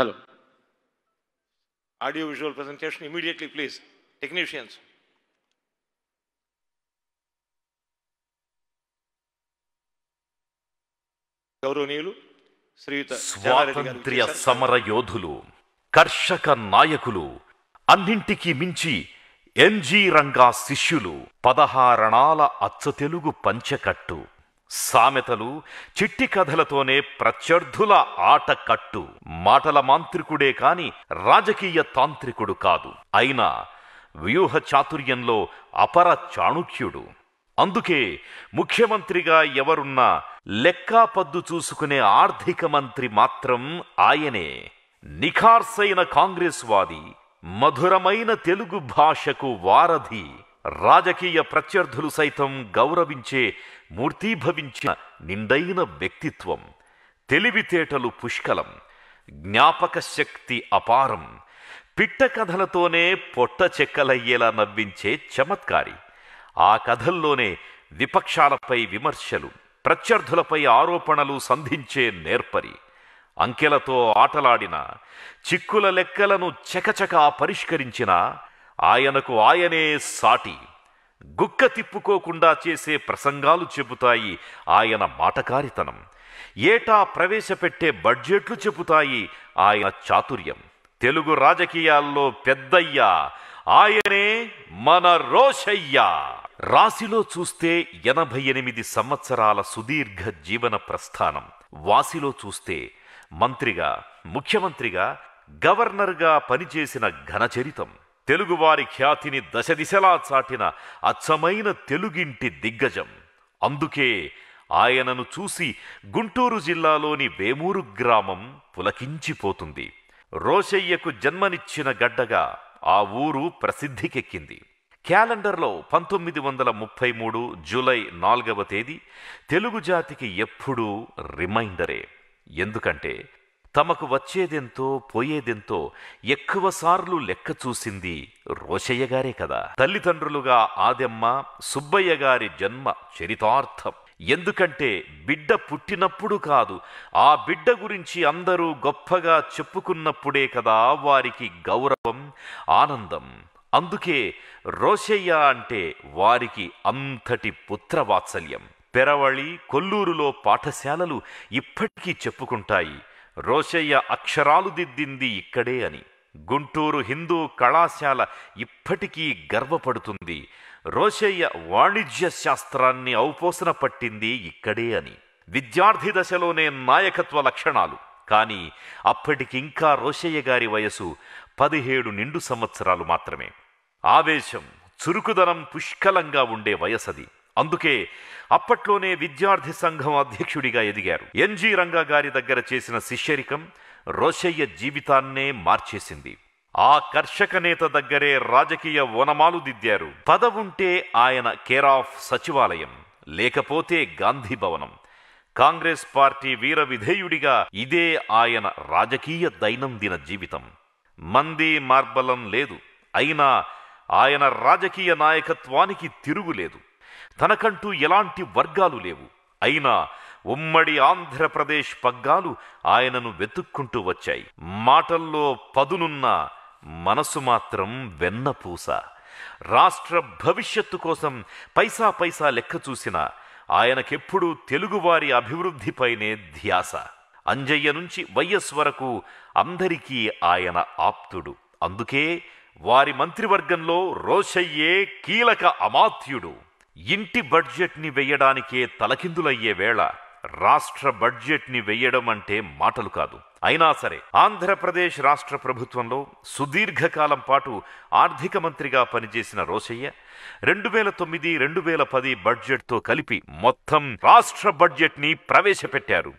Hello. Audio visual presentation immediately, please. Technicians. గౌరవనీయులు శ్రీయుత స్వాతంత్ర్య సమర యోధులు కర్షక నాయకులు అన్నింటికీ మించి ఎన్జీ రంగా శిష్యులు పదహారణాల అచ్చ తెలుగు పంచకట్టు సామెతలు చిట్టి కథలతోనే ప్రత్యర్థుల ఆట కట్టు మాటల మాంత్రికుడే కాని రాజకీయ తాంత్రికుడు కాదు అయినా వ్యూహ చాతుర్యంలో అపర చాణుక్యుడు అందుకే ముఖ్యమంత్రిగా ఎవరున్నా లెక్కాపద్దు చూసుకునే ఆర్థిక మంత్రి మాత్రం ఆయనే నిఖార్సైన కాంగ్రెస్ వాది మధురమైన తెలుగు భాషకు వారధి రాజకీయ ప్రత్యర్థులు సైతం గౌరవించే మూర్తీభవించిన నిండైన వ్యక్తిత్వం తెలివితేటలు పుష్కలం జ్ఞాపక శక్తి అపారం పిట్ట కథలతోనే పొట్ట చెక్కలయ్యేలా నవ్వించే చమత్కారి ఆ కథల్లోనే విపక్షాలపై విమర్శలు ప్రత్యర్థులపై ఆరోపణలు సంధించే నేర్పరి అంకెలతో ఆటలాడిన చిక్కుల లెక్కలను చకచకా పరిష్కరించిన ఆయనకు ఆయనే సాటి గుక్క తిప్పుకోకుండా చేసే ప్రసంగాలు చెబుతాయి ఆయన మాటకారితనం ఏటా ప్రవేశపెట్టే బడ్జెట్లు చెబుతాయి ఆయన చాతుర్యం తెలుగు రాజకీయాల్లో పెద్దయ్య ఆయనే మన రోషయ్య రాశిలో చూస్తే ఎనభై ఎనిమిది సంవత్సరాల సుదీర్ఘ జీవన ప్రస్థానం వాసిలో చూస్తే మంత్రిగా ముఖ్యమంత్రిగా గవర్నర్గా పనిచేసిన ఘనచరితం తెలుగువారి ఖ్యాతిని దశ దిశలా చాటిన అచ్చమైన తెలుగింటి దిగ్గజం అందుకే ఆయనను చూసి గుంటూరు జిల్లాలోని వేమూరు గ్రామం పులకించిపోతుంది రోషయ్యకు జన్మనిచ్చిన గడ్డగా ఆ ఊరు ప్రసిద్ధికెక్కింది క్యాలెండర్లో పంతొమ్మిది వందల ముప్పై మూడు జూలై నాలుగవ తేదీ తెలుగు జాతికి ఎప్పుడూ రిమైండరే ఎందుకంటే తమకు వచ్చేదెంతో పోయేదెంతో ఎక్కువసార్లు లెక్క చూసింది రోషయ్య గారే కదా తల్లిదండ్రులుగా ఆదెమ్మ సుబ్బయ్య గారి జన్మ చరితార్థం ఎందుకంటే బిడ్డ పుట్టినప్పుడు కాదు ఆ బిడ్డ గురించి అందరూ గొప్పగా చెప్పుకున్నప్పుడే కదా వారికి గౌరవం ఆనందం అందుకే రోషయ్య అంటే వారికి అంతటి పుత్రవాత్సల్యం పెరవళి కొల్లూరులో పాఠశాలలు ఇప్పటికీ చెప్పుకుంటాయి రోషయ్య అక్షరాలు దిద్దింది ఇక్కడే అని గుంటూరు హిందూ కళాశాల ఇప్పటికీ గర్వపడుతుంది రోషయ్య వాణిజ్య శాస్త్రాన్ని ఔపోసన పట్టింది ఇక్కడే అని విద్యార్థి దశలోనే నాయకత్వ లక్షణాలు కానీ అప్పటికింకా రోషయ్య గారి వయసు పదిహేడు నిండు సంవత్సరాలు మాత్రమే ఆవేశం చురుకుదనం పుష్కలంగా ఉండే వయసది అందుకే అప్పట్లోనే విద్యార్థి సంఘం అధ్యక్షుడిగా ఎదిగారు ఎన్జీ రంగా గారి దగ్గర చేసిన శిష్యరికం రోషయ్య జీవితాన్నే మార్చేసింది ఆ కర్షక నేత దగ్గరే రాజకీయ వనమాలు దిద్దారు పదవుంటే ఆయన కేర్ ఆఫ్ సచివాలయం లేకపోతే గాంధీ భవనం కాంగ్రెస్ పార్టీ వీర విధేయుడిగా ఇదే ఆయన రాజకీయ దైనందిన జీవితం మంది మార్బలం లేదు అయినా ఆయన రాజకీయ నాయకత్వానికి తిరుగులేదు తనకంటూ ఎలాంటి వర్గాలు లేవు అయినా ఉమ్మడి ఆంధ్రప్రదేశ్ పగ్గాలు ఆయనను వెతుక్కుంటూ వచ్చాయి మాటల్లో పదునున్న మనసు మాత్రం వెన్నపూస రాష్ట్ర భవిష్యత్తు కోసం పైసా పైసా లెక్క చూసిన ఆయనకెప్పుడూ తెలుగువారి అభివృద్ధిపైనే ధ్యాస అంజయ్య నుంచి వైఎస్ వరకు అందరికీ ఆయన ఆప్తుడు అందుకే వారి మంత్రివర్గంలో రోషయ్యే కీలక అమాత్యుడు ఇంటి బడ్జెట్ని వెయ్యడానికే తలకిందులయ్యే వేళ రాష్ట్ర బడ్జెట్ని వెయ్యడం అంటే మాటలు కాదు అయినా సరే ఆంధ్రప్రదేశ్ రాష్ట్ర ప్రభుత్వంలో సుదీర్ఘకాలం పాటు ఆర్థిక మంత్రిగా పనిచేసిన రోశయ్య రెండు వేల తొమ్మిది రెండు వేల పది బడ్జెట్తో కలిపి మొత్తం రాష్ట్ర బడ్జెట్ని ప్రవేశపెట్టారు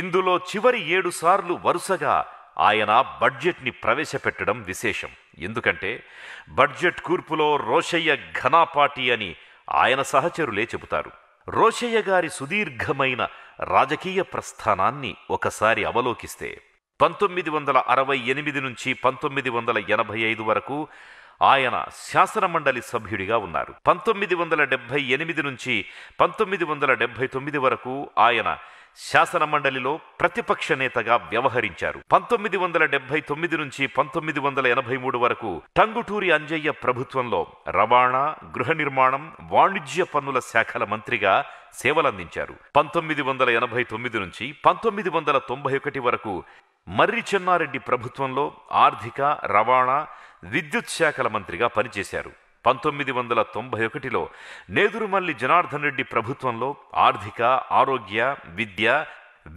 ఇందులో చివరి ఏడు సార్లు వరుసగా ఆయన బడ్జెట్ని ప్రవేశపెట్టడం విశేషం ఎందుకంటే బడ్జెట్ కూర్పులో రోషయ్య ఘనాపాటి అని ఆయన సహచరులే చెబుతారు రోషయ్య గారి సుదీర్ఘమైన రాజకీయ ప్రస్థానాన్ని ఒకసారి అవలోకిస్తే పంతొమ్మిది వందల అరవై ఎనిమిది నుంచి పంతొమ్మిది వందల ఎనభై ఐదు వరకు ఆయన శాసనమండలి సభ్యుడిగా ఉన్నారు పంతొమ్మిది వందల డెబ్బై ఎనిమిది నుంచి పంతొమ్మిది వందల డెబ్బై తొమ్మిది వరకు ఆయన శాసన మండలిలో ప్రతిపక్ష నేతగా వ్యవహరించారు పంతొమ్మిది వందల డెబ్బై తొమ్మిది నుంచి పంతొమ్మిది వందల ఎనభై మూడు వరకు టంగుటూరి అంజయ్య ప్రభుత్వంలో రవాణా గృహ నిర్మాణం వాణిజ్య పన్నుల శాఖల మంత్రిగా సేవలందించారు పంతొమ్మిది వందల ఎనభై తొమ్మిది నుంచి పంతొమ్మిది వందల తొంభై ఒకటి వరకు మర్రి చెన్నారెడ్డి ప్రభుత్వంలో ఆర్థిక రవాణా విద్యుత్ శాఖల మంత్రిగా పనిచేశారు పంతొమ్మిది వందల తొంభై ఒకటిలో నేదురుమల్లి జనార్దన్ రెడ్డి ప్రభుత్వంలో ఆర్థిక ఆరోగ్య విద్య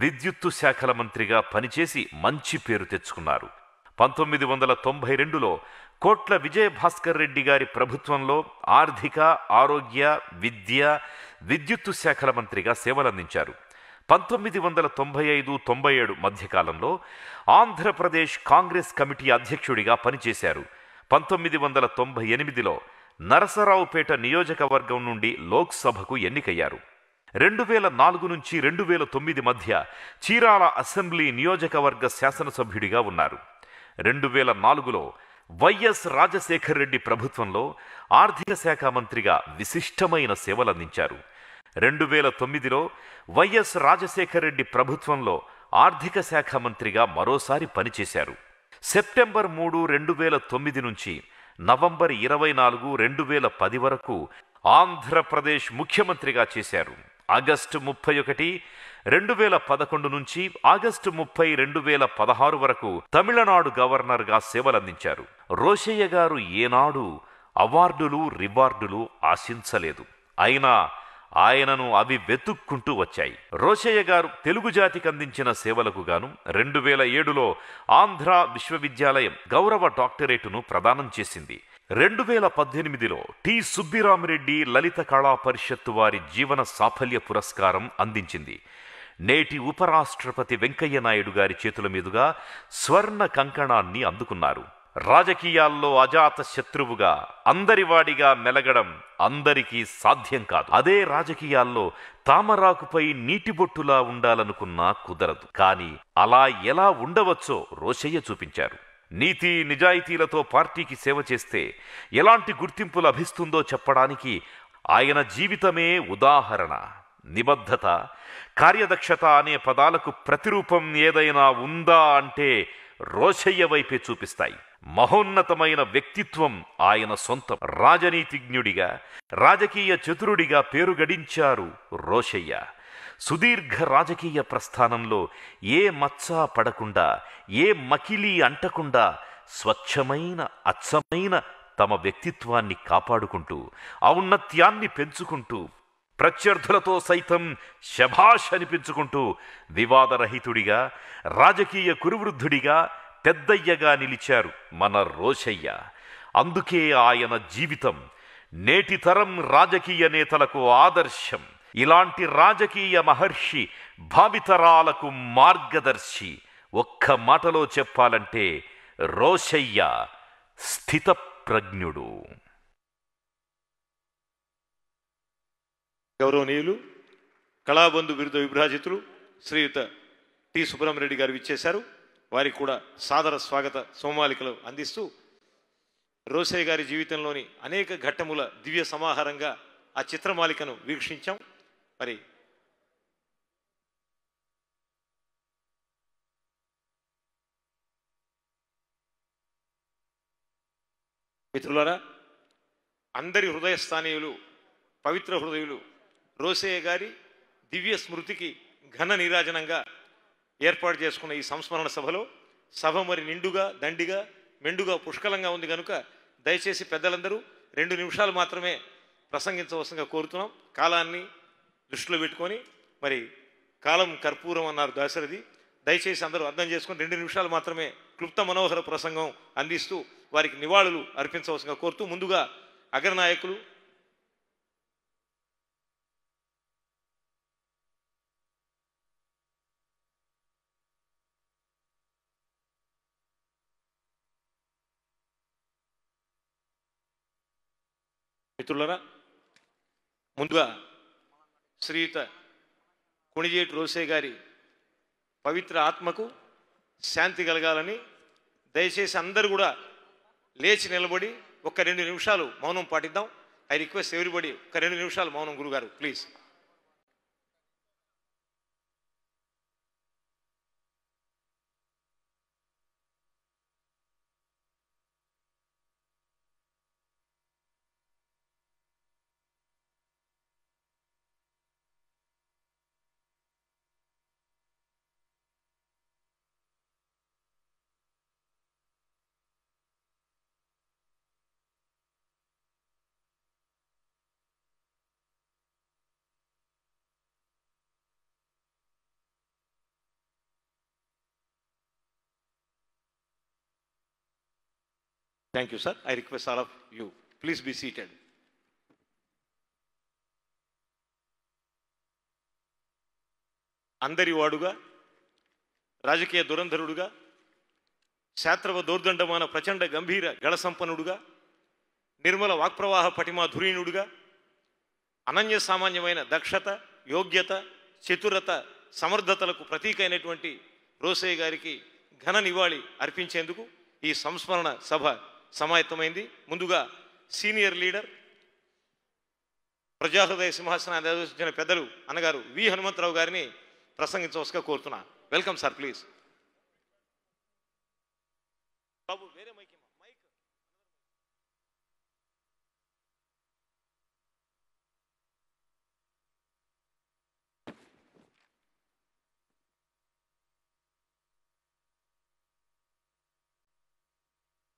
విద్యుత్తు శాఖల మంత్రిగా పనిచేసి మంచి పేరు తెచ్చుకున్నారు పంతొమ్మిది వందల తొంభై రెండులో కోట్ల విజయభాస్కర్ రెడ్డి గారి ప్రభుత్వంలో ఆర్థిక ఆరోగ్య విద్య విద్యుత్తు శాఖల మంత్రిగా సేవలందించారు పంతొమ్మిది వందల తొంభై ఐదు తొంభై ఏడు మధ్యకాలంలో ఆంధ్రప్రదేశ్ కాంగ్రెస్ కమిటీ అధ్యక్షుడిగా పనిచేశారు పంతొమ్మిది వందల తొంభై ఎనిమిదిలో నరసరావుపేట నియోజకవర్గం నుండి లోక్సభకు ఎన్నికయ్యారు రెండు వేల నాలుగు నుంచి రెండు వేల తొమ్మిది మధ్య చీరాల అసెంబ్లీ నియోజకవర్గ శాసనసభ్యుడిగా ఉన్నారు రెండు వేల నాలుగులో వైఎస్ రాజశేఖర్ రెడ్డి ప్రభుత్వంలో ఆర్థిక శాఖ మంత్రిగా విశిష్టమైన సేవలందించారు రెండు వేల తొమ్మిదిలో వైఎస్ రాజశేఖర్ రెడ్డి ప్రభుత్వంలో ఆర్థిక శాఖ మంత్రిగా మరోసారి పనిచేశారు సెప్టెంబర్ మూడు రెండు వేల తొమ్మిది నుంచి నవంబర్ ఇరవై నాలుగు రెండు వేల పది వరకు ఆంధ్రప్రదేశ్ ముఖ్యమంత్రిగా చేశారు ఆగస్టు ముప్పై ఒకటి రెండు వేల పదకొండు నుంచి ఆగస్టు ముప్పై రెండు వేల పదహారు వరకు తమిళనాడు గవర్నర్గా సేవలందించారు రోషయ్య గారు ఏనాడు అవార్డులు రివార్డులు ఆశించలేదు అయినా ఆయనను అవి వెతుక్కుంటూ వచ్చాయి రోషయ్య గారు తెలుగు జాతికి అందించిన సేవలకు గాను రెండు వేల ఏడులో ఆంధ్ర విశ్వవిద్యాలయం గౌరవ డాక్టరేటును ప్రదానం చేసింది రెండు వేల పద్దెనిమిదిలో టి సుబ్బిరామిరెడ్డి లలిత కళా పరిషత్తు వారి జీవన సాఫల్య పురస్కారం అందించింది నేటి ఉపరాష్ట్రపతి వెంకయ్య నాయుడు గారి చేతుల మీదుగా స్వర్ణ కంకణాన్ని అందుకున్నారు రాజకీయాల్లో అజాత శత్రువుగా అందరివాడిగా మెలగడం అందరికీ సాధ్యం కాదు అదే రాజకీయాల్లో తామరాకుపై నీటిబొట్టులా ఉండాలనుకున్నా కుదరదు కానీ అలా ఎలా ఉండవచ్చో రోషయ్య చూపించారు నీతి నిజాయితీలతో పార్టీకి సేవ చేస్తే ఎలాంటి గుర్తింపు లభిస్తుందో చెప్పడానికి ఆయన జీవితమే ఉదాహరణ నిబద్ధత కార్యదక్షత అనే పదాలకు ప్రతిరూపం ఏదైనా ఉందా అంటే రోషయ్య వైపే చూపిస్తాయి మహోన్నతమైన వ్యక్తిత్వం ఆయన సొంతం రాజనీతిజ్ఞుడిగా రాజకీయ చతురుడిగా పేరు గడించారు రోషయ్య సుదీర్ఘ రాజకీయ ప్రస్థానంలో ఏ మత్సా పడకుండా ఏ మకిలి అంటకుండా స్వచ్ఛమైన అచ్చమైన తమ వ్యక్తిత్వాన్ని కాపాడుకుంటూ ఔన్నత్యాన్ని పెంచుకుంటూ ప్రత్యర్థులతో సైతం శభాష్ అనిపించుకుంటూ వివాదరహితుడిగా రాజకీయ కురువృద్ధుడిగా పెద్దయ్యగా నిలిచారు మన రోషయ్య అందుకే ఆయన జీవితం నేటి తరం రాజకీయ నేతలకు ఆదర్శం ఇలాంటి రాజకీయ మహర్షి భావితరాలకు మార్గదర్శి ఒక్క మాటలో చెప్పాలంటే రోషయ్య స్థితప్రజ్ఞుడు గౌరవనీయులు కళాబంధు బిరుద విభ్రాజితులు శ్రీయుత టి సుబ్రహ్మరెడ్డి గారు ఇచ్చేశారు వారికి కూడా సాదర స్వాగత సోమాలికలు అందిస్తూ రోసయ్య గారి జీవితంలోని అనేక ఘట్టముల దివ్య సమాహారంగా ఆ చిత్రమాలికను వీక్షించాం మరి మిత్రులారా అందరి హృదయస్థానీయులు పవిత్ర హృదయులు రోసయ్య గారి దివ్య స్మృతికి ఘన నీరాజనంగా ఏర్పాటు చేసుకున్న ఈ సంస్మరణ సభలో సభ మరి నిండుగా దండిగా మెండుగా పుష్కలంగా ఉంది కనుక దయచేసి పెద్దలందరూ రెండు నిమిషాలు మాత్రమే ప్రసంగించవలసిందిగా కోరుతున్నాం కాలాన్ని దృష్టిలో పెట్టుకొని మరి కాలం కర్పూరం అన్నారు దాశరథి దయచేసి అందరూ అర్థం చేసుకొని రెండు నిమిషాలు మాత్రమే క్లుప్త మనోహర ప్రసంగం అందిస్తూ వారికి నివాళులు అర్పించవలసిందిగా కోరుతూ ముందుగా అగ్రనాయకులు మిత్రులరా ముందుగా శ్రీయుత కుణిజేటు రోసే గారి పవిత్ర ఆత్మకు శాంతి కలగాలని దయచేసి అందరూ కూడా లేచి నిలబడి ఒక రెండు నిమిషాలు మౌనం పాటిద్దాం ఐ రిక్వెస్ట్ ఎవరిబడి ఒక రెండు నిమిషాలు మౌనం గురుగారు please thank you sir I request all of you please be seated అందరి వాడుగా రాజకీయ దురంధరుడుగా శాత్రవ దౌర్దండమాన ప్రచండ గంభీర గళ సంపన్నుడుగా నిర్మల వాక్ప్రవాహ ధురీణుడుగా అనన్య సామాన్యమైన దక్షత యోగ్యత చతురత సమర్థతలకు ప్రతీక అయినటువంటి రోసయ్య గారికి ఘన నివాళి అర్పించేందుకు ఈ సంస్మరణ సభ సమాయత్తమైంది ముందుగా సీనియర్ లీడర్ ప్రజాహృదయ సింహాసనాన్ని ఆలోచించిన పెద్దలు అన్నగారు వి హనుమంతరావు గారిని ప్రసంగించవచ్చుగా కోరుతున్నా వెల్కమ్ సార్ ప్లీజ్ బాబు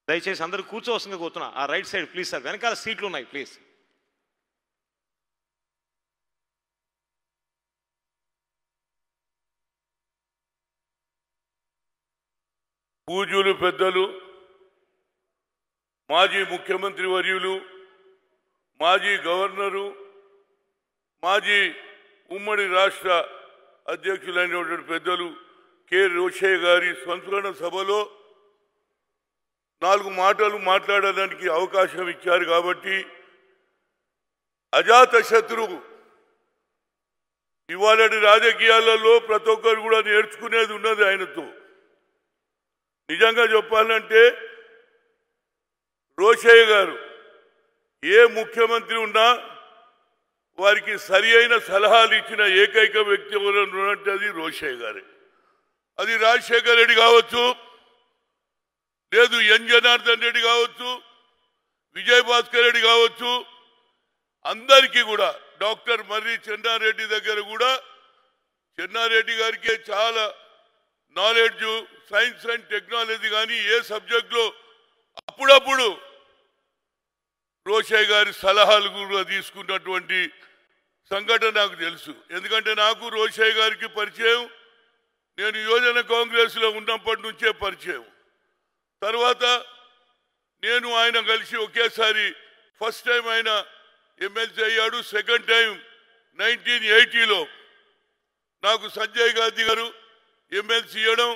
దయచేసి అందరూ కూర్చోవసంగా కూతున్నా ఆ రైట్ సైడ్ ప్లీజ్ సార్ వెనకాల సీట్లు ఉన్నాయి ప్లీజ్ పూజులు పెద్దలు మాజీ ముఖ్యమంత్రి వర్యులు మాజీ గవర్నరు మాజీ ఉమ్మడి రాష్ట్ర అధ్యక్షులైనటువంటి పెద్దలు కె రోషయ్య గారి సంస్మరణ సభలో నాలుగు మాటలు మాట్లాడడానికి అవకాశం ఇచ్చారు కాబట్టి అజాత శత్రువు ఇవాళటి రాజకీయాలలో ప్రతి ఒక్కరు కూడా నేర్చుకునేది ఉన్నది ఆయనతో నిజంగా చెప్పాలంటే రోషయ్య గారు ఏ ముఖ్యమంత్రి ఉన్నా వారికి సరి అయిన సలహాలు ఇచ్చిన ఏకైక వ్యక్తి ఉన్నట్టు అది రోషయ్య గారే అది రాజశేఖర్ రెడ్డి కావచ్చు లేదు ఎన్ జనార్దన్ రెడ్డి కావచ్చు విజయ్ భాస్కర్ రెడ్డి కావచ్చు అందరికీ కూడా డాక్టర్ మర్రి చెన్నారెడ్డి దగ్గర కూడా చెన్నారెడ్డి గారికి చాలా నాలెడ్జ్ సైన్స్ అండ్ టెక్నాలజీ కానీ ఏ సబ్జెక్ట్లో అప్పుడప్పుడు రోషయ్య గారి సలహాలు కూడా తీసుకున్నటువంటి సంఘటన నాకు తెలుసు ఎందుకంటే నాకు రోషయ్య గారికి పరిచయం నేను యువజన కాంగ్రెస్లో ఉన్నప్పటి నుంచే పరిచయం తర్వాత నేను ఆయన కలిసి ఒకేసారి ఫస్ట్ టైం ఆయన ఎమ్మెల్సీ అయ్యాడు సెకండ్ టైం నైన్టీన్ ఎయిటీలో నాకు సంజయ్ గాంధీ గారు ఎమ్మెల్సీ ఇవ్వడం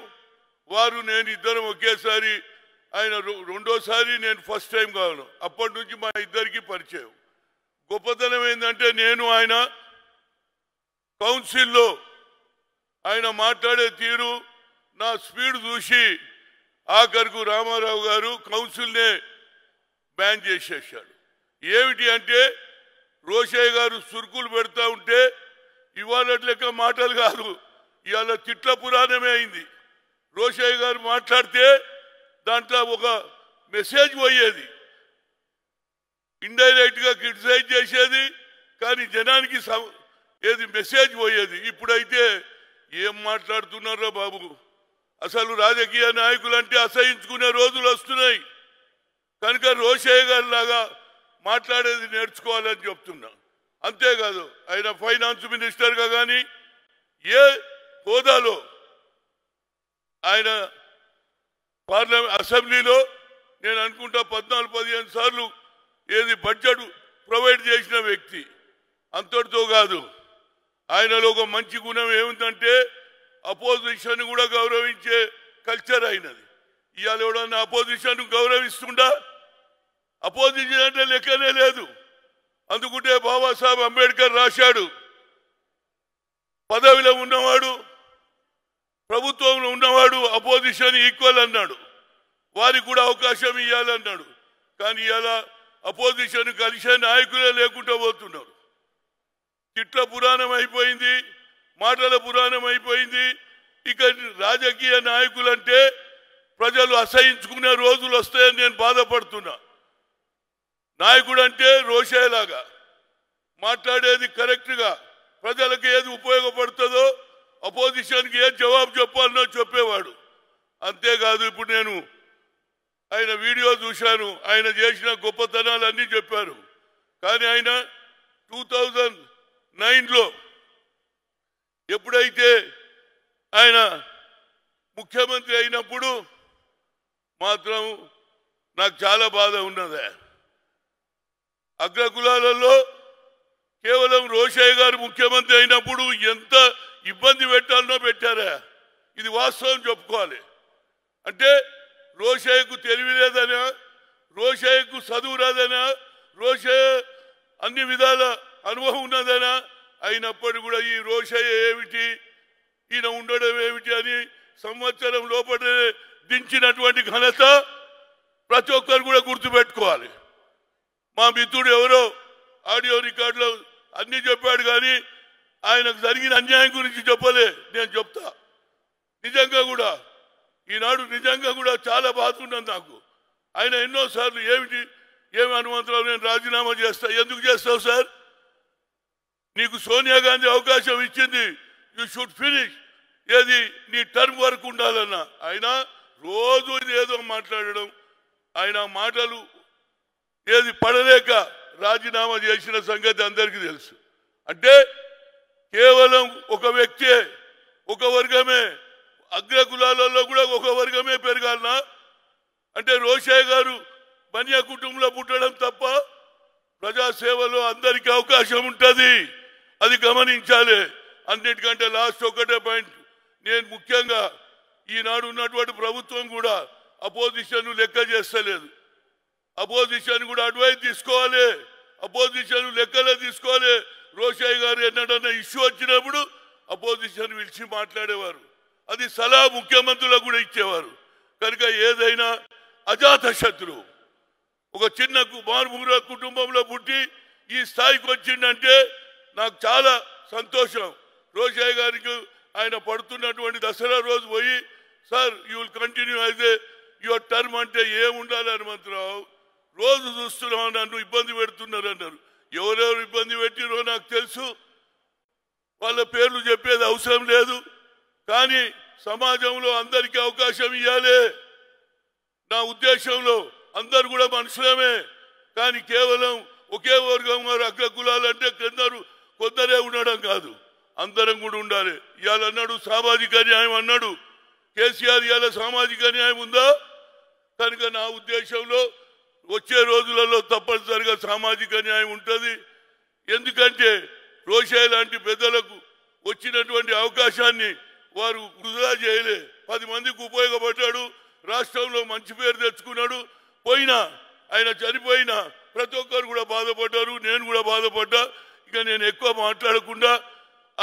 వారు నేను ఇద్దరం ఒకేసారి ఆయన రెండోసారి నేను ఫస్ట్ టైం కావడం అప్పటి నుంచి మా ఇద్దరికి పరిచయం గొప్పతనం ఏంటంటే నేను ఆయన కౌన్సిల్లో ఆయన మాట్లాడే తీరు నా స్పీడ్ చూసి ఆఖరుకు రామారావు గారు కౌన్సిల్నే బ్యాన్ చేసేసాడు ఏమిటి అంటే రోషయ్య గారు సురుకులు పెడతా ఉంటే ఇవాళ లెక్క మాటలు కాదు ఇవాళ తిట్ల పురాణమే అయింది రోషయ్య గారు మాట్లాడితే దాంట్లో ఒక మెసేజ్ పోయేది ఇండైరెక్ట్గా క్రిటిసైజ్ చేసేది కానీ జనానికి ఏది మెసేజ్ పోయేది ఇప్పుడైతే ఏం మాట్లాడుతున్నారా బాబు అసలు రాజకీయ నాయకులంటే అసహించుకునే రోజులు వస్తున్నాయి కనుక రోషయ్య గారి లాగా మాట్లాడేది నేర్చుకోవాలని చెప్తున్నా అంతేకాదు ఆయన ఫైనాన్స్ మినిస్టర్గా కానీ ఏ హోదాలో ఆయన పార్లమెంట్ అసెంబ్లీలో నేను అనుకుంటా పద్నాలుగు పదిహేను సార్లు ఏది బడ్జెట్ ప్రొవైడ్ చేసిన వ్యక్తి అంతటితో కాదు ఆయనలో ఒక మంచి గుణం ఏమిటంటే అపోజిషన్ కూడా గౌరవించే కల్చర్ అయినది ఇవాళ ఎవడన్నా అపోజిషన్ గౌరవిస్తుండా అపోజిషన్ అంటే లెక్కనే లేదు అందుకుంటే బాబాసాహెబ్ అంబేద్కర్ రాశాడు పదవిలో ఉన్నవాడు ప్రభుత్వంలో ఉన్నవాడు అపోజిషన్ ఈక్వల్ అన్నాడు వారికి కూడా అవకాశం ఇవ్వాలన్నాడు కానీ ఇలా అపోజిషన్ కలిసే నాయకులే లేకుండా పోతున్నారు చిట్ల పురాణం అయిపోయింది మాటల పురాణం అయిపోయింది ఇక రాజకీయ నాయకులంటే ప్రజలు అసహించుకునే రోజులు వస్తాయని నేను బాధపడుతున్నా నాయకుడు అంటే రోషేలాగా మాట్లాడేది కరెక్ట్గా ప్రజలకు ఏది ఉపయోగపడుతుందో అపోజిషన్కి ఏం జవాబు చెప్పాలనో చెప్పేవాడు అంతేకాదు ఇప్పుడు నేను ఆయన వీడియో చూశాను ఆయన చేసిన గొప్పతనాలన్నీ చెప్పారు కానీ ఆయన టూ థౌజండ్ నైన్లో ఎప్పుడైతే ఆయన ముఖ్యమంత్రి అయినప్పుడు మాత్రం నాకు చాలా బాధ ఉన్నదే అగ్రకులాలలో కేవలం రోషయ్య గారు ముఖ్యమంత్రి అయినప్పుడు ఎంత ఇబ్బంది పెట్టాలనో పెట్టారా ఇది వాస్తవం చెప్పుకోవాలి అంటే రోషయ్యకు తెలివి లేదనా రోషయ్యకు చదువు రాదనా రోషయ్య అన్ని విధాల అనుభవం ఉన్నదనా అయినప్పటికీ కూడా ఈ రోషయ్య ఏమిటి ఈయన ఉండడం ఏమిటి అని సంవత్సరం లోపలే దించినటువంటి ఘనత ప్రతి ఒక్కరు కూడా గుర్తుపెట్టుకోవాలి మా మిత్రుడు ఎవరో ఆడియో రికార్డులో అన్నీ చెప్పాడు కానీ ఆయనకు జరిగిన అన్యాయం గురించి చెప్పలే నేను చెప్తా నిజంగా కూడా ఈనాడు నిజంగా కూడా చాలా బాధ నాకు ఆయన ఎన్నోసార్లు ఏమిటి ఏమి అనుమంతరాలు నేను రాజీనామా చేస్తా ఎందుకు చేస్తావు సార్ నీకు సోనియా గాంధీ అవకాశం ఇచ్చింది యూ షుడ్ ఫినిష్ ఏది నీ టర్మ్ వరకు ఉండాలన్నా ఆయన రోజు ఏదో మాట్లాడడం ఆయన మాటలు ఏది పడలేక రాజీనామా చేసిన సంగతి అందరికీ తెలుసు అంటే కేవలం ఒక వ్యక్తే ఒక వర్గమే అగ్ర కులాలలో కూడా ఒక వర్గమే పెరగాలనా అంటే రోషయ్య గారు బన్యా కుటుంబంలో పుట్టడం తప్ప ప్రజాసేవలో అందరికీ అవకాశం ఉంటుంది అది గమనించాలి అన్నిటికంటే లాస్ట్ ఒకటే పాయింట్ నేను ముఖ్యంగా ఈనాడు ఉన్నటువంటి ప్రభుత్వం కూడా అపోజిషన్ లెక్క చేస్తలేదు అపోజిషన్ కూడా అడ్వైజ్ తీసుకోవాలి అపోజిషన్ లెక్కలే తీసుకోవాలి రోషయ్య గారు ఎన్నడన్న ఇష్యూ వచ్చినప్పుడు అపోజిషన్ పిలిచి మాట్లాడేవారు అది సలహా ముఖ్యమంత్రులకు కూడా ఇచ్చేవారు కనుక ఏదైనా అజాత శత్రువు ఒక చిన్న మారుమూల కుటుంబంలో పుట్టి ఈ స్థాయికి వచ్చిందంటే నాకు చాలా సంతోషం రోజయ్య గారికి ఆయన పడుతున్నటువంటి దసరా రోజు పోయి సార్ యూ విల్ కంటిన్యూ అయితే యువర్ టర్మ్ అంటే ఏముండాలి హనుమంతరావు రోజు చూస్తున్నావు నన్ను ఇబ్బంది పెడుతున్నారు అన్నారు ఎవరెవరు ఇబ్బంది పెట్టినో నాకు తెలుసు వాళ్ళ పేర్లు చెప్పేది అవసరం లేదు కానీ సమాజంలో అందరికీ అవకాశం ఇవ్వాలి నా ఉద్దేశంలో అందరు కూడా మనుషులమే కానీ కేవలం ఒకే వర్గం వారు అగ్రకులాలంటే కిందరు కొందరే ఉండడం కాదు అందరం కూడా ఉండాలి ఇవాళ అన్నాడు సామాజిక న్యాయం అన్నాడు కేసీఆర్ ఇవాళ సామాజిక న్యాయం ఉందా కనుక నా ఉద్దేశంలో వచ్చే రోజులలో తప్పనిసరిగా సామాజిక న్యాయం ఉంటుంది ఎందుకంటే రోషే లాంటి పెద్దలకు వచ్చినటువంటి అవకాశాన్ని వారు వృధా చేయలే పది మందికి ఉపయోగపడ్డాడు రాష్ట్రంలో మంచి పేరు తెచ్చుకున్నాడు పోయినా ఆయన చనిపోయినా ప్రతి ఒక్కరు కూడా బాధపడ్డారు నేను కూడా బాధపడ్డా ఇంకా నేను ఎక్కువ మాట్లాడకుండా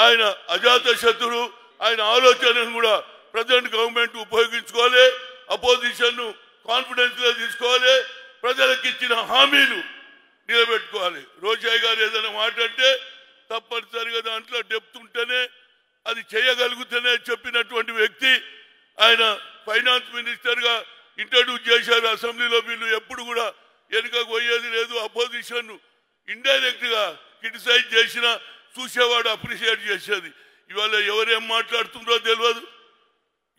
ఆయన అజాత శత్రుడు ఆయన ఆలోచనను కూడా ప్రజెంట్ గవర్నమెంట్ ఉపయోగించుకోవాలి అపోజిషన్ను కాన్ఫిడెన్స్గా తీసుకోవాలి ప్రజలకు ఇచ్చిన హామీలు నిలబెట్టుకోవాలి రోజాయ్ గారు ఏదైనా మాట్లాడితే తప్పనిసరిగా దాంట్లో డెప్త్ ఉంటేనే అది చేయగలుగుతానే చెప్పినటువంటి వ్యక్తి ఆయన ఫైనాన్స్ మినిస్టర్గా ఇంట్రడ్యూస్ చేశారు అసెంబ్లీలో వీళ్ళు ఎప్పుడు కూడా వెనుకకు పోయేది లేదు అపోజిషన్ ఇండైరెక్ట్గా క్రిటిసైజ్ చేసినా చూసేవాడు అప్రిషియేట్ చేసేది ఇవాళ ఎవరేం మాట్లాడుతుండో తెలియదు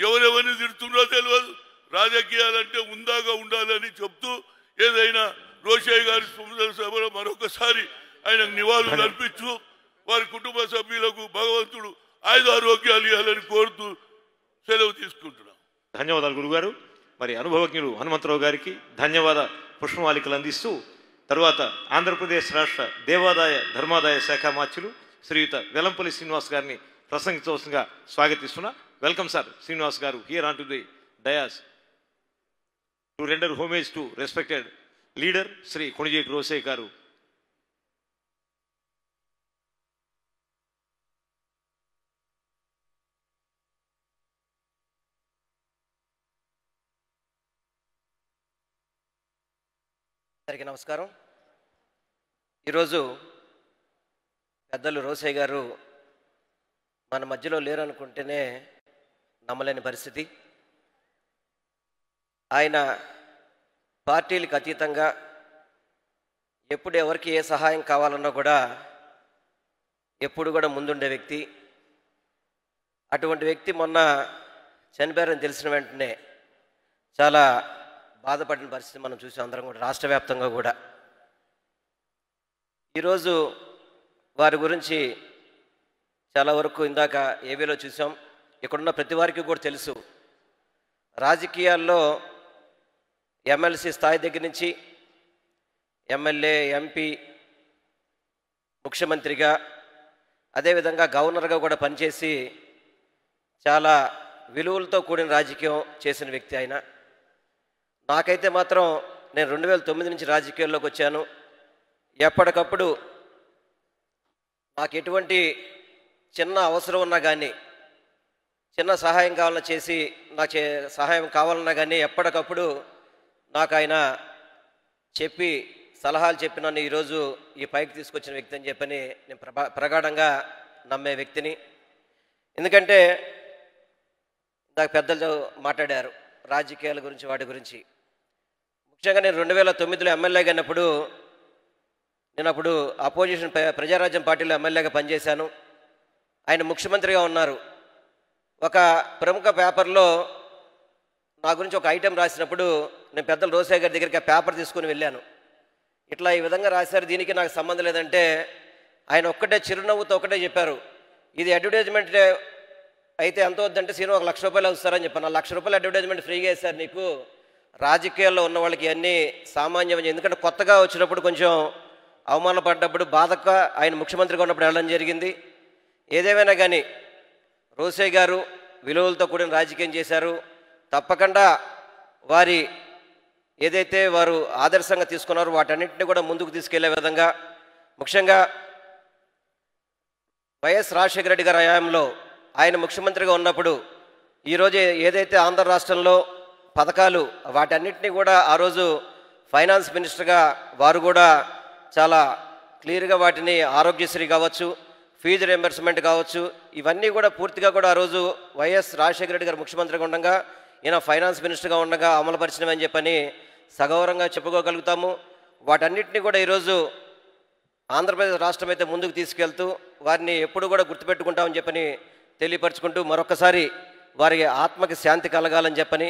ఎవరెవరిని తిడుతుండో తెలియదు రాజకీయాలంటే ఉందాగా ఉండాలని చెప్తూ ఏదైనా రోషయ్య గారి సభలో మరొకసారి ఆయనకు నివాళులు అర్పించు వారి కుటుంబ సభ్యులకు భగవంతుడు ఆయుధ ఆరోగ్యాలు ఇవ్వాలని కోరుతూ సెలవు తీసుకుంటున్నాం ధన్యవాదాలు గురుగారు మరి అనుభవజ్ఞుడు హనుమంతరావు గారికి ధన్యవాద పుష్పమాలికలు అందిస్తూ తర్వాత ఆంధ్రప్రదేశ్ రాష్ట్ర దేవాదాయ ధర్మాదాయ శాఖ మాత్యులు శ్రీయుత వెలంపల్లి శ్రీనివాస్ గారిని ప్రసంగించవలసిందిగా స్వాగతిస్తున్నా welcome sir Srinivas garu here on to the dais to render homage to respected leader Shri Konijeti Rosaiah garu అందరికి నమస్కారం ఈరోజు పెద్దలు రోసయ్య గారు మన మధ్యలో లేరనుకుంటేనే నమ్మలేని పరిస్థితి ఆయన పార్టీలకు అతీతంగా ఎప్పుడు ఎవరికి ఏ సహాయం కావాలన్నా కూడా ఎప్పుడు కూడా ముందుండే వ్యక్తి అటువంటి వ్యక్తి మొన్న చనిపోయారని తెలిసిన వెంటనే చాలా బాధపడిన పరిస్థితి మనం చూసాం అందరం కూడా రాష్ట్ర వ్యాప్తంగా కూడా ఈరోజు వారి గురించి చాలా వరకు ఇందాక ఏవీలో చూసాం ఇక్కడున్న ప్రతి వారికి కూడా తెలుసు రాజకీయాల్లో ఎమ్మెల్సీ స్థాయి దగ్గర నుంచి ఎమ్మెల్యే ఎంపీ ముఖ్యమంత్రిగా అదేవిధంగా గవర్నర్గా కూడా పనిచేసి చాలా విలువలతో కూడిన రాజకీయం చేసిన వ్యక్తి ఆయన నాకైతే మాత్రం నేను రెండు వేల తొమ్మిది నుంచి రాజకీయాల్లోకి వచ్చాను ఎప్పటికప్పుడు నాకు ఎటువంటి చిన్న అవసరం ఉన్నా కానీ చిన్న సహాయం కావాలన్నా చేసి నా చే సహాయం కావాలన్నా కానీ ఎప్పటికప్పుడు నాకు ఆయన చెప్పి సలహాలు చెప్పి నన్ను ఈరోజు ఈ పైకి తీసుకొచ్చిన వ్యక్తి అని చెప్పని నేను ప్రగాఢంగా నమ్మే వ్యక్తిని ఎందుకంటే నాకు పెద్దలు మాట్లాడారు రాజకీయాల గురించి వాటి గురించి ముఖ్యంగా నేను రెండు వేల తొమ్మిదిలో ఎమ్మెల్యేగా అయినప్పుడు నేను అప్పుడు అపోజిషన్ ప్రజారాజ్యం పార్టీలో ఎమ్మెల్యేగా పనిచేశాను ఆయన ముఖ్యమంత్రిగా ఉన్నారు ఒక ప్రముఖ పేపర్లో నా గురించి ఒక ఐటెం రాసినప్పుడు నేను పెద్దలు రోసయ్య గారి దగ్గరికి ఆ పేపర్ తీసుకుని వెళ్ళాను ఇట్లా ఈ విధంగా రాశారు దీనికి నాకు సంబంధం లేదంటే ఆయన ఒక్కటే చిరునవ్వుతో ఒకటే చెప్పారు ఇది అడ్వర్టైజ్మెంట్ అయితే ఎంత వద్దంటే సీను ఒక లక్ష రూపాయలు వస్తారని చెప్పాను ఆ లక్ష రూపాయలు అడ్వర్టైజ్మెంట్ ఫ్రీగా వేశారు నీకు రాజకీయాల్లో ఉన్న వాళ్ళకి అన్నీ సామాన్యమైన ఎందుకంటే కొత్తగా వచ్చినప్పుడు కొంచెం అవమానపడ్డప్పుడు బాధక ఆయన ముఖ్యమంత్రిగా ఉన్నప్పుడు వెళ్ళడం జరిగింది ఏదేమైనా కానీ రోసే గారు విలువలతో కూడిన రాజకీయం చేశారు తప్పకుండా వారి ఏదైతే వారు ఆదర్శంగా తీసుకున్నారో వాటన్నింటినీ కూడా ముందుకు తీసుకెళ్లే విధంగా ముఖ్యంగా వైఎస్ రాజశేఖర రెడ్డి గారి హయాంలో ఆయన ముఖ్యమంత్రిగా ఉన్నప్పుడు ఈరోజు ఏదైతే ఆంధ్ర రాష్ట్రంలో పథకాలు వాటన్నిటినీ కూడా ఆ రోజు ఫైనాన్స్ మినిస్టర్గా వారు కూడా చాలా క్లియర్గా వాటిని ఆరోగ్యశ్రీ కావచ్చు ఫీజు రియంబర్స్మెంట్ కావచ్చు ఇవన్నీ కూడా పూర్తిగా కూడా ఆ రోజు వైఎస్ రాజశేఖర రెడ్డి గారు ముఖ్యమంత్రిగా ఉండగా ఈయన ఫైనాన్స్ మినిస్టర్గా ఉండగా అని చెప్పని సగౌరవంగా చెప్పుకోగలుగుతాము వాటన్నిటిని కూడా ఈరోజు ఆంధ్రప్రదేశ్ రాష్ట్రం అయితే ముందుకు తీసుకెళ్తూ వారిని ఎప్పుడు కూడా గుర్తుపెట్టుకుంటామని చెప్పని తెలియపరచుకుంటూ మరొకసారి వారి ఆత్మకి శాంతి కలగాలని చెప్పని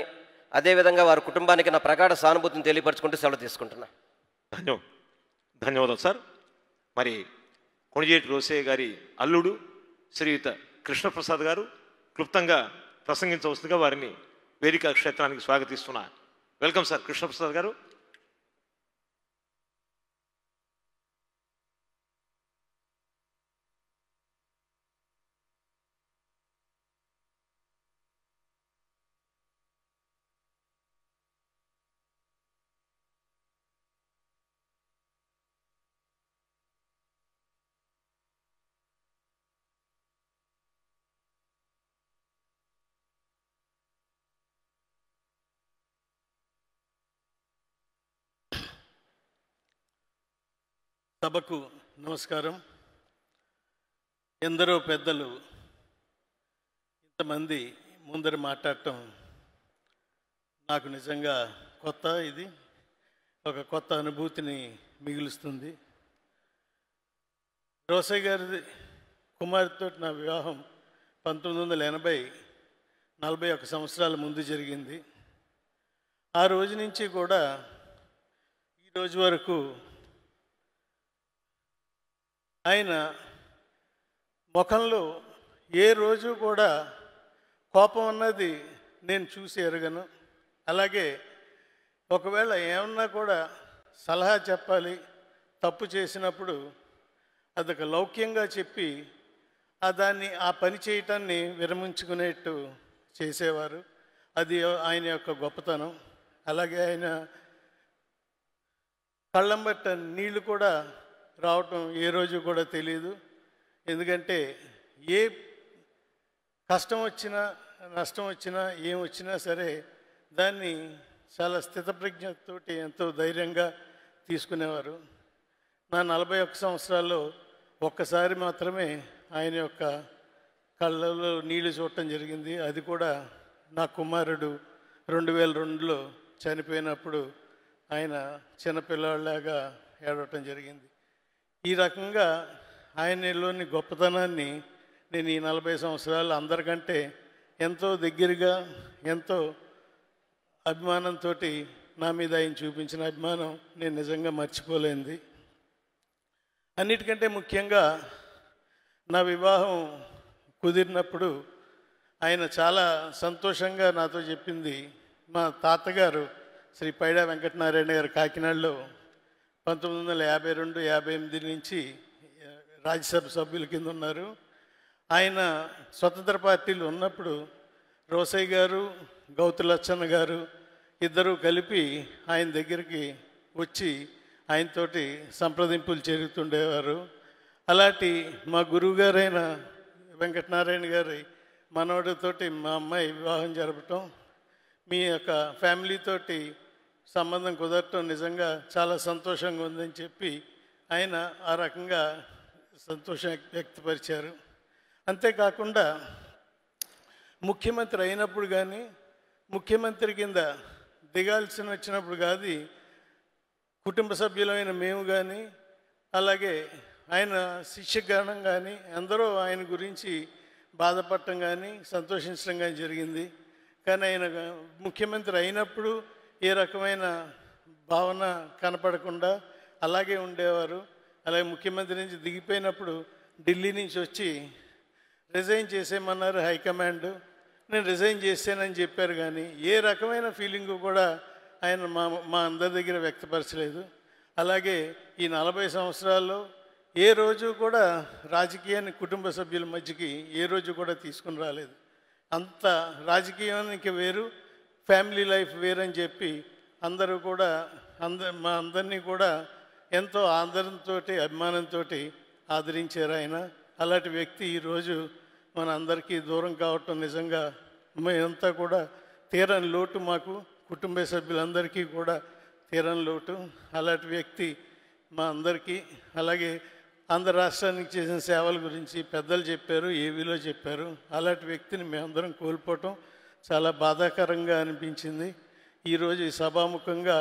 అదేవిధంగా వారి కుటుంబానికి నా ప్రగాఢ సానుభూతిని తెలియపరచుకుంటూ సెలవు తీసుకుంటున్నా ధన్యవాదం ధన్యవాదం సార్ మరి కొణిజేటి రోసే గారి అల్లుడు శ్రీయుత కృష్ణప్రసాద్ గారు క్లుప్తంగా ప్రసంగించవలసిందిగా వారిని వేదిక క్షేత్రానికి స్వాగతిస్తున్నా వెల్కమ్ సార్ కృష్ణప్రసాద్ గారు సభకు నమస్కారం ఎందరో పెద్దలు ఇంతమంది ముందర మాట్లాడటం నాకు నిజంగా కొత్త ఇది ఒక కొత్త అనుభూతిని మిగులుస్తుంది రోసయ్య గారి కుమారితో నా వివాహం పంతొమ్మిది వందల ఎనభై నలభై ఒక సంవత్సరాల ముందు జరిగింది ఆ రోజు నుంచి కూడా ఈరోజు వరకు ఆయన ముఖంలో ఏ రోజు కూడా కోపం అన్నది నేను చూసి ఎరగను అలాగే ఒకవేళ ఏమన్నా కూడా సలహా చెప్పాలి తప్పు చేసినప్పుడు అదొక లౌక్యంగా చెప్పి ఆ దాన్ని ఆ పని చేయటాన్ని విరమించుకునేట్టు చేసేవారు అది ఆయన యొక్క గొప్పతనం అలాగే ఆయన కళ్ళంబట్ట నీళ్ళు కూడా రావటం ఏ రోజు కూడా తెలియదు ఎందుకంటే ఏ కష్టం వచ్చినా నష్టం వచ్చినా ఏం వచ్చినా సరే దాన్ని చాలా స్థితప్రజ్ఞతోటి ఎంతో ధైర్యంగా తీసుకునేవారు నా నలభై ఒక్క సంవత్సరాల్లో ఒక్కసారి మాత్రమే ఆయన యొక్క కళ్ళలో నీళ్లు చూడటం జరిగింది అది కూడా నా కుమారుడు రెండు వేల రెండులో చనిపోయినప్పుడు ఆయన చిన్నపిల్లలాగా ఏడవటం జరిగింది ఈ రకంగా ఆయనలోని గొప్పతనాన్ని నేను ఈ నలభై సంవత్సరాలు అందరికంటే ఎంతో దగ్గరగా ఎంతో అభిమానంతో నా మీద ఆయన చూపించిన అభిమానం నేను నిజంగా మర్చిపోలేంది అన్నిటికంటే ముఖ్యంగా నా వివాహం కుదిరినప్పుడు ఆయన చాలా సంతోషంగా నాతో చెప్పింది మా తాతగారు శ్రీ పైడా వెంకటనారాయణ గారు కాకినాడలో పంతొమ్మిది వందల యాభై రెండు యాభై ఎనిమిది నుంచి రాజ్యసభ సభ్యుల కింద ఉన్నారు ఆయన స్వతంత్ర పార్టీలు ఉన్నప్పుడు రోసయ్య గారు గౌతు లచ్చన్న గారు ఇద్దరూ కలిపి ఆయన దగ్గరికి వచ్చి ఆయనతోటి సంప్రదింపులు జరుగుతుండేవారు అలాంటి మా గురువుగారైన వెంకటనారాయణ గారి మనవడితోటి మా అమ్మాయి వివాహం జరపటం మీ యొక్క ఫ్యామిలీతోటి సంబంధం కుదరటం నిజంగా చాలా సంతోషంగా ఉందని చెప్పి ఆయన ఆ రకంగా సంతోషం వ్యక్తపరిచారు అంతేకాకుండా ముఖ్యమంత్రి అయినప్పుడు కానీ ముఖ్యమంత్రి కింద దిగాల్సిన వచ్చినప్పుడు కాదు కుటుంబ సభ్యులమైన మేము కానీ అలాగే ఆయన గణం కానీ ఎందరో ఆయన గురించి బాధపడటం కానీ సంతోషించడం కానీ జరిగింది కానీ ఆయన ముఖ్యమంత్రి అయినప్పుడు ఏ రకమైన భావన కనపడకుండా అలాగే ఉండేవారు అలాగే ముఖ్యమంత్రి నుంచి దిగిపోయినప్పుడు ఢిల్లీ నుంచి వచ్చి రిజైన్ చేసేయమన్నారు హైకమాండ్ నేను రిజైన్ చేశానని చెప్పారు కానీ ఏ రకమైన ఫీలింగ్ కూడా ఆయన మా మా అందరి దగ్గర వ్యక్తపరచలేదు అలాగే ఈ నలభై సంవత్సరాల్లో ఏ రోజు కూడా రాజకీయాన్ని కుటుంబ సభ్యుల మధ్యకి ఏ రోజు కూడా తీసుకుని రాలేదు అంత రాజకీయానికి వేరు ఫ్యామిలీ లైఫ్ వేరని చెప్పి అందరూ కూడా అందరు మా అందరినీ కూడా ఎంతో ఆదరణతో అభిమానంతో ఆదరించారు ఆయన అలాంటి వ్యక్తి ఈరోజు మన అందరికీ దూరం కావటం నిజంగా మేమంతా కూడా తీరని లోటు మాకు కుటుంబ సభ్యులందరికీ కూడా తీరని లోటు అలాంటి వ్యక్తి మా అందరికీ అలాగే ఆంధ్ర రాష్ట్రానికి చేసిన సేవల గురించి పెద్దలు చెప్పారు ఏవీలో చెప్పారు అలాంటి వ్యక్తిని మేమందరం కోల్పోవటం చాలా బాధాకరంగా అనిపించింది ఈరోజు ఈ సభాముఖంగా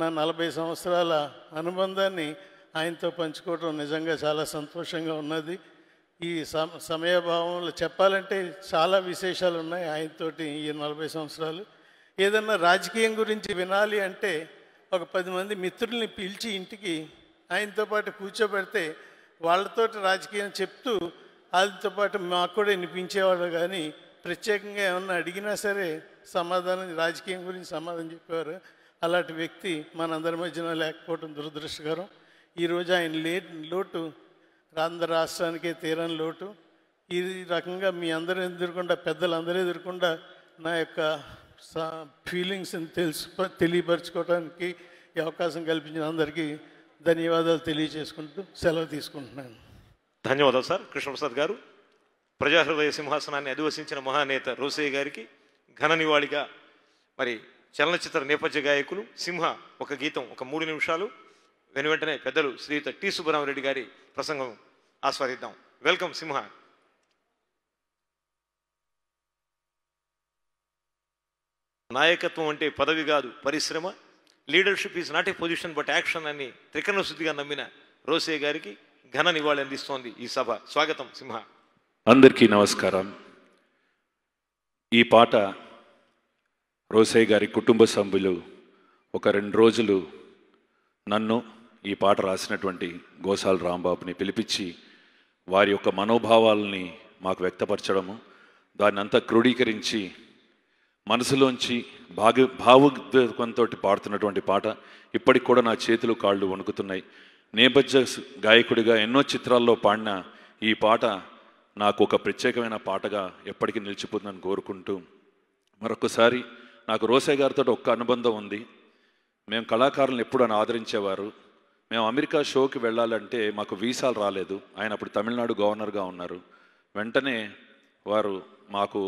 నా నలభై సంవత్సరాల అనుబంధాన్ని ఆయనతో పంచుకోవడం నిజంగా చాలా సంతోషంగా ఉన్నది ఈ సమయాభావంలో చెప్పాలంటే చాలా విశేషాలు ఉన్నాయి ఆయనతోటి ఈ నలభై సంవత్సరాలు ఏదన్నా రాజకీయం గురించి వినాలి అంటే ఒక పది మంది మిత్రుల్ని పిలిచి ఇంటికి ఆయనతో పాటు కూర్చోబెడితే వాళ్ళతోటి రాజకీయం చెప్తూ వాళ్ళతో పాటు మాకు కూడా వినిపించేవాళ్ళు కానీ ప్రత్యేకంగా ఏమన్నా అడిగినా సరే సమాధానం రాజకీయం గురించి సమాధానం చెప్పేవారు అలాంటి వ్యక్తి మనందరి మధ్యన లేకపోవడం దురదృష్టకరం ఈరోజు ఆయన లే లోటు ఆంధ్ర రాష్ట్రానికే తీరని లోటు ఈ రకంగా మీ అందరూ ఎదుర్కొండా పెద్దలందరూ ఎదుర్కొండా నా యొక్క ఫీలింగ్స్ని తెలుసు తెలియపరచుకోవడానికి ఈ అవకాశం కల్పించిన అందరికీ ధన్యవాదాలు తెలియజేసుకుంటూ సెలవు తీసుకుంటున్నాను ధన్యవాదాలు సార్ కృష్ణప్రసాద్ గారు ప్రజాహృదయ సింహాసనాన్ని అధివసించిన మహానేత రోసయ్య గారికి ఘన నివాళిగా మరి చలనచిత్ర నేపథ్య గాయకులు సింహ ఒక గీతం ఒక మూడు నిమిషాలు వెను వెంటనే పెద్దలు శ్రీయుత టి సుబ్బరామరెడ్డి గారి ప్రసంగం ఆస్వాదిద్దాం వెల్కమ్ సింహ నాయకత్వం అంటే పదవి కాదు పరిశ్రమ leadership is not a position but action అని త్రికరణ శుద్ధిగా నమ్మిన రోసయ్య గారికి ఘన నివాళి అందిస్తోంది ఈ సభ స్వాగతం సింహ అందరికీ నమస్కారం ఈ పాట రోసయ్య గారి కుటుంబ సభ్యులు ఒక రెండు రోజులు నన్ను ఈ పాట రాసినటువంటి గోసాల రాంబాబుని పిలిపించి వారి యొక్క మనోభావాలని మాకు వ్యక్తపరచడము దాన్ని అంతా క్రోడీకరించి మనసులోంచి భాగ భావోద్వేగంతో పాడుతున్నటువంటి పాట ఇప్పటికి కూడా నా చేతులు కాళ్ళు వణుకుతున్నాయి నేపథ్య గాయకుడిగా ఎన్నో చిత్రాల్లో పాడిన ఈ పాట నాకు ఒక ప్రత్యేకమైన పాటగా ఎప్పటికీ నిలిచిపోతుందని కోరుకుంటూ మరొకసారి నాకు రోసే గారితో ఒక్క అనుబంధం ఉంది మేము కళాకారులను ఎప్పుడు ఆదరించేవారు మేము అమెరికా షోకి వెళ్ళాలంటే మాకు వీసాలు రాలేదు ఆయన అప్పుడు తమిళనాడు గవర్నర్గా ఉన్నారు వెంటనే వారు మాకు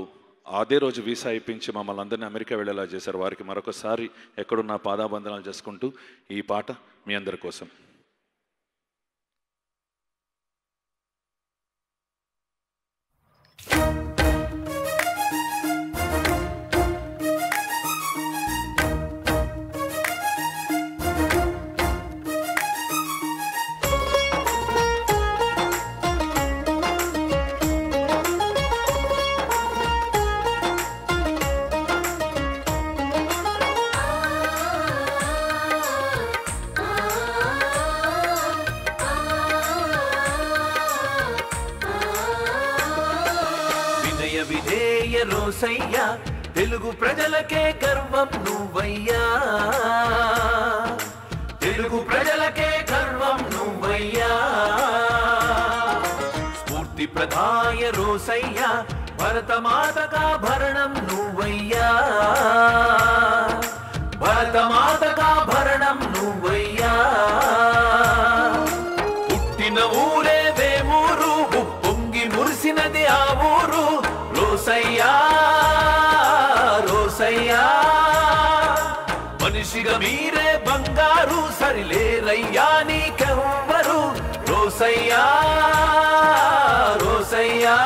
అదే రోజు వీసా ఇప్పించి మమ్మల్ని అందరినీ అమెరికా వెళ్ళేలా చేశారు వారికి మరొకసారి ఎక్కడున్న పాదాబంధనాలు చేసుకుంటూ ఈ పాట మీ అందరి కోసం you. యేసుసయ్యా తెలుగు ప్రజలకే గర్వం నువ్వయ్యా తెలుగు ప్రజలకే గర్వం నువ్వయ్యా స్ఫూర్తి ప్రధాయ రోసయ్యా భరణం నువ్వయ్యా భరణం నువ్వయ్యా పుట్టిన ఊరే వేమూరు పొంగి మురిసినది ఆ ఊరు రోసయ్యా రోసయ్యా మనిషిగా మీరే బంగారు సరిలేరయ్యా నీకెవ్వరు రోసయ్యా రోసయ్యా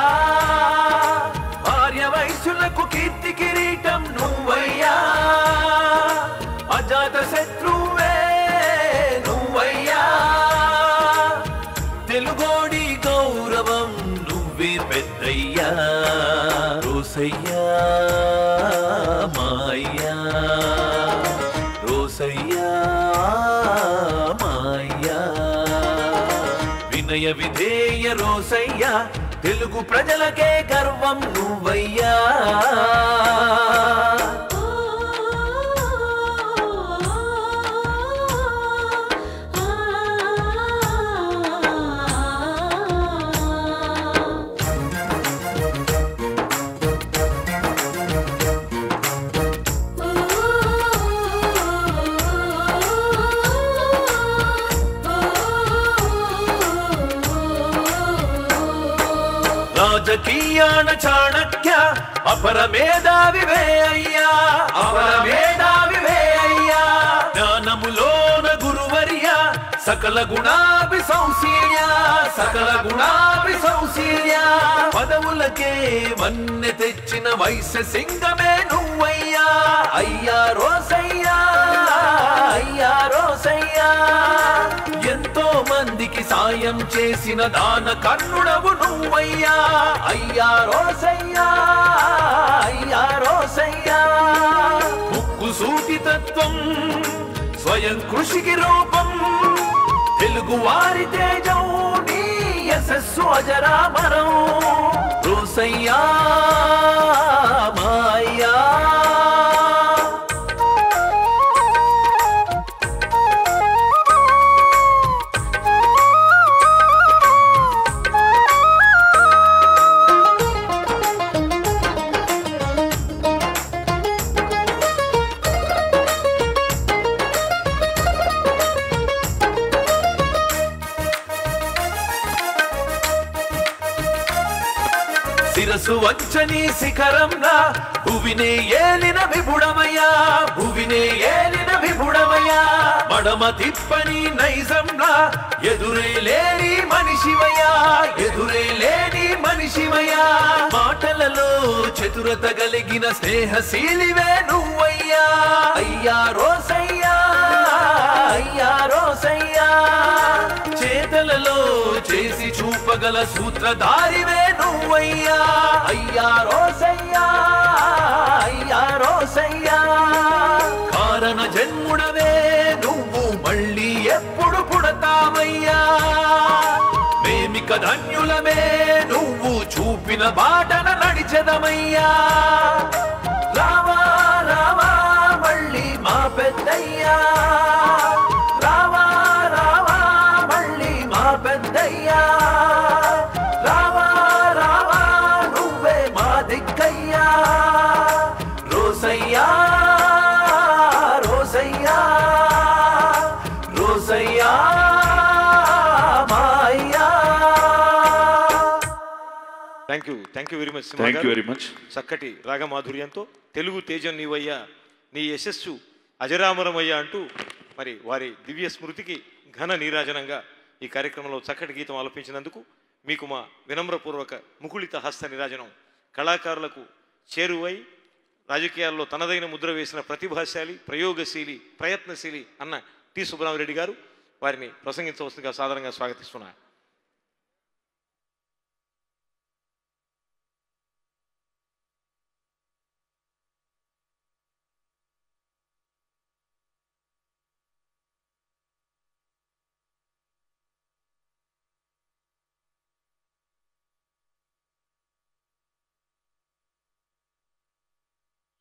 భార్య వయసులకు కీర్తి కిరీటం నువ్వయ్యా అజాత శత్రు రోసయ్యా మాయ్యా రోసయ్యా మాయ్యా వినయ విధేయ రోసయ్యా తెలుగు ప్రజలకే గర్వం నువ్వయ్యా రాజకీయాన చాణక్య అపర మేధావివే అయ్యా అపర మేధావివే అయ్యా జ్ఞానములోన గురువర్య సకల గుణాభి సంశీల్య సకల గుణాభి సంశీల్య పదవులకే వన్నె తెచ్చిన వైశ్య సింగమే నువ్వయ్యా అయ్యా రోసయ్యా అయ్యా రోసయ్యా ఎంతో మందికి సాయం చేసిన దాన కన్నుడవు నువ్వయ్యా అయ్యా రోసయ్యా అయ్యా రోసయ్యా ఉక్కు సూటి తత్వం స్వయం కృషికి రూపం తెలుగు వారి తేజం యశస్సు అజరామరం రోసయ్యా మాయ కూర్చని శిఖరంగా భువినే ఏలిన విబుడమయ్యా భువినే ఏలిన విబుడమయ్యా మడమ తిప్పని నైజంలా ఎదురే లేని మనిషివయ్యా ఎదురే లేని మనిషివయ్యా మాటలలో చతురత కలిగిన స్నేహశీలివే నువ్వయ్యా అయ్యా రోసయ్య అయ్యారో సయ్యా చేతలలో చేసి చూపగల సూత్రధారివే నువ్వయ్యా అయ్యా రోసయ్యా అయ్యా రోసయ్యా కారణ జన్ముడవే నువ్వు మళ్ళీ ఎప్పుడు పుడతావయ్యా మేమిక ధన్యులమే నువ్వు చూపిన బాటన నడిచదమయ్యా రావా రావా మళ్ళీ మా పెద్దయ్యా thank you thank you very much thank you very much చక్కటి రాగమాధుర్యంతో తెలుగు తేజం నీవయ్యా నీ యశస్సు అజరామరమయ్యా అంటూ మరి వారి దివ్య స్మృతికి ఘన నీరాజనంగా ఈ కార్యక్రమంలో చక్కటి గీతం ఆలపించినందుకు మీకు మా వినమ్రపూర్వక ముకుళిత హస్త నిరాజనం కళాకారులకు చేరువై రాజకీయాల్లో తనదైన ముద్ర వేసిన ప్రతిభాశాలి ప్రయోగశీలి ప్రయత్నశీలి అన్న టి సుబ్రహ్మరెడ్డి గారు వారిని ప్రసంగించవలసిందిగా సాధారణంగా స్వాగతిస్తున్నారు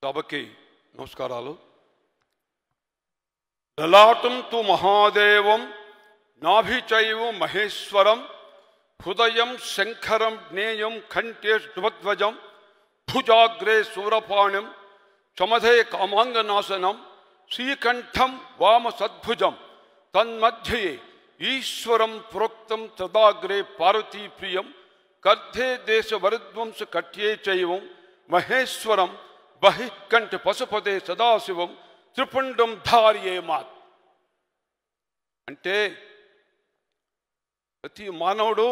కాబట్టి నమస్కారాలు లలాటం తు మహాదేవం నాభిచైవం మహేశ్వరం హృదయం శంఖరం జ్ఞేయం కంఠే శుభధ్వజం భుజాగ్రే సూరపాణ్యం చమధే కామాంగనాశనం శ్రీకంఠం వామ సద్భుజం తన్మధ్యే ఈశ్వరం ప్రోక్తం తదాగ్రే పార్వతీ ప్రియం కర్ధే దేశవరధ్వంస కట్యే చైవం మహేశ్వరం బహికంఠ పశుపదే సదాశివం త్రిపుండం ధార్యే మాత్ అంటే ప్రతి మానవుడు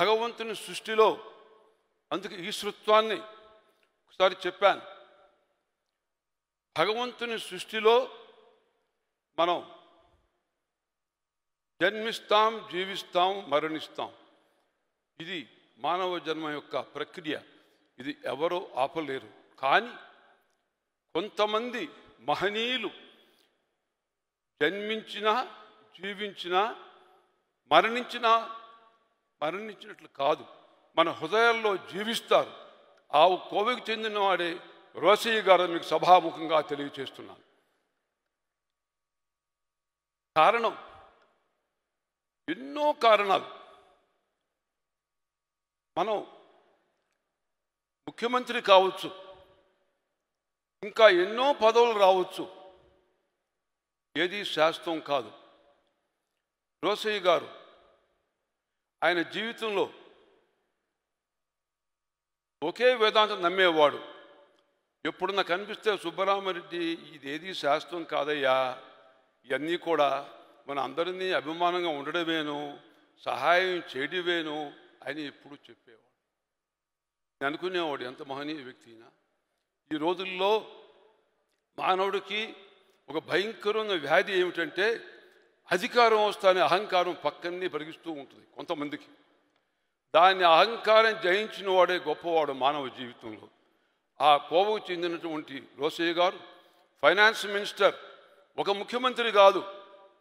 భగవంతుని సృష్టిలో అందుకే సృత్వాన్ని ఒకసారి చెప్పాను భగవంతుని సృష్టిలో మనం జన్మిస్తాం జీవిస్తాం మరణిస్తాం ఇది మానవ జన్మ యొక్క ప్రక్రియ ఇది ఎవరు ఆపలేరు కానీ కొంతమంది మహనీయులు జన్మించినా జీవించినా మరణించినా మరణించినట్లు కాదు మన హృదయాల్లో జీవిస్తారు ఆ కోవికి చెందినవాడే రోసయ్య గారు మీకు సభాముఖంగా తెలియచేస్తున్నాను కారణం ఎన్నో కారణాలు మనం ముఖ్యమంత్రి కావచ్చు ఇంకా ఎన్నో పదవులు రావచ్చు ఏది శాస్త్రం కాదు రోసయ్య గారు ఆయన జీవితంలో ఒకే వేదాంతం నమ్మేవాడు ఎప్పుడు నాకు అనిపిస్తే సుబ్బరామరెడ్డి ఏది శాస్త్రం కాదయ్యా ఇవన్నీ కూడా మన అందరినీ అభిమానంగా ఉండడమేను సహాయం చేయడమేను అని ఎప్పుడు చెప్పేవాడు నేను అనుకునేవాడు ఎంత మహనీయ వ్యక్తి అయినా ఈ రోజుల్లో మానవుడికి ఒక భయంకరమైన వ్యాధి ఏమిటంటే అధికారం వస్తానే అహంకారం పక్కనే పరిగిస్తూ ఉంటుంది కొంతమందికి దాన్ని అహంకారం జయించిన వాడే గొప్పవాడు మానవ జీవితంలో ఆ కోవకు చెందినటువంటి రోసయ్య గారు ఫైనాన్స్ మినిస్టర్ ఒక ముఖ్యమంత్రి కాదు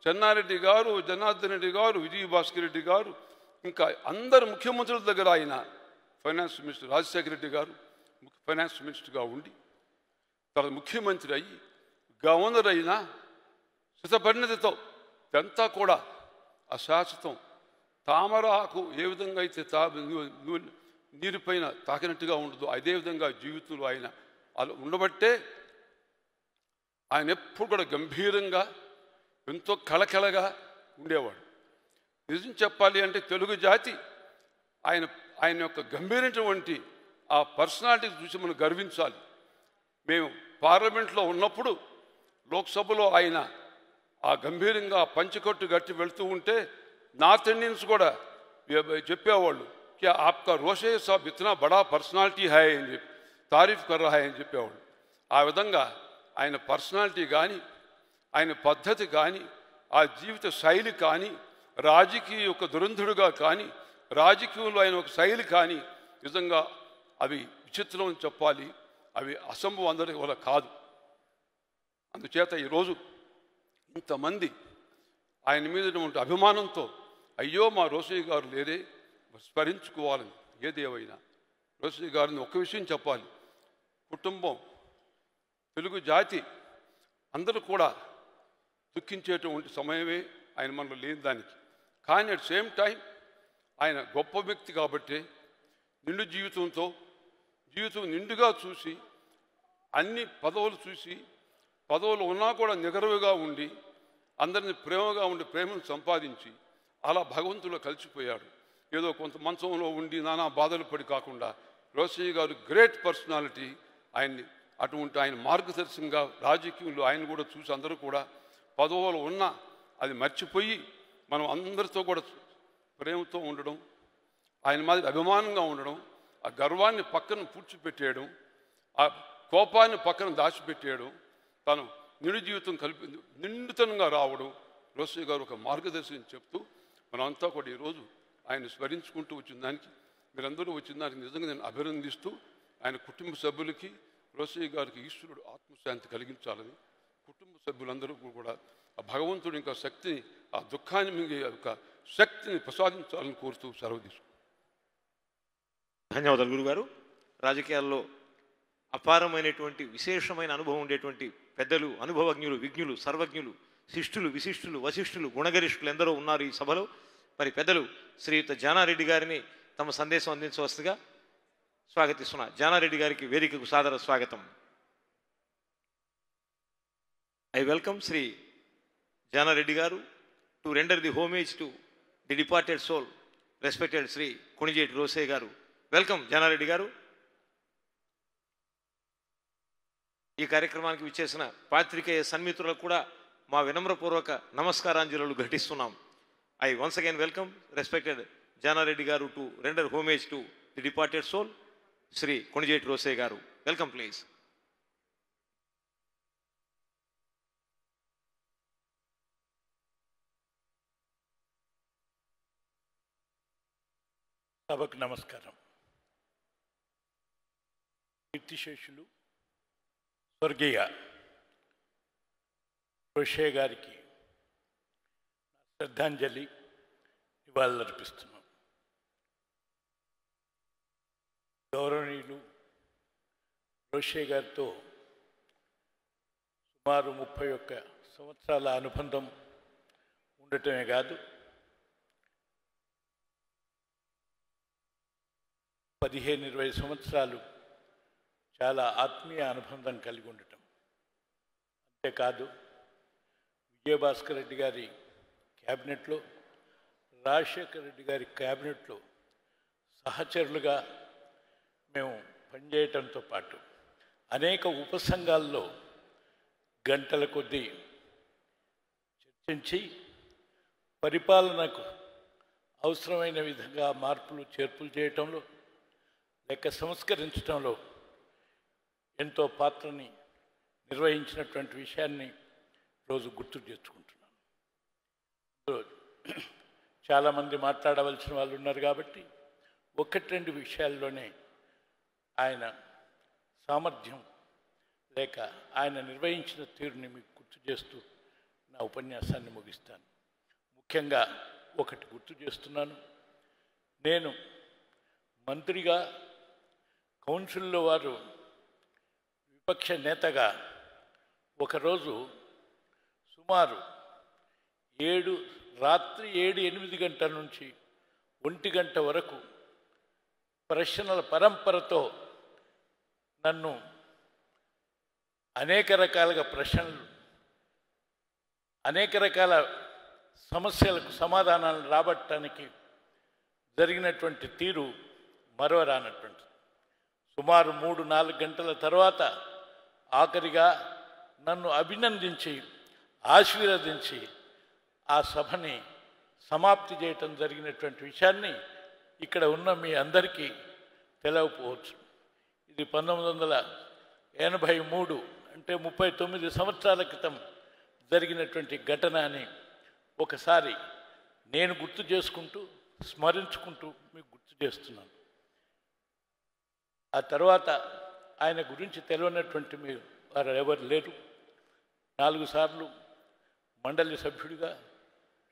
చెన్నారెడ్డి గారు జనార్దన్ రెడ్డి గారు విజయభాస్కర్ రెడ్డి గారు ఇంకా అందరు ముఖ్యమంత్రుల దగ్గర ఆయన ఫైనాన్స్ మినిస్టర్ రాజశేఖర రెడ్డి గారు ఫైనాన్స్ మినిస్టర్గా ఉండి తర్వాత ముఖ్యమంత్రి అయ్యి గవర్నర్ అయిన శతపరిణతితో ఇదంతా కూడా అశాశ్వతం తామరాకు ఏ విధంగా అయితే తా నీరు పైన తాకినట్టుగా ఉండదు అదే విధంగా జీవితంలో ఆయన అలా ఉండబట్టే ఆయన ఎప్పుడు కూడా గంభీరంగా ఎంతో కళకళగా ఉండేవాడు నిజం చెప్పాలి అంటే తెలుగు జాతి ఆయన ఆయన యొక్క గంభీరమైనటువంటి ఆ పర్సనాలిటీ చూసి మనం గర్వించాలి మేము పార్లమెంట్లో ఉన్నప్పుడు లోక్సభలో ఆయన ఆ గంభీరంగా పంచకట్టు గట్టి వెళుతూ ఉంటే నార్త్ ఇండియన్స్ కూడా చెప్పేవాళ్ళు కి ఆప్కా రోషయ్య సాబ్ ఇతనా బడా పర్సనాలిటీ హాయ్ అని చెప్పి తారీఫ్ కర్ర హాయ్ అని చెప్పేవాళ్ళు ఆ విధంగా ఆయన పర్సనాలిటీ కానీ ఆయన పద్ధతి కానీ ఆ జీవిత శైలి కానీ రాజకీయ యొక్క దురంధుడుగా కానీ రాజకీయంలో ఆయన ఒక శైలి కానీ నిజంగా అవి విచిత్రం చెప్పాలి అవి అసంభవం అందరి వల్ల కాదు అందుచేత ఈరోజు ఇంతమంది ఆయన మీద ఉన్నటువంటి అభిమానంతో అయ్యో మా రోషయ్య గారు లేరే స్మరించుకోవాలని ఏదేవైనా రోషయ్య గారిని ఒక విషయం చెప్పాలి కుటుంబం తెలుగు జాతి అందరూ కూడా దుఃఖించేటువంటి సమయమే ఆయన మనలో లేని దానికి కానీ అట్ సేమ్ టైం ఆయన గొప్ప వ్యక్తి కాబట్టి నిండు జీవితంతో జీవితం నిండుగా చూసి అన్ని పదవులు చూసి పదవులు ఉన్నా కూడా నిగరువుగా ఉండి అందరిని ప్రేమగా ఉండి ప్రేమను సంపాదించి అలా భగవంతుడు కలిసిపోయాడు ఏదో కొంత మంచంలో ఉండి నానా బాధలు పడి కాకుండా రోషయ్య గారు గ్రేట్ పర్సనాలిటీ ఆయన్ని అటువంటి ఆయన మార్గదర్శకంగా రాజకీయంలో ఆయన కూడా చూసి అందరూ కూడా పదవులు ఉన్నా అది మర్చిపోయి మనం అందరితో కూడా ప్రేమతో ఉండడం ఆయన మాదిరి అభిమానంగా ఉండడం ఆ గర్వాన్ని పక్కన పూడ్చిపెట్టేయడం ఆ కోపాన్ని పక్కన దాచిపెట్టేయడం తను నిండు జీవితం కలిపి నిండుతనంగా రావడం రోసయ్య గారు ఒక మార్గదర్శనం చెప్తూ మనమంతా కూడా ఈరోజు ఆయన స్మరించుకుంటూ వచ్చిన దానికి మీరందరూ వచ్చిన దానికి నిజంగా నేను అభినందిస్తూ ఆయన కుటుంబ సభ్యులకి రోసయ్య గారికి ఈశ్వరుడు ఆత్మశాంతి కలిగించాలని కుటుంబ సభ్యులందరూ కూడా ఆ భగవంతుడు ఇంకా శక్తిని ఆ దుఃఖాన్ని మింగే యొక్క శక్తిని ప్రసాదించాలని కోరుతూ సెలవు తీసుకు ధన్యవాదాలు గురుగారు రాజకీయాల్లో అపారమైనటువంటి విశేషమైన అనుభవం ఉండేటువంటి పెద్దలు అనుభవజ్ఞులు విజ్ఞులు సర్వజ్ఞులు శిష్టులు విశిష్టులు వశిష్ఠులు గుణగరిష్ఠులు ఎందరో ఉన్నారు ఈ సభలో మరి పెద్దలు శ్రీయుత జానారెడ్డి గారిని తమ సందేశం అందించవలసిందిగా స్వాగతిస్తున్నా జానారెడ్డి గారికి వేదికకు సాదర స్వాగతం I welcome Shri Janareddy garu to render the homage to the departed soul respected Shri Konijeti Rosaiah garu welcome Jana Reddy గారు ఈ కార్యక్రమానికి విచ్చేసిన పాత్రికేయ సన్మిత్రులకు కూడా మా వినమ్రపూర్వక నమస్కారాంజలులు ఘటిస్తున్నాం I once again welcome respected Janareddy garu to render homage to the departed soul Shri Konijeti Rosaiah garu welcome please సభకు నమస్కారం కీర్తిశేషులు స్వర్గీయ రోషే గారికి శ్రద్ధాంజలి ఇవాళర్పిస్తున్నాం గౌరవనీయులు రోషే గారితో సుమారు ముప్పై ఒక్క సంవత్సరాల అనుబంధం ఉండటమే కాదు పదిహేను ఇరవై సంవత్సరాలు చాలా ఆత్మీయ అనుబంధం కలిగి ఉండటం అంతేకాదు విజయభాస్కర్ రెడ్డి గారి క్యాబినెట్లో రాజశేఖర్ రెడ్డి గారి క్యాబినెట్లో సహచరులుగా మేము పనిచేయటంతో పాటు అనేక ఉపసంఘాల్లో గంటల కొద్దీ చర్చించి పరిపాలనకు అవసరమైన విధంగా మార్పులు చేర్పులు చేయటంలో లేక సంస్కరించడంలో ఎంతో పాత్రని నిర్వహించినటువంటి విషయాన్ని రోజు గుర్తు చేసుకుంటున్నాను రోజు చాలామంది మాట్లాడవలసిన వాళ్ళు ఉన్నారు కాబట్టి ఒకటి రెండు విషయాల్లోనే ఆయన సామర్థ్యం లేక ఆయన నిర్వహించిన తీరుని మీకు గుర్తు చేస్తూ నా ఉపన్యాసాన్ని ముగిస్తాను ముఖ్యంగా ఒకటి గుర్తు చేస్తున్నాను నేను మంత్రిగా కౌన్సిల్లో వారు విపక్ష నేతగా ఒకరోజు సుమారు ఏడు రాత్రి ఏడు ఎనిమిది గంటల నుంచి ఒంటి గంట వరకు ప్రశ్నల పరంపరతో నన్ను అనేక రకాలుగా ప్రశ్నలు అనేక రకాల సమస్యలకు సమాధానాలు రాబట్టడానికి జరిగినటువంటి తీరు మరో రానటువంటిది సుమారు మూడు నాలుగు గంటల తర్వాత ఆఖరిగా నన్ను అభినందించి ఆశీర్వదించి ఆ సభని సమాప్తి చేయటం జరిగినటువంటి విషయాన్ని ఇక్కడ ఉన్న మీ అందరికీ తెలవకపోవచ్చు ఇది పంతొమ్మిది వందల ఎనభై మూడు అంటే ముప్పై తొమ్మిది సంవత్సరాల క్రితం జరిగినటువంటి ఘటన అని ఒకసారి నేను గుర్తు చేసుకుంటూ స్మరించుకుంటూ మీకు గుర్తు చేస్తున్నాను ఆ తర్వాత ఆయన గురించి తెలియనటువంటి మీరు వారు ఎవరు లేరు నాలుగు సార్లు మండలి సభ్యుడిగా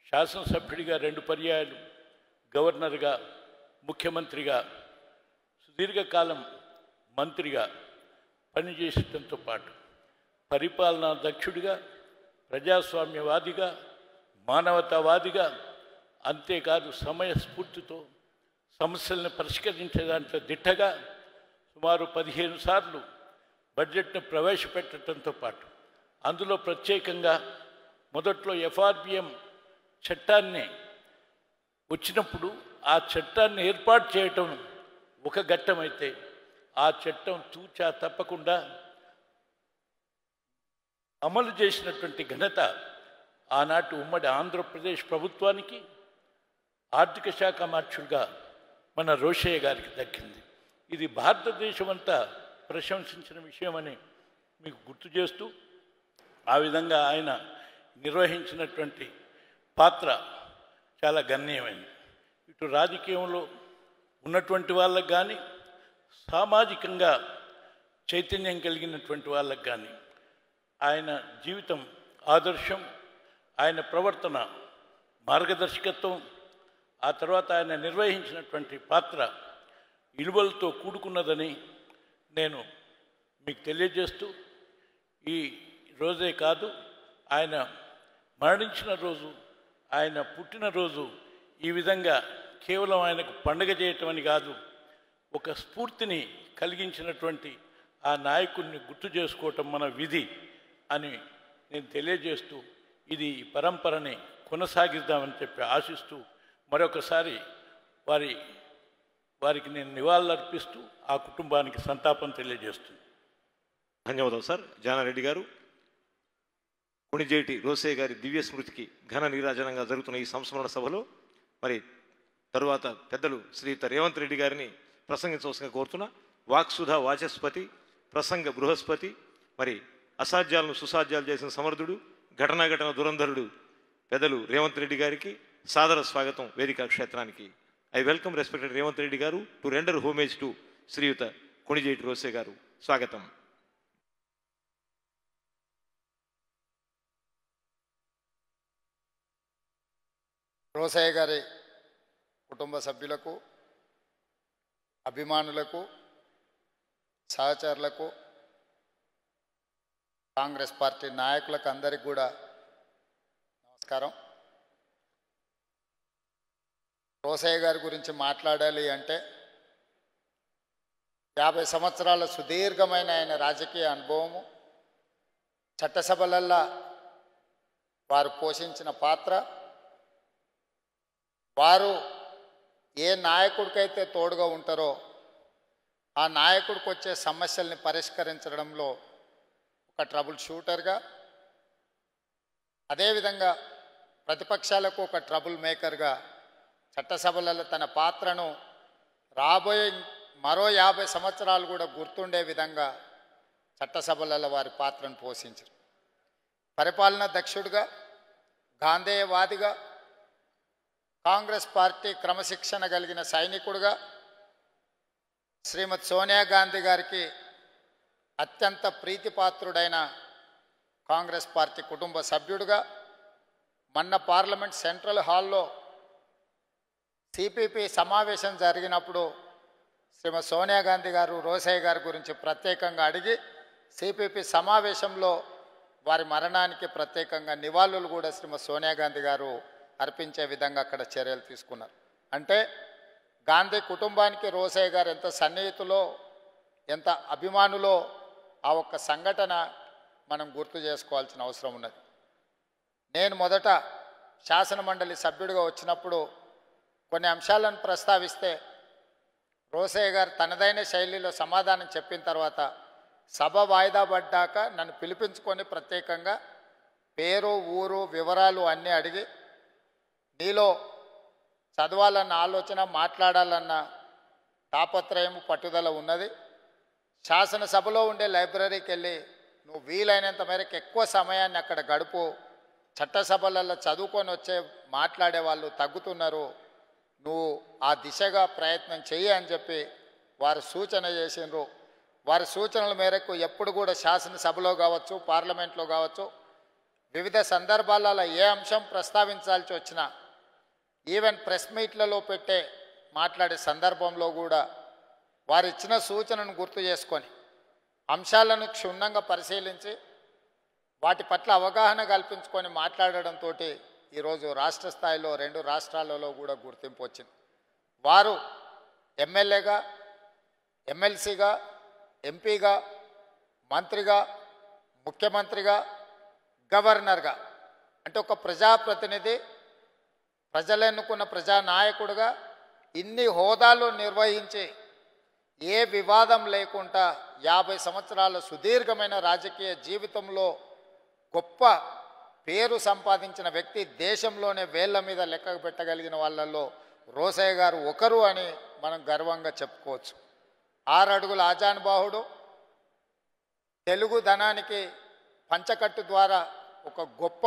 శాసనసభ్యుడిగా రెండు పర్యాయాలు గవర్నర్గా ముఖ్యమంత్రిగా సుదీర్ఘకాలం మంత్రిగా పనిచేసడంతో పాటు పరిపాలనా దక్షుడిగా ప్రజాస్వామ్యవాదిగా మానవతావాదిగా అంతేకాదు సమయస్ఫూర్తితో సమస్యలను పరిష్కరించే దాంట్లో దిట్టగా సుమారు పదిహేను సార్లు బడ్జెట్ను ప్రవేశపెట్టడంతో పాటు అందులో ప్రత్యేకంగా మొదట్లో ఎఫ్ఆర్బిఎం చట్టాన్ని వచ్చినప్పుడు ఆ చట్టాన్ని ఏర్పాటు చేయటం ఒక ఘట్టమైతే ఆ చట్టం తూచా తప్పకుండా అమలు చేసినటువంటి ఘనత ఆనాటి ఉమ్మడి ఆంధ్రప్రదేశ్ ప్రభుత్వానికి ఆర్థిక శాఖ మార్చుడుగా మన రోషయ్య గారికి దక్కింది ఇది భారతదేశం అంతా ప్రశంసించిన విషయమని మీకు గుర్తు చేస్తూ ఆ విధంగా ఆయన నిర్వహించినటువంటి పాత్ర చాలా గణనీయమైంది ఇటు రాజకీయంలో ఉన్నటువంటి వాళ్ళకు కానీ సామాజికంగా చైతన్యం కలిగినటువంటి వాళ్ళకు కానీ ఆయన జీవితం ఆదర్శం ఆయన ప్రవర్తన మార్గదర్శకత్వం ఆ తర్వాత ఆయన నిర్వహించినటువంటి పాత్ర విలువలతో కూడుకున్నదని నేను మీకు తెలియజేస్తూ ఈ రోజే కాదు ఆయన మరణించిన రోజు ఆయన పుట్టినరోజు ఈ విధంగా కేవలం ఆయనకు పండగ చేయటం అని కాదు ఒక స్ఫూర్తిని కలిగించినటువంటి ఆ నాయకుడిని గుర్తు చేసుకోవటం మన విధి అని నేను తెలియజేస్తూ ఇది ఈ పరంపరని కొనసాగిద్దామని చెప్పి ఆశిస్తూ మరొకసారి వారి వారికి నేను నివాళులర్పిస్తూ ఆ కుటుంబానికి సంతాపం తెలియజేస్తుంది ధన్యవాదాలు సార్ జానారెడ్డి గారు కుణిజేటి రోసే గారి దివ్య స్మృతికి ఘన నీరాజనంగా జరుగుతున్న ఈ సంస్మరణ సభలో మరి తరువాత పెద్దలు శ్రీయుత రేవంత్ రెడ్డి గారిని ప్రసంగించవలసిన కోరుతున్నా వాక్సుధ వాచస్పతి ప్రసంగ బృహస్పతి మరి అసాధ్యాలను సుసాధ్యాలు చేసిన సమర్థుడు ఘటన దురంధరుడు పెద్దలు రేవంత్ రెడ్డి గారికి సాదర స్వాగతం వేదిక క్షేత్రానికి I welcome respected Revanth Reddy garu to render homage to శ్రీయుత కొణిజేటి రోసే గారు స్వాగతం రోసయ్య గారి కుటుంబ సభ్యులకు అభిమానులకు సహచరులకు కాంగ్రెస్ పార్టీ నాయకులకు అందరికి కూడా నమస్కారం రోసయ్య గారి గురించి మాట్లాడాలి అంటే యాభై సంవత్సరాల సుదీర్ఘమైన ఆయన రాజకీయ అనుభవము చట్టసభలల్లా వారు పోషించిన పాత్ర వారు ఏ నాయకుడికైతే తోడుగా ఉంటారో ఆ నాయకుడికి వచ్చే సమస్యల్ని పరిష్కరించడంలో ఒక ట్రబుల్ షూటర్గా అదేవిధంగా ప్రతిపక్షాలకు ఒక ట్రబుల్ మేకర్గా చట్టసభలలో తన పాత్రను రాబోయే మరో యాభై సంవత్సరాలు కూడా గుర్తుండే విధంగా చట్టసభలలో వారి పాత్రను పోషించరు పరిపాలన దక్షుడుగా గాంధేయవాదిగా కాంగ్రెస్ పార్టీ క్రమశిక్షణ కలిగిన సైనికుడుగా శ్రీమతి సోనియా గాంధీ గారికి అత్యంత ప్రీతిపాత్రుడైన కాంగ్రెస్ పార్టీ కుటుంబ సభ్యుడుగా మన్న పార్లమెంట్ సెంట్రల్ హాల్లో సిపిపి సమావేశం జరిగినప్పుడు శ్రీమతి సోనియా గాంధీ గారు రోసయ్య గారి గురించి ప్రత్యేకంగా అడిగి సిపిపి సమావేశంలో వారి మరణానికి ప్రత్యేకంగా నివాళులు కూడా శ్రీమతి సోనియా గాంధీ గారు అర్పించే విధంగా అక్కడ చర్యలు తీసుకున్నారు అంటే గాంధీ కుటుంబానికి రోసయ్య గారు ఎంత సన్నిహితులో ఎంత అభిమానులో ఆ ఒక్క సంఘటన మనం గుర్తు చేసుకోవాల్సిన అవసరం ఉన్నది నేను మొదట శాసనమండలి సభ్యుడిగా వచ్చినప్పుడు కొన్ని అంశాలను ప్రస్తావిస్తే రోసయ్య గారు తనదైన శైలిలో సమాధానం చెప్పిన తర్వాత సభ వాయిదా పడ్డాక నన్ను పిలిపించుకొని ప్రత్యేకంగా పేరు ఊరు వివరాలు అన్నీ అడిగి నీలో చదవాలన్న ఆలోచన మాట్లాడాలన్న తాపత్రయం పట్టుదల ఉన్నది శాసనసభలో ఉండే లైబ్రరీకి వెళ్ళి నువ్వు వీలైనంత మేరకు ఎక్కువ సమయాన్ని అక్కడ గడుపు చట్టసభలలో చదువుకొని వచ్చే మాట్లాడే వాళ్ళు తగ్గుతున్నారు నువ్వు ఆ దిశగా ప్రయత్నం చెయ్యి అని చెప్పి వారు సూచన చేసినారు వారి సూచనల మేరకు ఎప్పుడు కూడా శాసనసభలో కావచ్చు పార్లమెంట్లో కావచ్చు వివిధ సందర్భాలలో ఏ అంశం ప్రస్తావించాల్సి వచ్చినా ఈవెన్ ప్రెస్ మీట్లలో పెట్టే మాట్లాడే సందర్భంలో కూడా వారిచ్చిన సూచనను గుర్తు చేసుకొని అంశాలను క్షుణ్ణంగా పరిశీలించి వాటి పట్ల అవగాహన కల్పించుకొని మాట్లాడడంతో ఈరోజు రాష్ట్ర స్థాయిలో రెండు రాష్ట్రాలలో కూడా గుర్తింపు వచ్చింది వారు ఎమ్మెల్యేగా ఎమ్మెల్సీగా ఎంపీగా మంత్రిగా ముఖ్యమంత్రిగా గవర్నర్గా అంటే ఒక ప్రజాప్రతినిధి ప్రజలెన్నుకున్న ప్రజానాయకుడుగా ఇన్ని హోదాలు నిర్వహించి ఏ వివాదం లేకుండా యాభై సంవత్సరాల సుదీర్ఘమైన రాజకీయ జీవితంలో గొప్ప పేరు సంపాదించిన వ్యక్తి దేశంలోనే వేళ్ల మీద లెక్క పెట్టగలిగిన వాళ్ళల్లో రోసయ్య గారు ఒకరు అని మనం గర్వంగా చెప్పుకోవచ్చు ఆరు అడుగుల ఆజాన్ బాహుడు తెలుగు ధనానికి పంచకట్టు ద్వారా ఒక గొప్ప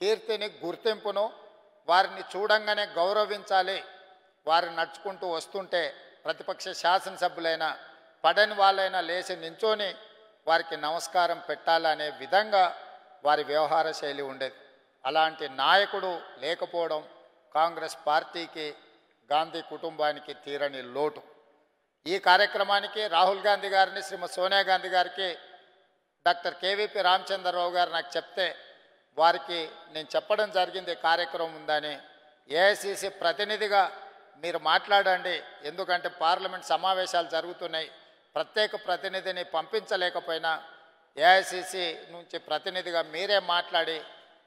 కీర్తిని గుర్తింపును వారిని చూడంగానే గౌరవించాలి వారు నడుచుకుంటూ వస్తుంటే ప్రతిపక్ష శాసనసభ్యులైనా పడని వాళ్ళైనా లేచి నించోని వారికి నమస్కారం పెట్టాలనే విధంగా వారి వ్యవహార శైలి ఉండేది అలాంటి నాయకుడు లేకపోవడం కాంగ్రెస్ పార్టీకి గాంధీ కుటుంబానికి తీరని లోటు ఈ కార్యక్రమానికి రాహుల్ గాంధీ గారిని శ్రీమతి సోనియా గాంధీ గారికి డాక్టర్ కేవీపీ రామచంద్రరావు గారు నాకు చెప్తే వారికి నేను చెప్పడం జరిగింది కార్యక్రమం ఉందని ఏఐసిసి ప్రతినిధిగా మీరు మాట్లాడండి ఎందుకంటే పార్లమెంట్ సమావేశాలు జరుగుతున్నాయి ప్రత్యేక ప్రతినిధిని పంపించలేకపోయినా ఏఐసిసి నుంచి ప్రతినిధిగా మీరే మాట్లాడి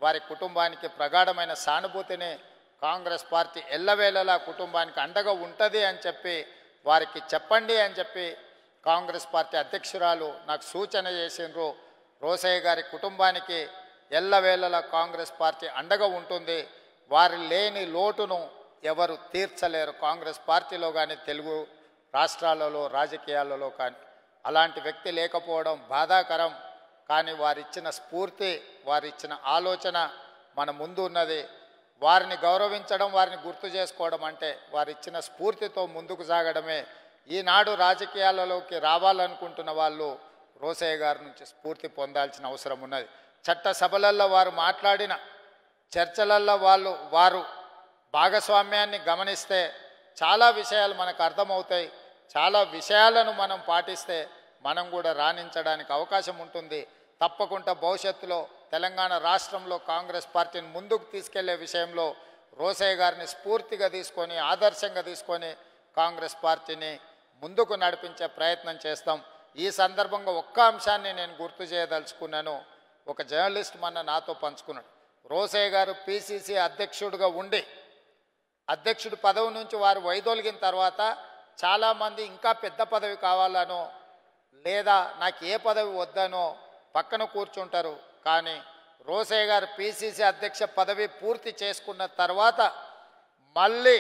వారి కుటుంబానికి ప్రగాఢమైన సానుభూతిని కాంగ్రెస్ పార్టీ ఎల్లవేళలా కుటుంబానికి అండగా ఉంటుంది అని చెప్పి వారికి చెప్పండి అని చెప్పి కాంగ్రెస్ పార్టీ అధ్యక్షురాలు నాకు సూచన చేసిండ్రు రోసయ్య గారి కుటుంబానికి ఎల్లవేళలా కాంగ్రెస్ పార్టీ అండగా ఉంటుంది వారి లేని లోటును ఎవరు తీర్చలేరు కాంగ్రెస్ పార్టీలో కానీ తెలుగు రాష్ట్రాలలో రాజకీయాలలో కానీ అలాంటి వ్యక్తి లేకపోవడం బాధాకరం కానీ వారిచ్చిన స్ఫూర్తి వారిచ్చిన ఆలోచన మన ముందు ఉన్నది వారిని గౌరవించడం వారిని గుర్తు చేసుకోవడం అంటే వారిచ్చిన స్ఫూర్తితో ముందుకు సాగడమే ఈనాడు రాజకీయాలలోకి రావాలనుకుంటున్న వాళ్ళు రోసయ్య గారి నుంచి స్ఫూర్తి పొందాల్సిన అవసరం ఉన్నది చట్టసభలల్లో వారు మాట్లాడిన చర్చలల్లో వాళ్ళు వారు భాగస్వామ్యాన్ని గమనిస్తే చాలా విషయాలు మనకు అర్థమవుతాయి చాలా విషయాలను మనం పాటిస్తే మనం కూడా రాణించడానికి అవకాశం ఉంటుంది తప్పకుండా భవిష్యత్తులో తెలంగాణ రాష్ట్రంలో కాంగ్రెస్ పార్టీని ముందుకు తీసుకెళ్లే విషయంలో రోసయ్య గారిని స్ఫూర్తిగా తీసుకొని ఆదర్శంగా తీసుకొని కాంగ్రెస్ పార్టీని ముందుకు నడిపించే ప్రయత్నం చేస్తాం ఈ సందర్భంగా ఒక్క అంశాన్ని నేను గుర్తు చేయదలుచుకున్నాను ఒక జర్నలిస్ట్ మన నాతో పంచుకున్నాడు రోసయ్య గారు పిసిసి అధ్యక్షుడిగా ఉండి అధ్యక్షుడి పదవి నుంచి వారు వైదొలిగిన తర్వాత చాలామంది ఇంకా పెద్ద పదవి కావాలనో లేదా నాకు ఏ పదవి వద్దనో పక్కన కూర్చుంటారు కానీ రోసయ్య గారు పిసిసి అధ్యక్ష పదవి పూర్తి చేసుకున్న తర్వాత మళ్ళీ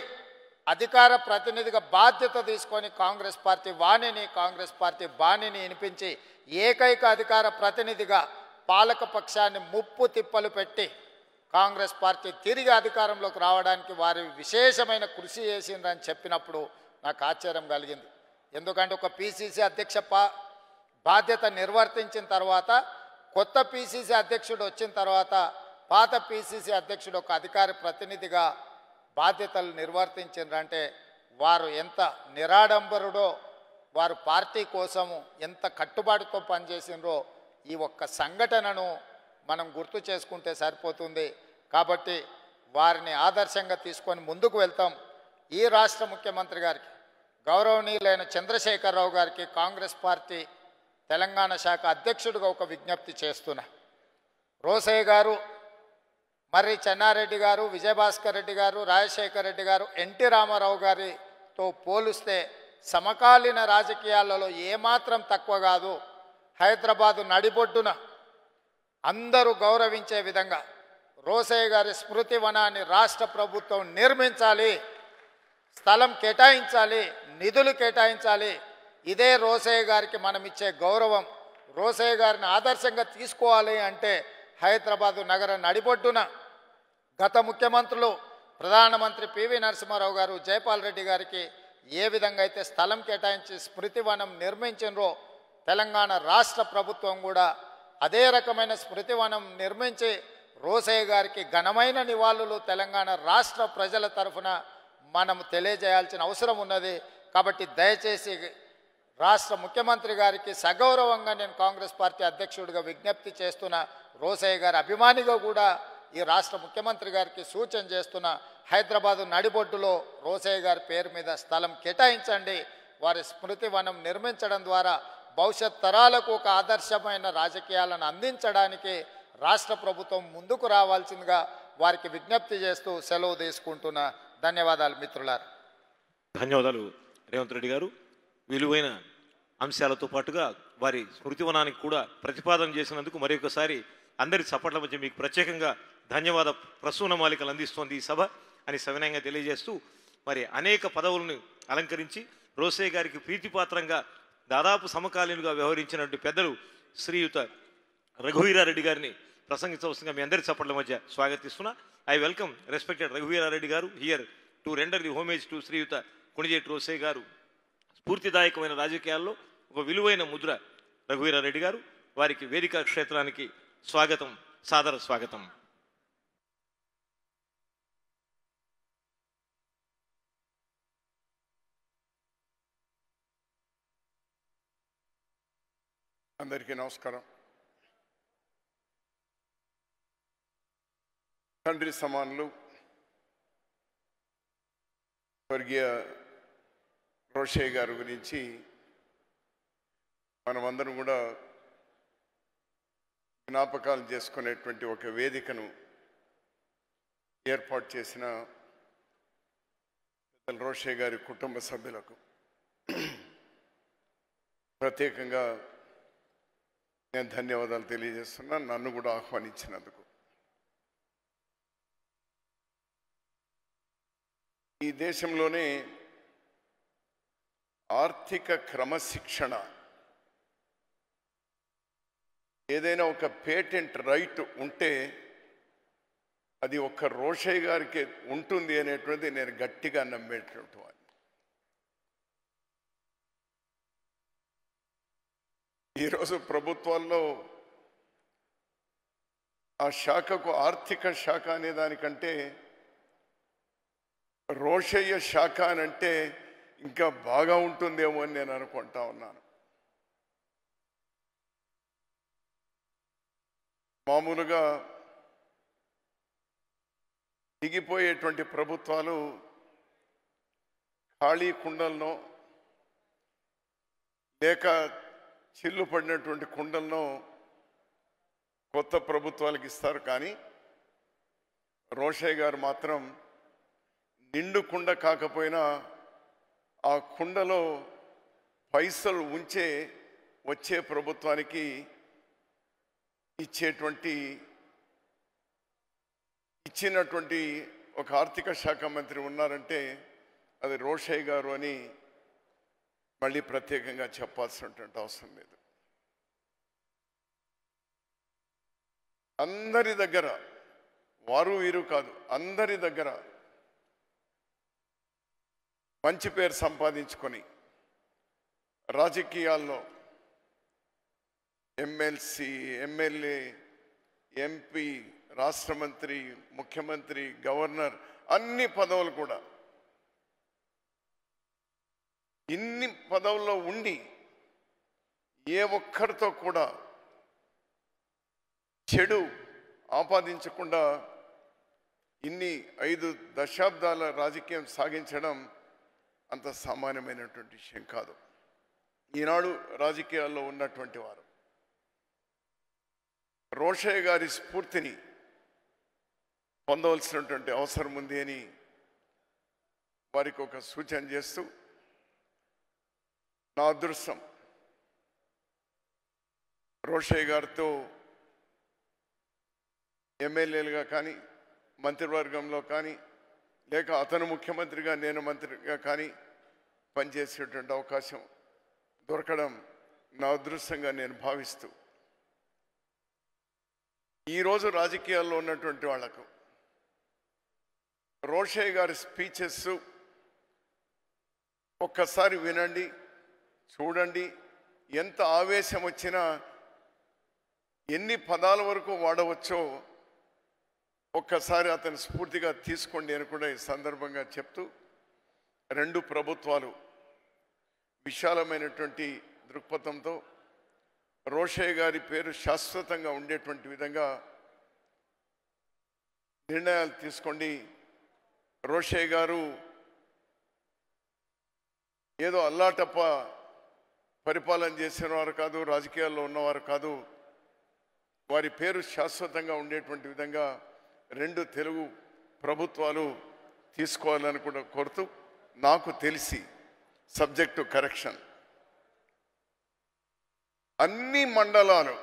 అధికార ప్రతినిధిగా బాధ్యత తీసుకొని కాంగ్రెస్ పార్టీ వాణిని కాంగ్రెస్ పార్టీ బాణిని వినిపించి ఏకైక అధికార ప్రతినిధిగా పాలక పక్షాన్ని ముప్పు తిప్పలు పెట్టి కాంగ్రెస్ పార్టీ తిరిగి అధికారంలోకి రావడానికి వారి విశేషమైన కృషి చేసిందని చెప్పినప్పుడు నాకు ఆశ్చర్యం కలిగింది ఎందుకంటే ఒక పీసీసీ అధ్యక్ష బాధ్యత నిర్వర్తించిన తర్వాత కొత్త పీసీసీ అధ్యక్షుడు వచ్చిన తర్వాత పాత పీసీసీ అధ్యక్షుడు ఒక అధికార ప్రతినిధిగా బాధ్యతలు నిర్వర్తించిండ్రంటే వారు ఎంత నిరాడంబరుడో వారు పార్టీ కోసము ఎంత కట్టుబాటుతో పనిచేసినరో ఈ ఒక్క సంఘటనను మనం గుర్తు చేసుకుంటే సరిపోతుంది కాబట్టి వారిని ఆదర్శంగా తీసుకొని ముందుకు వెళ్తాం ఈ రాష్ట్ర ముఖ్యమంత్రి గారికి గౌరవనీయులైన చంద్రశేఖరరావు గారికి కాంగ్రెస్ పార్టీ తెలంగాణ శాఖ అధ్యక్షుడిగా ఒక విజ్ఞప్తి చేస్తున్నా రోసయ్య గారు మర్రి చెన్నారెడ్డి గారు విజయభాస్కర్ రెడ్డి గారు రాజశేఖర రెడ్డి గారు ఎన్టీ రామారావు గారితో పోలిస్తే సమకాలీన రాజకీయాలలో ఏమాత్రం తక్కువ కాదు హైదరాబాదు నడిబొడ్డున అందరూ గౌరవించే విధంగా రోసయ్య గారి స్మృతి వనాన్ని రాష్ట్ర ప్రభుత్వం నిర్మించాలి స్థలం కేటాయించాలి నిధులు కేటాయించాలి ఇదే రోసయ్య గారికి మనం ఇచ్చే గౌరవం రోసయ్య గారిని ఆదర్శంగా తీసుకోవాలి అంటే హైదరాబాదు నగర నడిబొడ్డున గత ముఖ్యమంత్రులు ప్రధానమంత్రి పివి నరసింహారావు గారు జయపాల్ రెడ్డి గారికి ఏ విధంగా అయితే స్థలం కేటాయించి స్మృతివనం నిర్మించినో తెలంగాణ రాష్ట్ర ప్రభుత్వం కూడా అదే రకమైన స్మృతివనం నిర్మించి రోసయ్య గారికి ఘనమైన నివాళులు తెలంగాణ రాష్ట్ర ప్రజల తరఫున మనం తెలియజేయాల్సిన అవసరం ఉన్నది కాబట్టి దయచేసి రాష్ట్ర ముఖ్యమంత్రి గారికి సగౌరవంగా నేను కాంగ్రెస్ పార్టీ అధ్యక్షుడిగా విజ్ఞప్తి చేస్తున్న రోసయ్య గారి అభిమానిగా కూడా ఈ రాష్ట్ర ముఖ్యమంత్రి గారికి సూచన చేస్తున్న హైదరాబాదు నడిబొడ్డులో రోసయ్య గారి పేరు మీద స్థలం కేటాయించండి వారి స్మృతి వనం నిర్మించడం ద్వారా భవిష్యత్ తరాలకు ఒక ఆదర్శమైన రాజకీయాలను అందించడానికి రాష్ట్ర ప్రభుత్వం ముందుకు రావాల్సిందిగా వారికి విజ్ఞప్తి చేస్తూ సెలవు తీసుకుంటున్నా ధన్యవాదాలు మిత్రులారు ధన్యవాదాలు రేవంత్ రెడ్డి గారు విలువైన అంశాలతో పాటుగా వారి స్మృతివనానికి కూడా ప్రతిపాదన చేసినందుకు మరొకసారి అందరి చప్పట్ల మధ్య మీకు ప్రత్యేకంగా ధన్యవాద ప్రసూన మాలికలు అందిస్తోంది ఈ సభ అని సవినయంగా తెలియజేస్తూ మరి అనేక పదవులను అలంకరించి రోసే గారికి ప్రీతిపాత్రంగా దాదాపు సమకాలీనుగా వ్యవహరించినటువంటి పెద్దలు శ్రీయుత రఘువీరారెడ్డి గారిని ప్రసంగించవలసిందిగా మీ అందరి చప్పట్ల మధ్య స్వాగతిస్తున్నా I welcome respected Raghuveerareddy garu here to render the homage to శ్రీయుత కుణిజేటి రోసే గారు స్ఫూర్తిదాయకమైన రాజకీయాల్లో ఒక విలువైన ముద్ర రఘువీరారెడ్డి గారు వారికి వేదిక క్షేత్రానికి స్వాగతం సాదర స్వాగతం అందరికీ నమస్కారం తండ్రి సమానులు స్వర్గీయ రోషయ్య గారి గురించి మనమందరం కూడా జ్ఞాపకాలు చేసుకునేటువంటి ఒక వేదికను ఏర్పాటు చేసిన రోషయ్య గారి కుటుంబ సభ్యులకు ప్రత్యేకంగా నేను ధన్యవాదాలు తెలియజేస్తున్నాను నన్ను కూడా ఆహ్వానించినందుకు ఈ దేశంలోనే ఆర్థిక క్రమశిక్షణ ఏదైనా ఒక పేటెంట్ రైట్ ఉంటే అది ఒక్క రోషయ్య గారికి ఉంటుంది అనేటువంటిది నేను గట్టిగా నమ్మేటటువంటి వాడిని ఈరోజు ప్రభుత్వాల్లో ఆ శాఖకు ఆర్థిక శాఖ అనే దానికంటే రోషయ్య శాఖ అని అంటే ఇంకా బాగా ఉంటుందేమో అని నేను అనుకుంటా ఉన్నాను మామూలుగా దిగిపోయేటువంటి ప్రభుత్వాలు ఖాళీ కుండలను లేక చిల్లు పడినటువంటి కుండలను కొత్త ప్రభుత్వాలకు ఇస్తారు కానీ రోషయ్య గారు మాత్రం నిండు కుండ కాకపోయినా ఆ కుండలో పైసలు ఉంచే వచ్చే ప్రభుత్వానికి ఇచ్చేటువంటి ఇచ్చినటువంటి ఒక ఆర్థిక శాఖ మంత్రి ఉన్నారంటే అది రోషయ్య గారు అని మళ్ళీ ప్రత్యేకంగా చెప్పాల్సినటువంటి అవసరం లేదు అందరి దగ్గర వారు వీరు కాదు అందరి దగ్గర మంచి పేరు సంపాదించుకొని రాజకీయాల్లో ఎమ్మెల్సీ ఎమ్మెల్యే ఎంపీ రాష్ట్ర మంత్రి ముఖ్యమంత్రి గవర్నర్ అన్ని పదవులు కూడా ఇన్ని పదవుల్లో ఉండి ఏ ఒక్కరితో కూడా చెడు ఆపాదించకుండా ఇన్ని ఐదు దశాబ్దాల రాజకీయం సాగించడం అంత సామాన్యమైనటువంటి విషయం కాదు ఈనాడు రాజకీయాల్లో ఉన్నటువంటి వారు రోషయ్య గారి స్ఫూర్తిని పొందవలసినటువంటి అవసరం ఉంది అని వారికి ఒక సూచన చేస్తూ నా అదృష్టం రోషయ్య గారితో ఎమ్మెల్యేలుగా కానీ మంత్రివర్గంలో కానీ లేక అతను ముఖ్యమంత్రిగా నేను మంత్రిగా కానీ పనిచేసేటువంటి అవకాశం దొరకడం నా అదృష్టంగా నేను భావిస్తూ ఈరోజు రాజకీయాల్లో ఉన్నటువంటి వాళ్లకు రోషయ్య గారి స్పీచెస్ ఒక్కసారి వినండి చూడండి ఎంత ఆవేశం వచ్చినా ఎన్ని పదాల వరకు వాడవచ్చో ఒక్కసారి అతను స్ఫూర్తిగా తీసుకోండి అని కూడా ఈ సందర్భంగా చెప్తూ రెండు ప్రభుత్వాలు విశాలమైనటువంటి దృక్పథంతో రోషయ్య గారి పేరు శాశ్వతంగా ఉండేటువంటి విధంగా నిర్ణయాలు తీసుకోండి రోషయ్య గారు ఏదో అల్లాటప్ప పరిపాలన చేసిన వారు కాదు రాజకీయాల్లో ఉన్నవారు కాదు వారి పేరు శాశ్వతంగా ఉండేటువంటి విధంగా రెండు తెలుగు ప్రభుత్వాలు తీసుకోవాలని కూడా కోరుతూ నాకు తెలిసి సబ్జెక్టు కరెక్షన్ అన్ని మండలాలు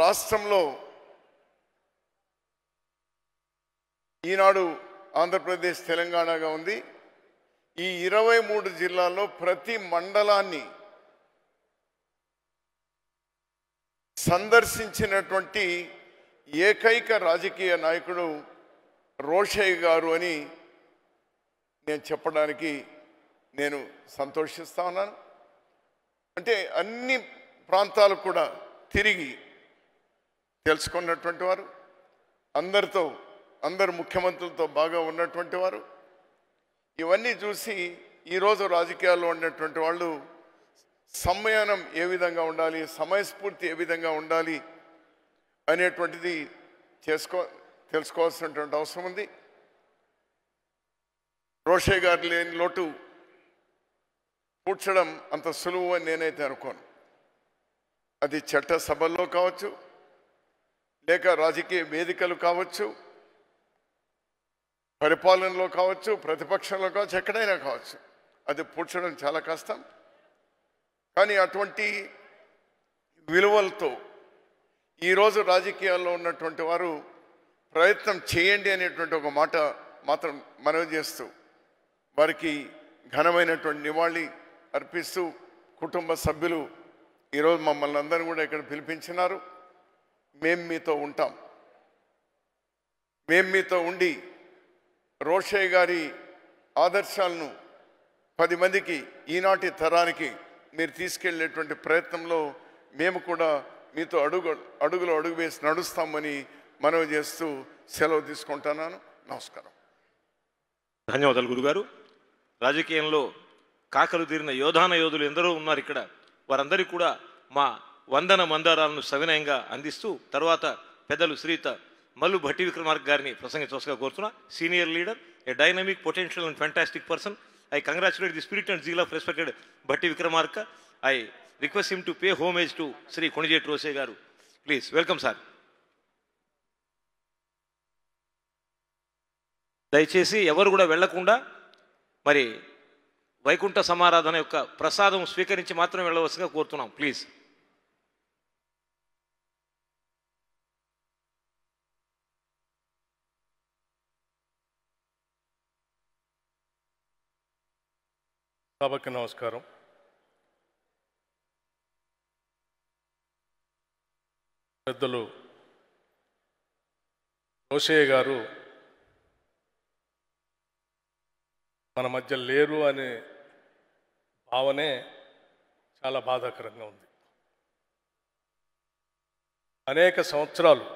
రాష్ట్రంలో ఈనాడు ఆంధ్రప్రదేశ్ తెలంగాణగా ఉంది ఈ ఇరవై మూడు జిల్లాల్లో ప్రతి మండలాన్ని సందర్శించినటువంటి ఏకైక రాజకీయ నాయకుడు రోషయ్య గారు అని నేను చెప్పడానికి నేను సంతోషిస్తా ఉన్నాను అంటే అన్ని ప్రాంతాలు కూడా తిరిగి తెలుసుకున్నటువంటి వారు అందరితో అందరు ముఖ్యమంత్రులతో బాగా ఉన్నటువంటి వారు ఇవన్నీ చూసి ఈరోజు రాజకీయాల్లో ఉన్నటువంటి వాళ్ళు సమయానం ఏ విధంగా ఉండాలి సమయస్ఫూర్తి ఏ విధంగా ఉండాలి అనేటువంటిది చేసుకో తెలుసుకోవాల్సినటువంటి అవసరం ఉంది రోషే గారు లేని లోటు పూడ్చడం అంత సులువు అని నేనైతే అనుకోను అది చట్ట సభల్లో కావచ్చు లేక రాజకీయ వేదికలు కావచ్చు పరిపాలనలో కావచ్చు ప్రతిపక్షంలో కావచ్చు ఎక్కడైనా కావచ్చు అది పూడ్చడం చాలా కష్టం కానీ అటువంటి విలువలతో ఈరోజు రాజకీయాల్లో ఉన్నటువంటి వారు ప్రయత్నం చేయండి అనేటువంటి ఒక మాట మాత్రం మనవి చేస్తూ వారికి ఘనమైనటువంటి నివాళి అర్పిస్తూ కుటుంబ సభ్యులు ఈరోజు మమ్మల్ని అందరూ కూడా ఇక్కడ పిలిపించినారు మేము మీతో ఉంటాం మేం మీతో ఉండి రోషయ్య గారి ఆదర్శాలను పది మందికి ఈనాటి తరానికి మీరు తీసుకెళ్లేటువంటి ప్రయత్నంలో మేము కూడా మీతో అడుగు అడుగులో అడుగు వేసి నడుస్తామని మనవి చేస్తూ సెలవు తీసుకుంటున్నాను నమస్కారం ధన్యవాదాలు గురుగారు రాజకీయంలో కాకలు తీరిన యోధాన యోధులు ఎందరో ఉన్నారు ఇక్కడ వారందరికీ కూడా మా వందన మందారాలను సవినయంగా అందిస్తూ తర్వాత పెద్దలు శ్రీత మల్లు భట్టి విక్రమార్క్ గారిని ప్రసంగించవలసిగా కోరుతున్నా senior leader a dynamic potential and fantastic person I congratulate the spirit and zeal of respected Bhatti Vikramarka I request him to pay homage to Shri Konijeti Rosaiah garu please welcome sir దయచేసి ఎవరు కూడా వెళ్లకుండా మరి వైకుంఠ సమారాధన యొక్క ప్రసాదం స్వీకరించి మాత్రం వెళ్ళవలసిందిగా కోరుతున్నాం ప్లీజ్ సభకు నమస్కారం పెద్దలు రోషయ్య గారు మన మధ్య లేరు అనే భావనే చాలా బాధాకరంగా ఉంది అనేక సంవత్సరాలు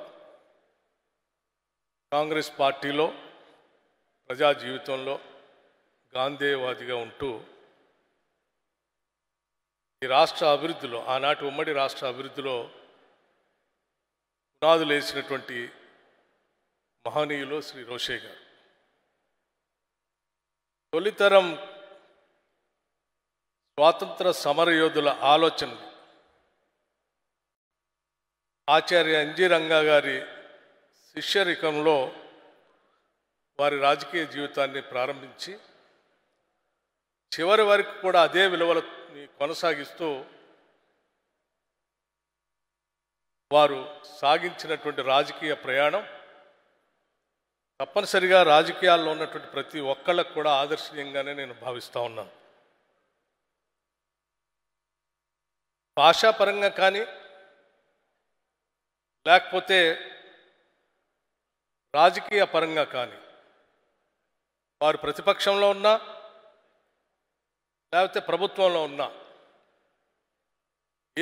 కాంగ్రెస్ పార్టీలో ప్రజా జీవితంలో గాంధీవాదిగా ఉంటూ ఈ రాష్ట్ర అభివృద్ధిలో ఆనాటి ఉమ్మడి రాష్ట్ర అభివృద్ధిలో పునాదులు వేసినటువంటి మహనీయులు శ్రీ రోషే గారు తొలితరం స్వాతంత్ర సమరయోధుల ఆలోచన ఆచార్య రంగా గారి శిష్యరికంలో వారి రాజకీయ జీవితాన్ని ప్రారంభించి చివరి వరకు కూడా అదే విలువల ని కొనసాగిస్తూ వారు సాగించినటువంటి రాజకీయ ప్రయాణం తప్పనిసరిగా రాజకీయాల్లో ఉన్నటువంటి ప్రతి ఒక్కళ్ళకు కూడా ఆదర్శనీయంగానే నేను భావిస్తూ ఉన్నాను భాషాపరంగా కానీ లేకపోతే రాజకీయ పరంగా కానీ వారు ప్రతిపక్షంలో ఉన్నా లేకపోతే ప్రభుత్వంలో ఉన్నా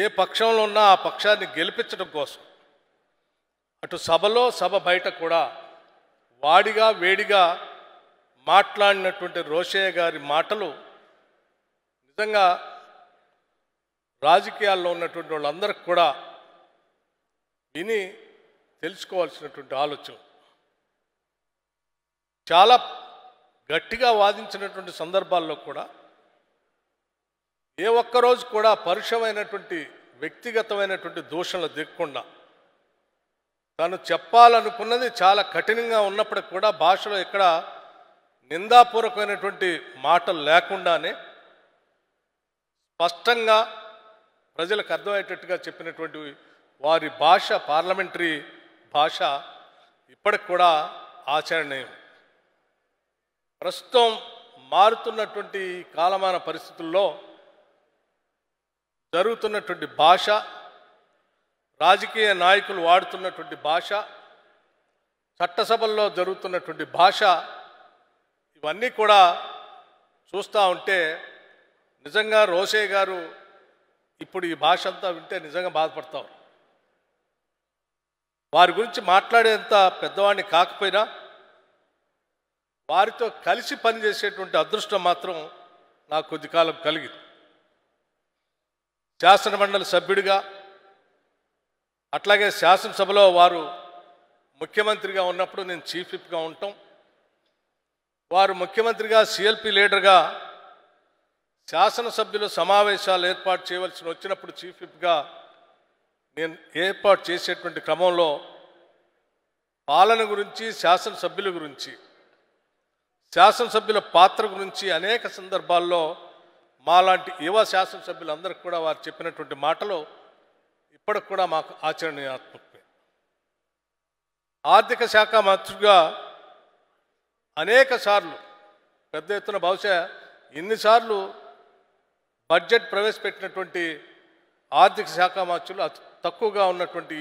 ఏ పక్షంలో ఉన్నా ఆ పక్షాన్ని గెలిపించడం కోసం అటు సభలో సభ బయట కూడా వాడిగా వేడిగా మాట్లాడినటువంటి రోషయ్య గారి మాటలు నిజంగా రాజకీయాల్లో ఉన్నటువంటి వాళ్ళందరికి కూడా విని తెలుసుకోవాల్సినటువంటి ఆలోచన చాలా గట్టిగా వాదించినటువంటి సందర్భాల్లో కూడా ఏ ఒక్కరోజు కూడా పరుషమైనటువంటి వ్యక్తిగతమైనటువంటి దూషణలు దిగకుండా తను చెప్పాలనుకున్నది చాలా కఠినంగా ఉన్నప్పటికి కూడా భాషలో ఇక్కడ నిందాపూర్వకమైనటువంటి మాటలు లేకుండానే స్పష్టంగా ప్రజలకు అర్థమయ్యేటట్టుగా చెప్పినటువంటి వారి భాష పార్లమెంటరీ భాష ఇప్పటికి కూడా ఆచరణీయం ప్రస్తుతం మారుతున్నటువంటి కాలమాన పరిస్థితుల్లో జరుగుతున్నటువంటి భాష రాజకీయ నాయకులు వాడుతున్నటువంటి భాష చట్టసభల్లో జరుగుతున్నటువంటి భాష ఇవన్నీ కూడా చూస్తూ ఉంటే నిజంగా రోసే గారు ఇప్పుడు ఈ భాష అంతా వింటే నిజంగా బాధపడతారు వారి గురించి మాట్లాడేంత పెద్దవాడిని కాకపోయినా వారితో కలిసి పనిచేసేటువంటి అదృష్టం మాత్రం నాకు కొద్ది కాలం కలిగింది శాసనమండలి సభ్యుడిగా అట్లాగే శాసనసభలో వారు ముఖ్యమంత్రిగా ఉన్నప్పుడు నేను చీఫ్ విప్గా ఉంటాం వారు ముఖ్యమంత్రిగా సిఎల్పి లీడర్గా శాసనసభ్యులు సమావేశాలు ఏర్పాటు చేయవలసిన వచ్చినప్పుడు చీఫ్ విప్గా నేను ఏర్పాటు చేసేటువంటి క్రమంలో పాలన గురించి శాసనసభ్యుల గురించి శాసనసభ్యుల పాత్ర గురించి అనేక సందర్భాల్లో మాలాంటి యువ శాసనసభ్యులందరికీ కూడా వారు చెప్పినటువంటి మాటలు ఇప్పటికి కూడా మాకు ఆచరణీయాత్మకమే ఆర్థిక శాఖ మంత్రిగా అనేక సార్లు పెద్ద ఎత్తున బహుశా ఇన్నిసార్లు బడ్జెట్ ప్రవేశపెట్టినటువంటి ఆర్థిక శాఖ మంత్రులు అతి తక్కువగా ఉన్నటువంటి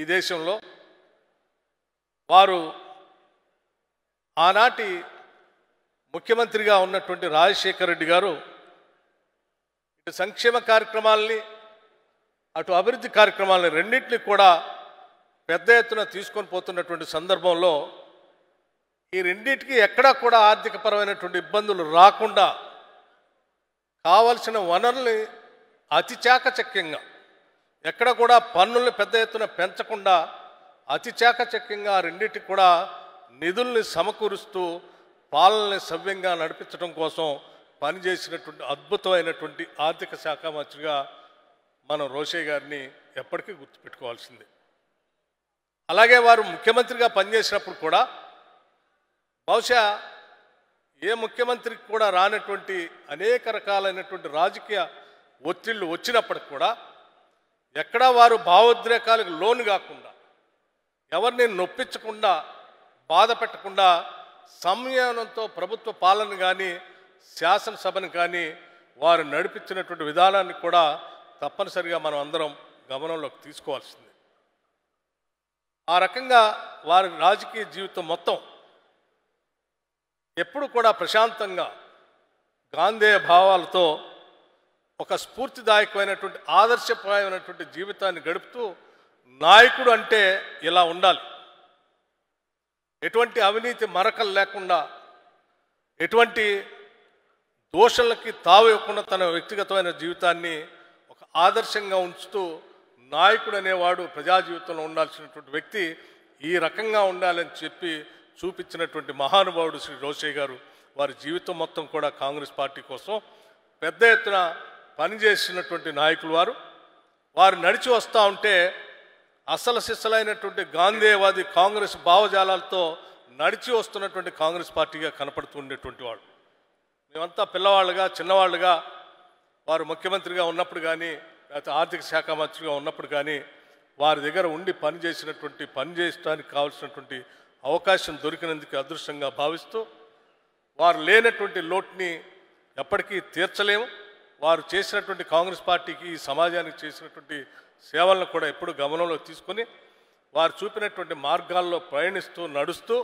ఈ దేశంలో వారు ఆనాటి ముఖ్యమంత్రిగా ఉన్నటువంటి రాజశేఖర రెడ్డి గారు సంక్షేమ కార్యక్రమాలని అటు అభివృద్ధి కార్యక్రమాలని రెండింటిని కూడా పెద్ద ఎత్తున తీసుకొని పోతున్నటువంటి సందర్భంలో ఈ రెండింటికి ఎక్కడా కూడా ఆర్థికపరమైనటువంటి ఇబ్బందులు రాకుండా కావలసిన వనరుల్ని అతి చాకచక్యంగా ఎక్కడ కూడా పన్నుల్ని పెద్ద ఎత్తున పెంచకుండా అతి చాకచక్యంగా రెండింటికి కూడా నిధుల్ని సమకూరుస్తూ పాలనని సవ్యంగా నడిపించడం కోసం పనిచేసినటువంటి అద్భుతమైనటువంటి ఆర్థిక శాఖ మంత్రిగా మనం రోషే గారిని ఎప్పటికీ గుర్తుపెట్టుకోవాల్సిందే అలాగే వారు ముఖ్యమంత్రిగా పనిచేసినప్పుడు కూడా బహుశా ఏ ముఖ్యమంత్రికి కూడా రానటువంటి అనేక రకాలైనటువంటి రాజకీయ ఒత్తిళ్ళు వచ్చినప్పటికి కూడా ఎక్కడా వారు భావోద్రేకాలకు లోను కాకుండా ఎవరిని నొప్పించకుండా బాధ పెట్టకుండా సంయమనంతో ప్రభుత్వ పాలన కానీ శాసనసభను కానీ వారు నడిపించినటువంటి విధానాన్ని కూడా తప్పనిసరిగా మనం అందరం గమనంలోకి తీసుకోవాల్సింది ఆ రకంగా వారి రాజకీయ జీవితం మొత్తం ఎప్పుడు కూడా ప్రశాంతంగా గాంధేయ భావాలతో ఒక స్ఫూర్తిదాయకమైనటువంటి ఆదర్శప్రాయమైనటువంటి జీవితాన్ని గడుపుతూ నాయకుడు అంటే ఇలా ఉండాలి ఎటువంటి అవినీతి మరకలు లేకుండా ఎటువంటి దోషలకి తావు ఇవ్వకుండా తన వ్యక్తిగతమైన జీవితాన్ని ఒక ఆదర్శంగా ఉంచుతూ నాయకుడు అనేవాడు ప్రజా జీవితంలో ఉండాల్సినటువంటి వ్యక్తి ఈ రకంగా ఉండాలని చెప్పి చూపించినటువంటి మహానుభావుడు శ్రీ రోషయ్య గారు వారి జీవితం మొత్తం కూడా కాంగ్రెస్ పార్టీ కోసం పెద్ద ఎత్తున పనిచేసినటువంటి నాయకులు వారు వారు నడిచి వస్తూ ఉంటే అసలు సిసలైనటువంటి గాంధీవాది కాంగ్రెస్ భావజాలాలతో నడిచి వస్తున్నటువంటి కాంగ్రెస్ పార్టీగా కనపడుతుండేటువంటి వాడు మేమంతా పిల్లవాళ్ళుగా చిన్నవాళ్ళుగా వారు ముఖ్యమంత్రిగా ఉన్నప్పుడు కానీ లేకపోతే ఆర్థిక శాఖ మంత్రిగా ఉన్నప్పుడు కానీ వారి దగ్గర ఉండి పనిచేసినటువంటి పనిచేయడానికి కావలసినటువంటి అవకాశం దొరికినందుకు అదృష్టంగా భావిస్తూ వారు లేనటువంటి లోటుని ఎప్పటికీ తీర్చలేము వారు చేసినటువంటి కాంగ్రెస్ పార్టీకి ఈ సమాజానికి చేసినటువంటి సేవలను కూడా ఎప్పుడు గమనంలో తీసుకొని వారు చూపినటువంటి మార్గాల్లో ప్రయాణిస్తూ నడుస్తూ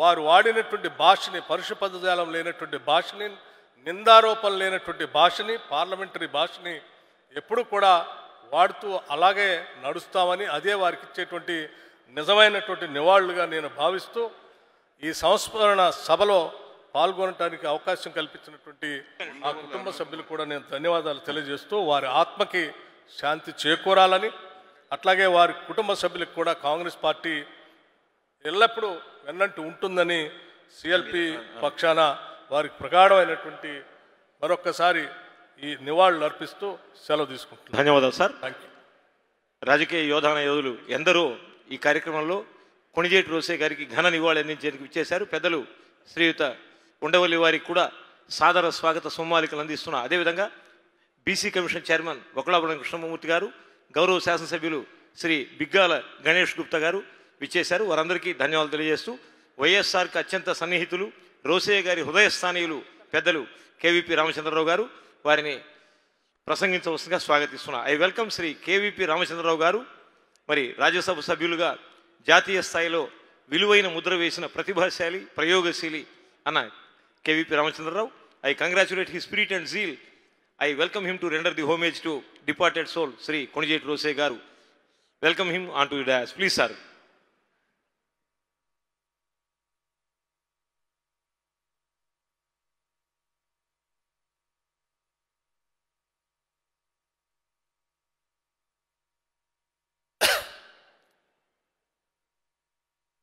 వారు వాడినటువంటి భాషని పరుషు పదజాలం లేనటువంటి భాషని నిందారోపణ లేనటువంటి భాషని పార్లమెంటరీ భాషని ఎప్పుడు కూడా వాడుతూ అలాగే నడుస్తామని అదే వారికి ఇచ్చేటువంటి నిజమైనటువంటి నివాళులుగా నేను భావిస్తూ ఈ సంస్మరణ సభలో పాల్గొనడానికి అవకాశం కల్పించినటువంటి ఆ కుటుంబ సభ్యులు కూడా నేను ధన్యవాదాలు తెలియజేస్తూ వారి ఆత్మకి శాంతి చేకూరాలని అట్లాగే వారి కుటుంబ సభ్యులకు కూడా కాంగ్రెస్ పార్టీ ఎల్లప్పుడూ వెన్నంటూ ఉంటుందని సిఎల్పి పక్షాన వారికి ప్రగాఢమైనటువంటి మరొక్కసారి ఈ నివాళులు అర్పిస్తూ సెలవు తీసుకుంటున్నాను ధన్యవాదాలు సార్ థ్యాంక్ యూ రాజకీయ యోధాన యోధులు ఎందరో ఈ కార్యక్రమంలో కొణిజేటి రోసే గారికి ఘన నివాళి అందించేందుకు ఇచ్చేశారు పెద్దలు శ్రీయుత ఉండవల్లి వారికి కూడా సాదర స్వాగత సోమాలికలు అందిస్తున్నారు అదేవిధంగా BC commission chairman Okalapuram Krishnamurthy garu గౌరవ శాసనసభ్యులు శ్రీ బిగ్గాల గణేష్ గుప్తా గారు విచ్చేశారు వారందరికీ ధన్యవాదాలు తెలియజేస్తూ వైఎస్ఆర్కి అత్యంత సన్నిహితులు రోసయ్య గారి హృదయస్థానీయులు పెద్దలు కేవీపీ రామచంద్రరావు గారు వారిని ప్రసంగించవలసిందిగా స్వాగతిస్తున్నా ఐ వెల్కమ్ శ్రీ కేవీపీ రామచంద్రరావు గారు మరి రాజ్యసభ సభ్యులుగా జాతీయ స్థాయిలో విలువైన ముద్ర వేసిన ప్రతిభాశాలి ప్రయోగశీలి అన్న KVP Ramachandrarao I congratulate he spirit and zeal I welcome him to render the homage to departed soul Shri Konijeti Rosaiah garu welcome him on to dais please sir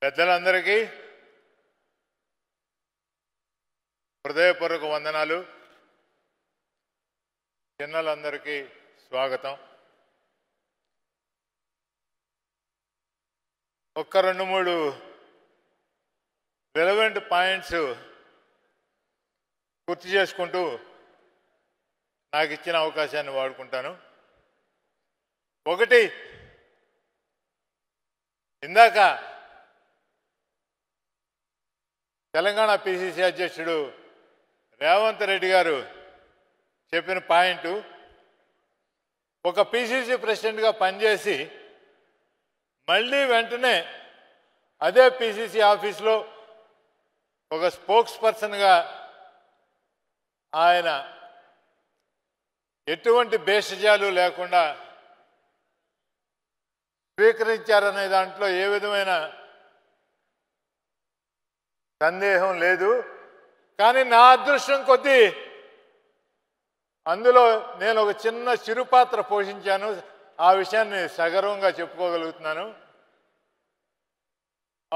పెద్దలందరికీ హృదయపూర్వక వందనాలు చిన్నలందరికీ స్వాగతం ఒక్క రెండు మూడు రెలవెంట్ పాయింట్స్ గుర్తు చేసుకుంటూ నాకు ఇచ్చిన అవకాశాన్ని వాడుకుంటాను ఒకటి ఇందాక తెలంగాణ పిసిసి అధ్యక్షుడు రేవంత్ రెడ్డి గారు చెప్పిన పాయింట్ ఒక పిసిసి ప్రెసిడెంట్గా పనిచేసి మళ్ళీ వెంటనే అదే పిసిసి ఆఫీస్లో ఒక స్పోక్స్ పర్సన్గా ఆయన ఎటువంటి భేషజాలు లేకుండా స్వీకరించారనే దాంట్లో ఏ విధమైన సందేహం లేదు కానీ నా అదృష్టం కొద్దీ అందులో నేను ఒక చిన్న చిరుపాత్ర పోషించాను ఆ విషయాన్ని సగర్వంగా చెప్పుకోగలుగుతున్నాను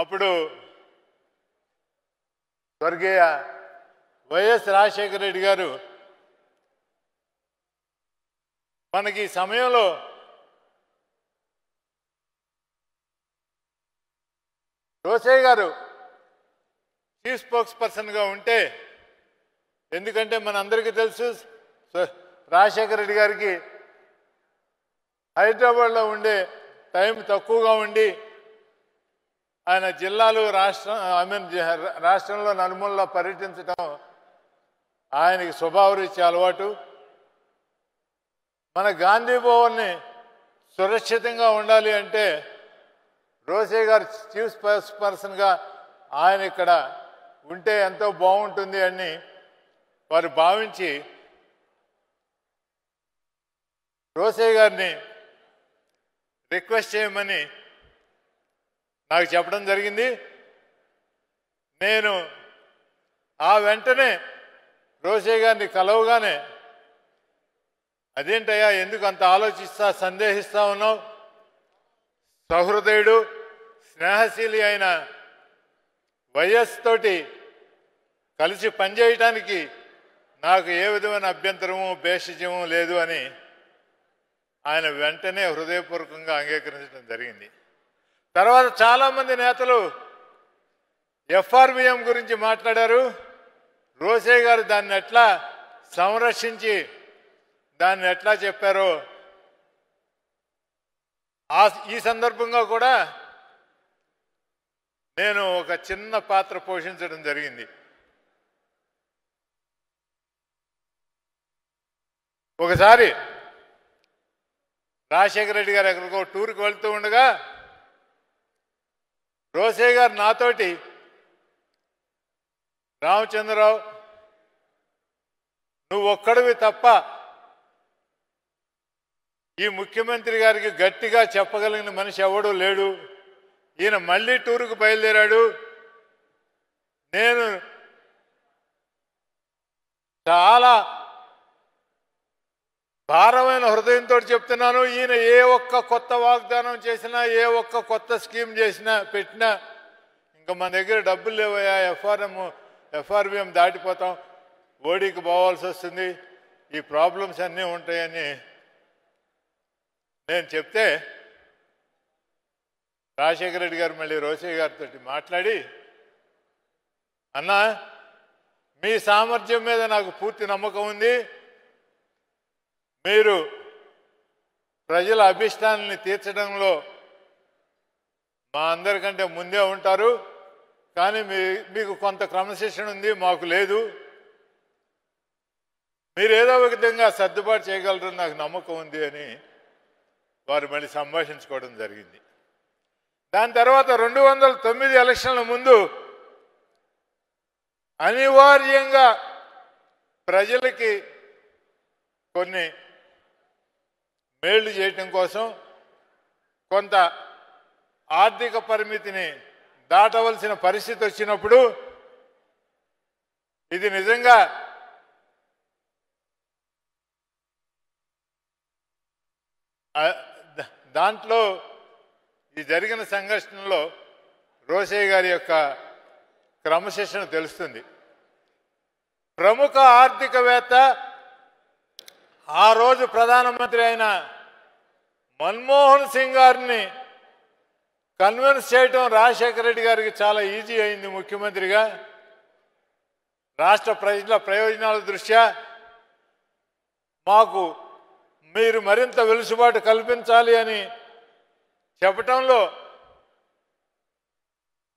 అప్పుడు స్వర్గీయ వైఎస్ రాజశేఖర రెడ్డి గారు మనకి సమయంలో రోసయ్య గారు చీఫ్ స్పోక్స్ పర్సన్గా ఉంటే ఎందుకంటే మన అందరికీ తెలుసు రాజశేఖర రెడ్డి గారికి హైదరాబాద్లో ఉండే టైం తక్కువగా ఉండి ఆయన జిల్లాలు రాష్ట్రం ఐ మీన్ రాష్ట్రంలో నలుమూలలో పర్యటించడం ఆయనకి స్వభావరీత్య అలవాటు మన గాంధీ భవన్ని సురక్షితంగా ఉండాలి అంటే రోసే గారు చీఫ్ పర్సన్గా ఆయన ఇక్కడ ఉంటే ఎంతో బాగుంటుంది అని వారు భావించి రోసే గారిని రిక్వెస్ట్ చేయమని నాకు చెప్పడం జరిగింది నేను ఆ వెంటనే రోసే గారిని కలవగానే అదేంటయ్యా ఎందుకు అంత ఆలోచిస్తా సందేహిస్తా ఉన్నావు సహృదయుడు స్నేహశీలి అయిన వైఎస్ తోటి కలిసి పనిచేయటానికి నాకు ఏ విధమైన అభ్యంతరము భేషజము లేదు అని ఆయన వెంటనే హృదయపూర్వకంగా అంగీకరించడం జరిగింది తర్వాత చాలామంది నేతలు ఎఫ్ఆర్బిఎం గురించి మాట్లాడారు రోసే గారు దాన్ని ఎట్లా సంరక్షించి దాన్ని ఎట్లా చెప్పారో ఈ సందర్భంగా కూడా నేను ఒక చిన్న పాత్ర పోషించడం జరిగింది ఒకసారి రాజశేఖర రెడ్డి గారు ఎక్కడికో టూర్కి వెళ్తూ ఉండగా రోసే గారు నాతోటి రామచంద్రరావు నువ్వు ఒక్కడివి తప్ప ఈ ముఖ్యమంత్రి గారికి గట్టిగా చెప్పగలిగిన మనిషి ఎవడూ లేడు ఈయన మళ్ళీ టూరుకు బయలుదేరాడు నేను చాలా భారమైన హృదయంతో చెప్తున్నాను ఈయన ఏ ఒక్క కొత్త వాగ్దానం చేసినా ఏ ఒక్క కొత్త స్కీమ్ చేసినా పెట్టినా ఇంకా మన దగ్గర డబ్బులు లేవయా ఎఫ్ఆర్ఎం ఎఫ్ఆర్బిఎం దాటిపోతాం ఓడికి పోవాల్సి వస్తుంది ఈ ప్రాబ్లమ్స్ అన్నీ ఉంటాయని నేను చెప్తే రాజశేఖర రెడ్డి గారు మళ్ళీ రోషయ్య గారితో మాట్లాడి అన్నా మీ సామర్థ్యం మీద నాకు పూర్తి నమ్మకం ఉంది మీరు ప్రజల అభిష్టాన్ని తీర్చడంలో మా అందరికంటే ముందే ఉంటారు కానీ మీ మీకు కొంత క్రమశిక్షణ ఉంది మాకు లేదు మీరు ఏదో ఒక విధంగా సర్దుబాటు చేయగలరని నాకు నమ్మకం ఉంది అని వారు మళ్ళీ సంభాషించుకోవడం జరిగింది దాని తర్వాత రెండు వందల తొమ్మిది ఎలక్షన్ల ముందు అనివార్యంగా ప్రజలకి కొన్ని మేళ్లు చేయటం కోసం కొంత ఆర్థిక పరిమితిని దాటవలసిన పరిస్థితి వచ్చినప్పుడు ఇది నిజంగా దాంట్లో ఈ జరిగిన సంఘర్షణలో రోషయ్య గారి యొక్క క్రమశిక్షణ తెలుస్తుంది ప్రముఖ ఆర్థికవేత్త ఆ రోజు ప్రధానమంత్రి అయిన మన్మోహన్ సింగ్ గారిని కన్విన్స్ చేయటం రాజశేఖర రెడ్డి గారికి చాలా ఈజీ అయింది ముఖ్యమంత్రిగా రాష్ట్ర ప్రజల ప్రయోజనాల దృష్ట్యా మాకు మీరు మరింత వెలుసుబాటు కల్పించాలి అని చెప్పటంలో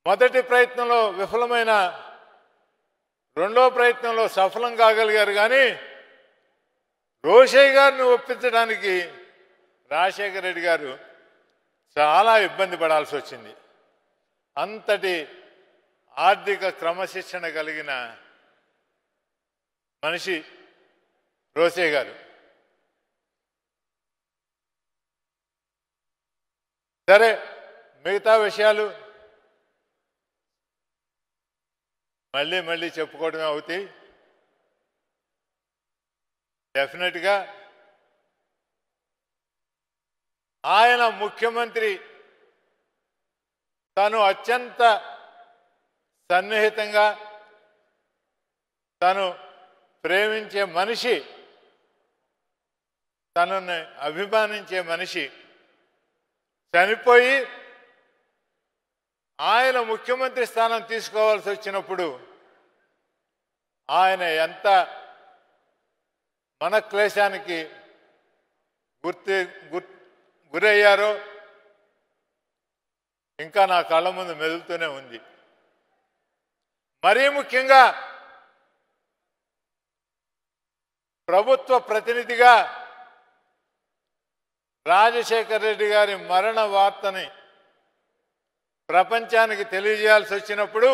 మొదటి ప్రయత్నంలో విఫలమైన రెండో ప్రయత్నంలో సఫలం కాగలిగారు కానీ రోషయ్య గారిని ఒప్పించడానికి రాజశేఖర రెడ్డి గారు చాలా ఇబ్బంది పడాల్సి వచ్చింది అంతటి ఆర్థిక క్రమశిక్షణ కలిగిన మనిషి రోషయ్య గారు సరే మిగతా విషయాలు మళ్ళీ మళ్ళీ చెప్పుకోవడమే అవుతాయి డెఫినెట్గా ఆయన ముఖ్యమంత్రి తను అత్యంత సన్నిహితంగా తను ప్రేమించే మనిషి తనని అభిమానించే మనిషి చనిపోయి ఆయన ముఖ్యమంత్రి స్థానం తీసుకోవాల్సి వచ్చినప్పుడు ఆయన ఎంత మన క్లేశానికి గుర్తి గురయ్యారో ఇంకా నా కళ్ళ ముందు మెదులుతూనే ఉంది మరీ ముఖ్యంగా ప్రభుత్వ ప్రతినిధిగా రాజశేఖర రెడ్డి గారి మరణ వార్తని ప్రపంచానికి తెలియజేయాల్సి వచ్చినప్పుడు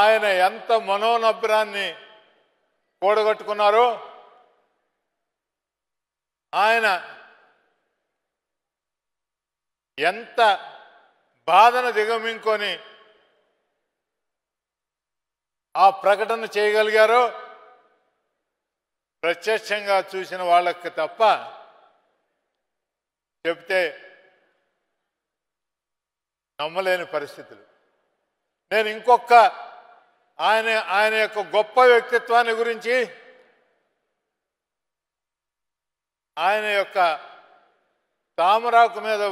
ఆయన ఎంత మనోనభ్రాన్ని కూడగట్టుకున్నారో ఆయన ఎంత బాధను దిగమింకొని ఆ ప్రకటన చేయగలిగారో ప్రత్యక్షంగా చూసిన వాళ్ళకి తప్ప చెప్తే నమ్మలేని పరిస్థితులు నేను ఇంకొక ఆయన ఆయన యొక్క గొప్ప వ్యక్తిత్వాన్ని గురించి ఆయన యొక్క తామరాకు మీద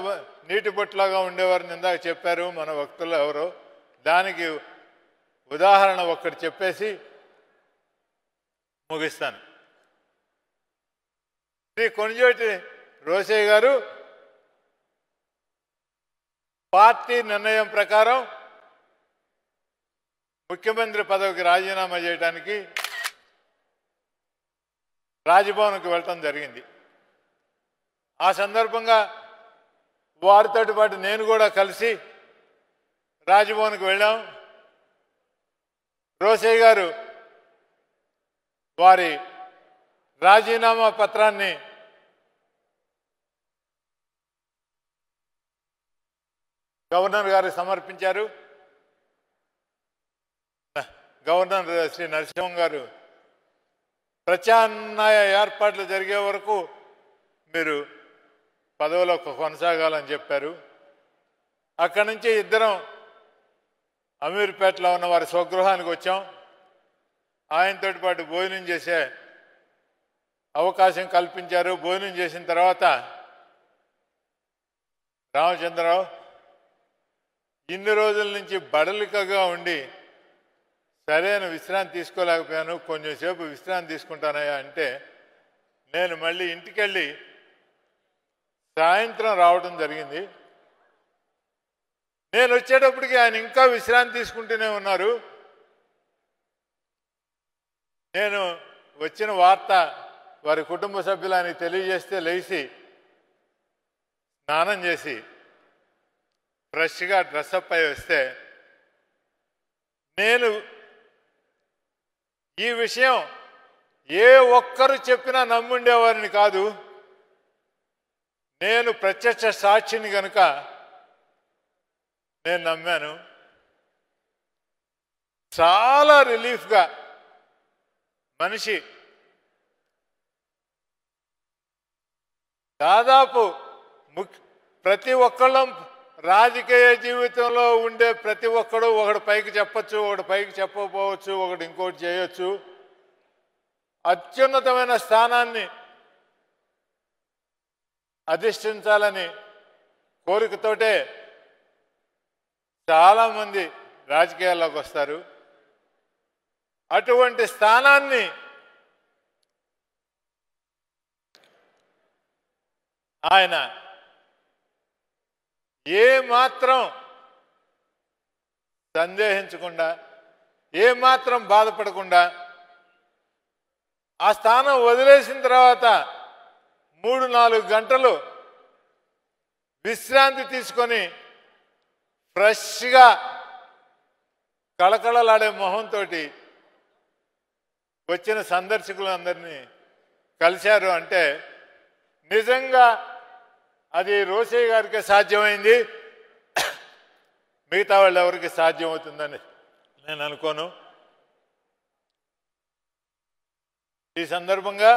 నీటి బొట్లాగా ఉండేవారిని ఇందాక చెప్పారు మన భక్తులు ఎవరు దానికి ఉదాహరణ ఒక్కటి చెప్పేసి ముగిస్తాను శ్రీ కొనిజోటి రోసయ్య గారు పార్టీ నిర్ణయం ప్రకారం ముఖ్యమంత్రి పదవికి రాజీనామా చేయడానికి రాజభవన్కి వెళ్ళటం జరిగింది ఆ సందర్భంగా వారితో పాటు నేను కూడా కలిసి రాజభవన్కి వెళ్ళాం రోసయ్య గారు వారి రాజీనామా పత్రాన్ని గవర్నర్ గారు సమర్పించారు గవర్నర్ శ్రీ నరసింహం గారు ప్రత్యామ్నాయ ఏర్పాట్లు జరిగే వరకు మీరు పదవిలో కొనసాగాలని చెప్పారు అక్కడి నుంచి ఇద్దరం అమీర్పేటలో ఉన్న వారి స్వగృహానికి వచ్చాం ఆయనతో పాటు భోజనం చేసే అవకాశం కల్పించారు భోజనం చేసిన తర్వాత రామచంద్రరావు ఇన్ని రోజుల నుంచి బడలికగా ఉండి సరైన విశ్రాంతి తీసుకోలేకపోయాను కొంచెంసేపు విశ్రాంతి తీసుకుంటానయ్యా అంటే నేను మళ్ళీ ఇంటికెళ్ళి సాయంత్రం రావడం జరిగింది నేను వచ్చేటప్పటికి ఆయన ఇంకా విశ్రాంతి తీసుకుంటూనే ఉన్నారు నేను వచ్చిన వార్త వారి కుటుంబ సభ్యులు తెలియజేస్తే లేచి స్నానం చేసి ఫ్రెష్గా డ్రెస్అప్ అయి వస్తే నేను ఈ విషయం ఏ ఒక్కరు చెప్పినా నమ్ముండేవారిని కాదు నేను ప్రత్యక్ష సాక్షిని కనుక నేను నమ్మాను చాలా రిలీఫ్గా మనిషి దాదాపు ముఖ్య ప్రతి ఒక్కళ్ళం రాజకీయ జీవితంలో ఉండే ప్రతి ఒక్కడు ఒకడు పైకి చెప్పచ్చు ఒకడు పైకి చెప్పకపోవచ్చు ఒకడు ఇంకోటి చేయొచ్చు అత్యున్నతమైన స్థానాన్ని అధిష్ఠించాలని కోరికతోటే చాలామంది రాజకీయాల్లోకి వస్తారు అటువంటి స్థానాన్ని ఆయన ఏ మాత్రం సందేహించకుండా ఏ మాత్రం బాధపడకుండా ఆ స్థానం వదిలేసిన తర్వాత మూడు నాలుగు గంటలు విశ్రాంతి తీసుకొని ఫ్రెష్గా కళకళలాడే మొహంతో వచ్చిన సందర్శకులందరినీ కలిశారు అంటే నిజంగా అది రోసే గారికి సాధ్యమైంది మిగతా వాళ్ళు ఎవరికి సాధ్యం అవుతుందని నేను అనుకోను ఈ సందర్భంగా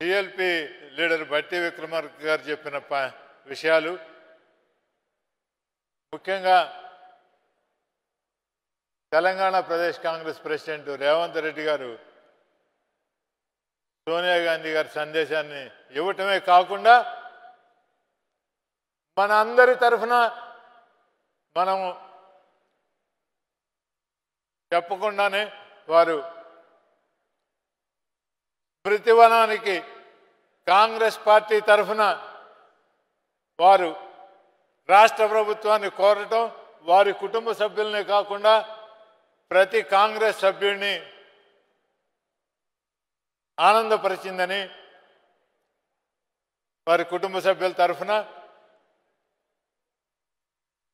టిఎల్పి లీడర్ బట్టి విక్రమార్క గారు చెప్పిన విషయాలు ముఖ్యంగా తెలంగాణ ప్రదేశ్ కాంగ్రెస్ ప్రెసిడెంట్ రేవంత్ రెడ్డి గారు సోనియా గాంధీ గారి సందేశాన్ని ఇవ్వటమే కాకుండా మన అందరి తరఫున మనము చెప్పకుండానే వారు ప్రతివనానికి కాంగ్రెస్ పార్టీ తరఫున వారు రాష్ట్ర ప్రభుత్వాన్ని కోరటం వారి కుటుంబ సభ్యులనే కాకుండా ప్రతి కాంగ్రెస్ సభ్యుడిని ఆనందపరిచిందని వారి కుటుంబ సభ్యుల తరఫున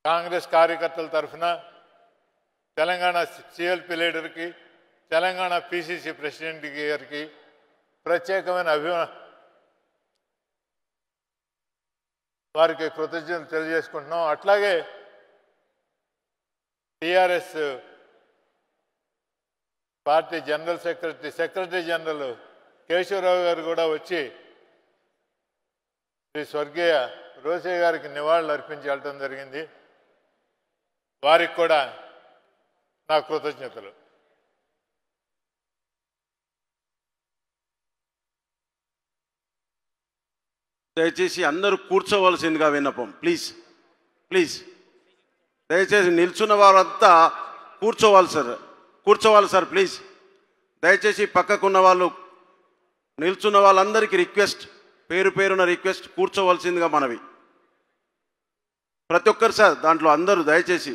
కాంగ్రెస్ కార్యకర్తల తరఫున తెలంగాణ సిఎల్పి లీడర్కి తెలంగాణ పిసిసి ప్రెసిడెంట్ గారికి ప్రత్యేకమైన అభిమా వారికి కృతజ్ఞతలు తెలియజేసుకుంటున్నాం అట్లాగే TRS party general secretary secretary general Keshavarao garu కూడా వచ్చి శ్రీ స్వర్గీయ రోసే గారికి నివాళులు అర్పించి వెళ్ళటం జరిగింది వారికి కూడా నా కృతజ్ఞతలు దయచేసి అందరూ కూర్చోవలసిందిగా విన్నపం ప్లీజ్ ప్లీజ్ దయచేసి నిల్చున్న వారంతా కూర్చోవాలి సార్ కూర్చోవాలి సార్ ప్లీజ్ దయచేసి పక్కకున్న వాళ్ళు నిల్చున్న వాళ్ళందరికీ రిక్వెస్ట్ పేరు పేరున రిక్వెస్ట్ కూర్చోవలసిందిగా మనవి ప్రతి ఒక్కరు సార్ దాంట్లో అందరూ దయచేసి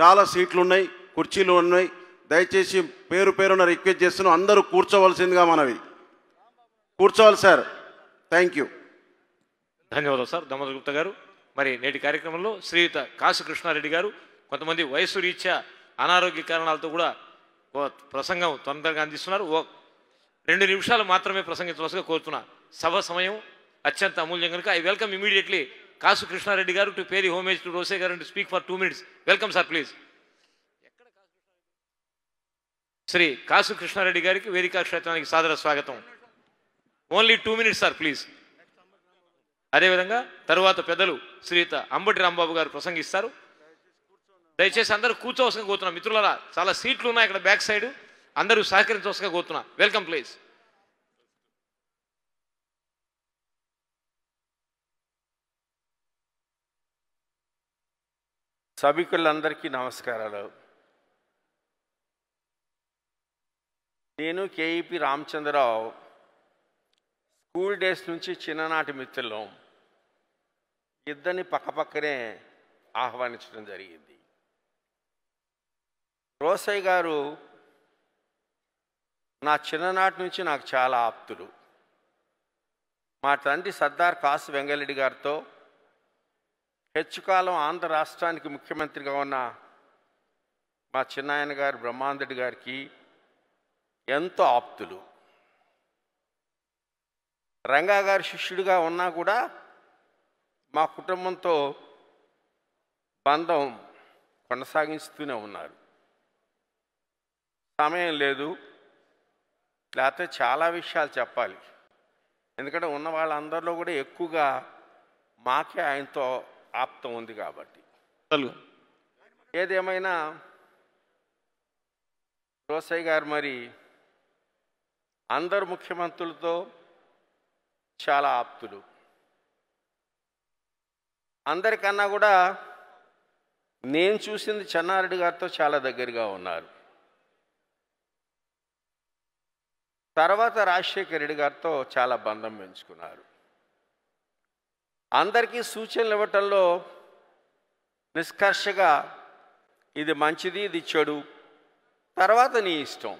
చాలా సీట్లు ఉన్నాయి కుర్చీలు ఉన్నాయి దయచేసి పేరు పేరున రిక్వెస్ట్ చేస్తున్నాం అందరూ కూర్చోవలసిందిగా మనవి కూర్చోవాలి సార్ థ్యాంక్ యూ ధన్యవాదాలు సార్ దమోదర్ గుప్తా గారు మరి నేటి కార్యక్రమంలో శ్రీయుత కాశీ కృష్ణారెడ్డి గారు కొంతమంది వయసు రీత్యా అనారోగ్య కారణాలతో కూడా ప్రసంగం తొందరగా అందిస్తున్నారు రెండు నిమిషాలు మాత్రమే ప్రసంగించవలసిగా కోరుతున్నా సభ సమయం అత్యంత అమూల్యం కనుక I welcome immediately Kasu Krishnareddy garu to pay homage to Rosaiah garu to speak for two minutes welcome sir please Shri Kasu Krishnareddy గారికి వేదికా క్షేత్రానికి సాదర స్వాగతం only two minutes sir please అదేవిధంగా తరువాత పెద్దలు శ్రీత అంబటి రాంబాబు గారు ప్రసంగిస్తారు దయచేసి అందరూ కూర్చోవసం కోరుతున్నాం మిత్రులరా చాలా సీట్లు ఉన్నాయి ఇక్కడ బ్యాక్ సైడ్ అందరూ అందరೂ కోరుతున్నా వెల్కమ్ ప్లీజ్ సభికులందరికీ నమస్కారాలు నేను కేఈపి రామచంద్రరావు స్కూల్ డేస్ నుంచి చిన్ననాటి మిత్రులు ఇద్దరిని పక్కపక్కనే ఆహ్వానించడం జరిగింది రోసయ్య గారు నా చిన్ననాటి నుంచి నాకు చాలా ఆప్తులు మా తండ్రి సర్దార్ కాసు వెంగళరెడ్డి గారితో హెచ్చుకాలం ఆంధ్ర రాష్ట్రానికి ముఖ్యమంత్రిగా ఉన్న మా చిన్నాయన గారు బ్రహ్మాందరెడ్డి గారికి ఎంతో ఆప్తులు రంగా గారి శిష్యుడిగా ఉన్నా కూడా మా కుటుంబంతో బంధం కొనసాగిస్తూనే ఉన్నారు సమయం లేదు లేకపోతే చాలా విషయాలు చెప్పాలి ఎందుకంటే ఉన్న వాళ్ళందరిలో కూడా ఎక్కువగా మాకే ఆయనతో ఆప్తం ఉంది కాబట్టి ఏదేమైనా రోసయ్య గారు మరి అందరు ముఖ్యమంత్రులతో చాలా ఆప్తులు అందరికన్నా కూడా నేను చూసింది చెన్నారెడ్డి గారితో చాలా దగ్గరగా ఉన్నారు తర్వాత రాజశేఖర రెడ్డి గారితో చాలా బంధం పెంచుకున్నారు అందరికీ సూచనలు ఇవ్వటంలో నిష్కర్షగా ఇది మంచిది ఇది చెడు తర్వాత నీ ఇష్టం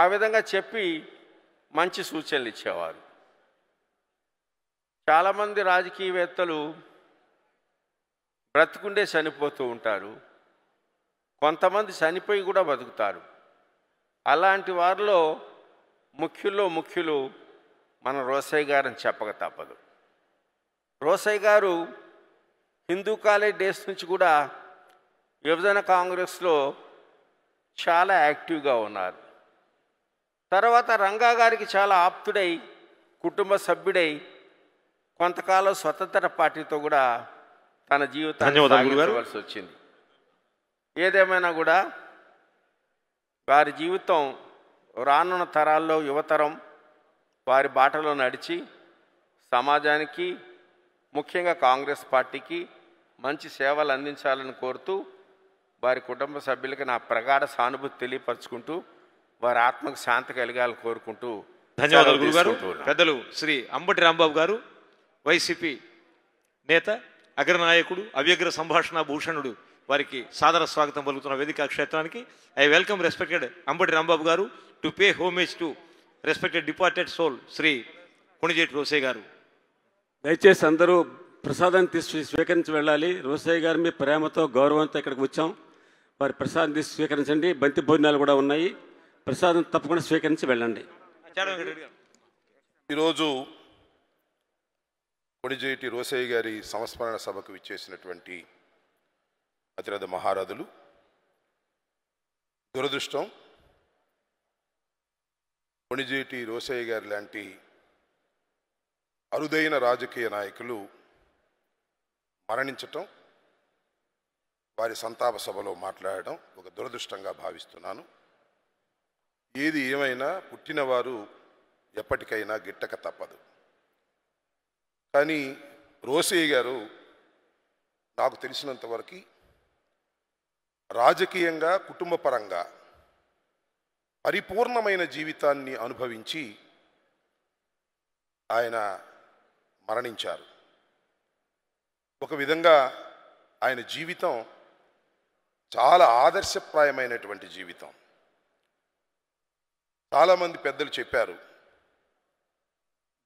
ఆ విధంగా చెప్పి మంచి సూచనలు ఇచ్చేవారు చాలామంది రాజకీయవేత్తలు బ్రతుకుండే చనిపోతూ ఉంటారు కొంతమంది చనిపోయి కూడా బతుకుతారు అలాంటి వారిలో ముఖ్యుల్లో ముఖ్యులు మన రోసయ్య గారని చెప్పక తప్పదు రోసయ్య గారు హిందూ కాలేజ్ డేస్ నుంచి కూడా విభజన కాంగ్రెస్లో చాలా యాక్టివ్గా ఉన్నారు తర్వాత రంగా గారికి చాలా ఆప్తుడై కుటుంబ సభ్యుడై కొంతకాలం స్వతంత్ర పార్టీతో కూడా తన జీవితాన్ని వచ్చింది ఏదేమైనా కూడా వారి జీవితం రానున్న తరాల్లో యువతరం వారి బాటలో నడిచి సమాజానికి ముఖ్యంగా కాంగ్రెస్ పార్టీకి మంచి సేవలు అందించాలని కోరుతూ వారి కుటుంబ సభ్యులకి నా ప్రగాఢ సానుభూతి తెలియపరచుకుంటూ వారి ఆత్మకు శాంతి కలగాలని కోరుకుంటూ ధన్యవాదాలు గురుగారు పెద్దలు శ్రీ అంబటి రాంబాబు గారు వైసీపీ నేత అగ్రనాయకుడు అవ్యగ్ర సంభాషణ భూషణుడు వారికి సాదర స్వాగతం పలుకుతున్న వేదిక క్షేత్రానికి I welcome respected Ambati Rambabu garu to pay homage to respected departed soul Shri Konijeti Rosaiah garu దయచేసి అందరూ ప్రసాదం తీసి స్వీకరించి వెళ్ళాలి రోసయ్య గారి మీ ప్రేమతో గౌరవంతో ఇక్కడికి వచ్చాం వారి ప్రసాదం తీసి స్వీకరించండి బంతి భోజనాలు కూడా ఉన్నాయి ప్రసాదం తప్పకుండా స్వీకరించి వెళ్ళండి ఈరోజు కొణిజేటి రోసయ్య గారి సంస్మరణ సభకు విచ్చేసినటువంటి అతిరథ మహారథులు దురదృష్టం కొణిజేటి రోసయ్య గారి లాంటి అరుదైన రాజకీయ నాయకులు మరణించటం వారి సంతాప సభలో మాట్లాడటం ఒక దురదృష్టంగా భావిస్తున్నాను ఏది ఏమైనా పుట్టినవారు ఎప్పటికైనా గిట్టక తప్పదు కానీ రోసయ్య గారు నాకు తెలిసినంతవరకు రాజకీయంగా కుటుంబపరంగా పరిపూర్ణమైన జీవితాన్ని అనుభవించి ఆయన మరణించారు ఒక విధంగా ఆయన జీవితం చాలా ఆదర్శప్రాయమైనటువంటి జీవితం చాలామంది పెద్దలు చెప్పారు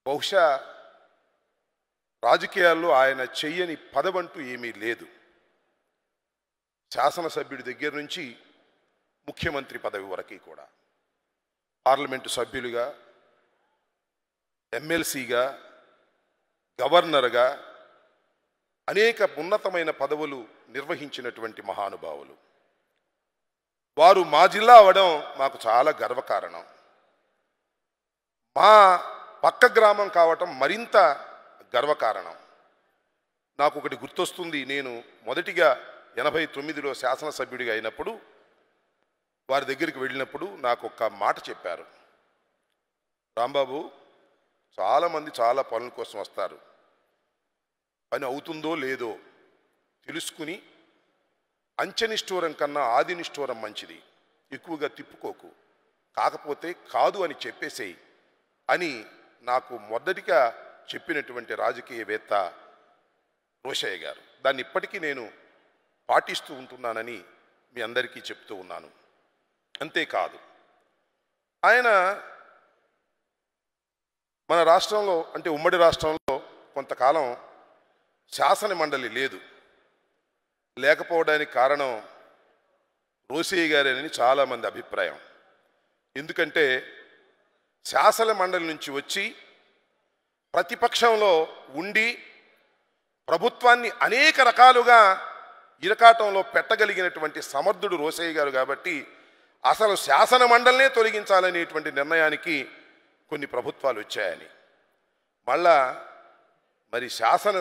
బహుశా రాజకీయాల్లో ఆయన చెయ్యని పదవంటూ ఏమీ లేదు శాసనసభ్యుడి దగ్గర నుంచి ముఖ్యమంత్రి పదవి వరకు కూడా పార్లమెంటు సభ్యులుగా ఎమ్మెల్సీగా గవర్నర్గా అనేక ఉన్నతమైన పదవులు నిర్వహించినటువంటి మహానుభావులు వారు మా జిల్లా అవడం మాకు చాలా గర్వకారణం మా పక్క గ్రామం కావటం మరింత గర్వకారణం నాకు ఒకటి గుర్తొస్తుంది నేను మొదటిగా ఎనభై తొమ్మిదిలో శాసనసభ్యుడిగా అయినప్పుడు వారి దగ్గరికి వెళ్ళినప్పుడు నాకు ఒక మాట చెప్పారు రాంబాబు చాలామంది చాలా పనుల కోసం వస్తారు పని అవుతుందో లేదో తెలుసుకుని అంచెనిష్ఠూరం కన్నా ఆదినిష్ఠూరం మంచిది ఎక్కువగా తిప్పుకోకు కాకపోతే కాదు అని చెప్పేసేయి అని నాకు మొదటిగా చెప్పినటువంటి రాజకీయవేత్త రోషయ్య గారు దాన్ని ఇప్పటికీ నేను పాటిస్తూ ఉంటున్నానని మీ అందరికీ చెప్తూ ఉన్నాను అంతేకాదు ఆయన మన రాష్ట్రంలో అంటే ఉమ్మడి రాష్ట్రంలో కొంతకాలం శాసన మండలి లేదు లేకపోవడానికి కారణం రోసయ్య గారేనని చాలామంది అభిప్రాయం ఎందుకంటే శాసన మండలి నుంచి వచ్చి ప్రతిపక్షంలో ఉండి ప్రభుత్వాన్ని అనేక రకాలుగా ఇరకాటంలో పెట్టగలిగినటువంటి సమర్థుడు రోసయ్య గారు కాబట్టి అసలు శాసన మండలినే తొలగించాలనేటువంటి నిర్ణయానికి కొన్ని ప్రభుత్వాలు వచ్చాయని మళ్ళా మరి శాసన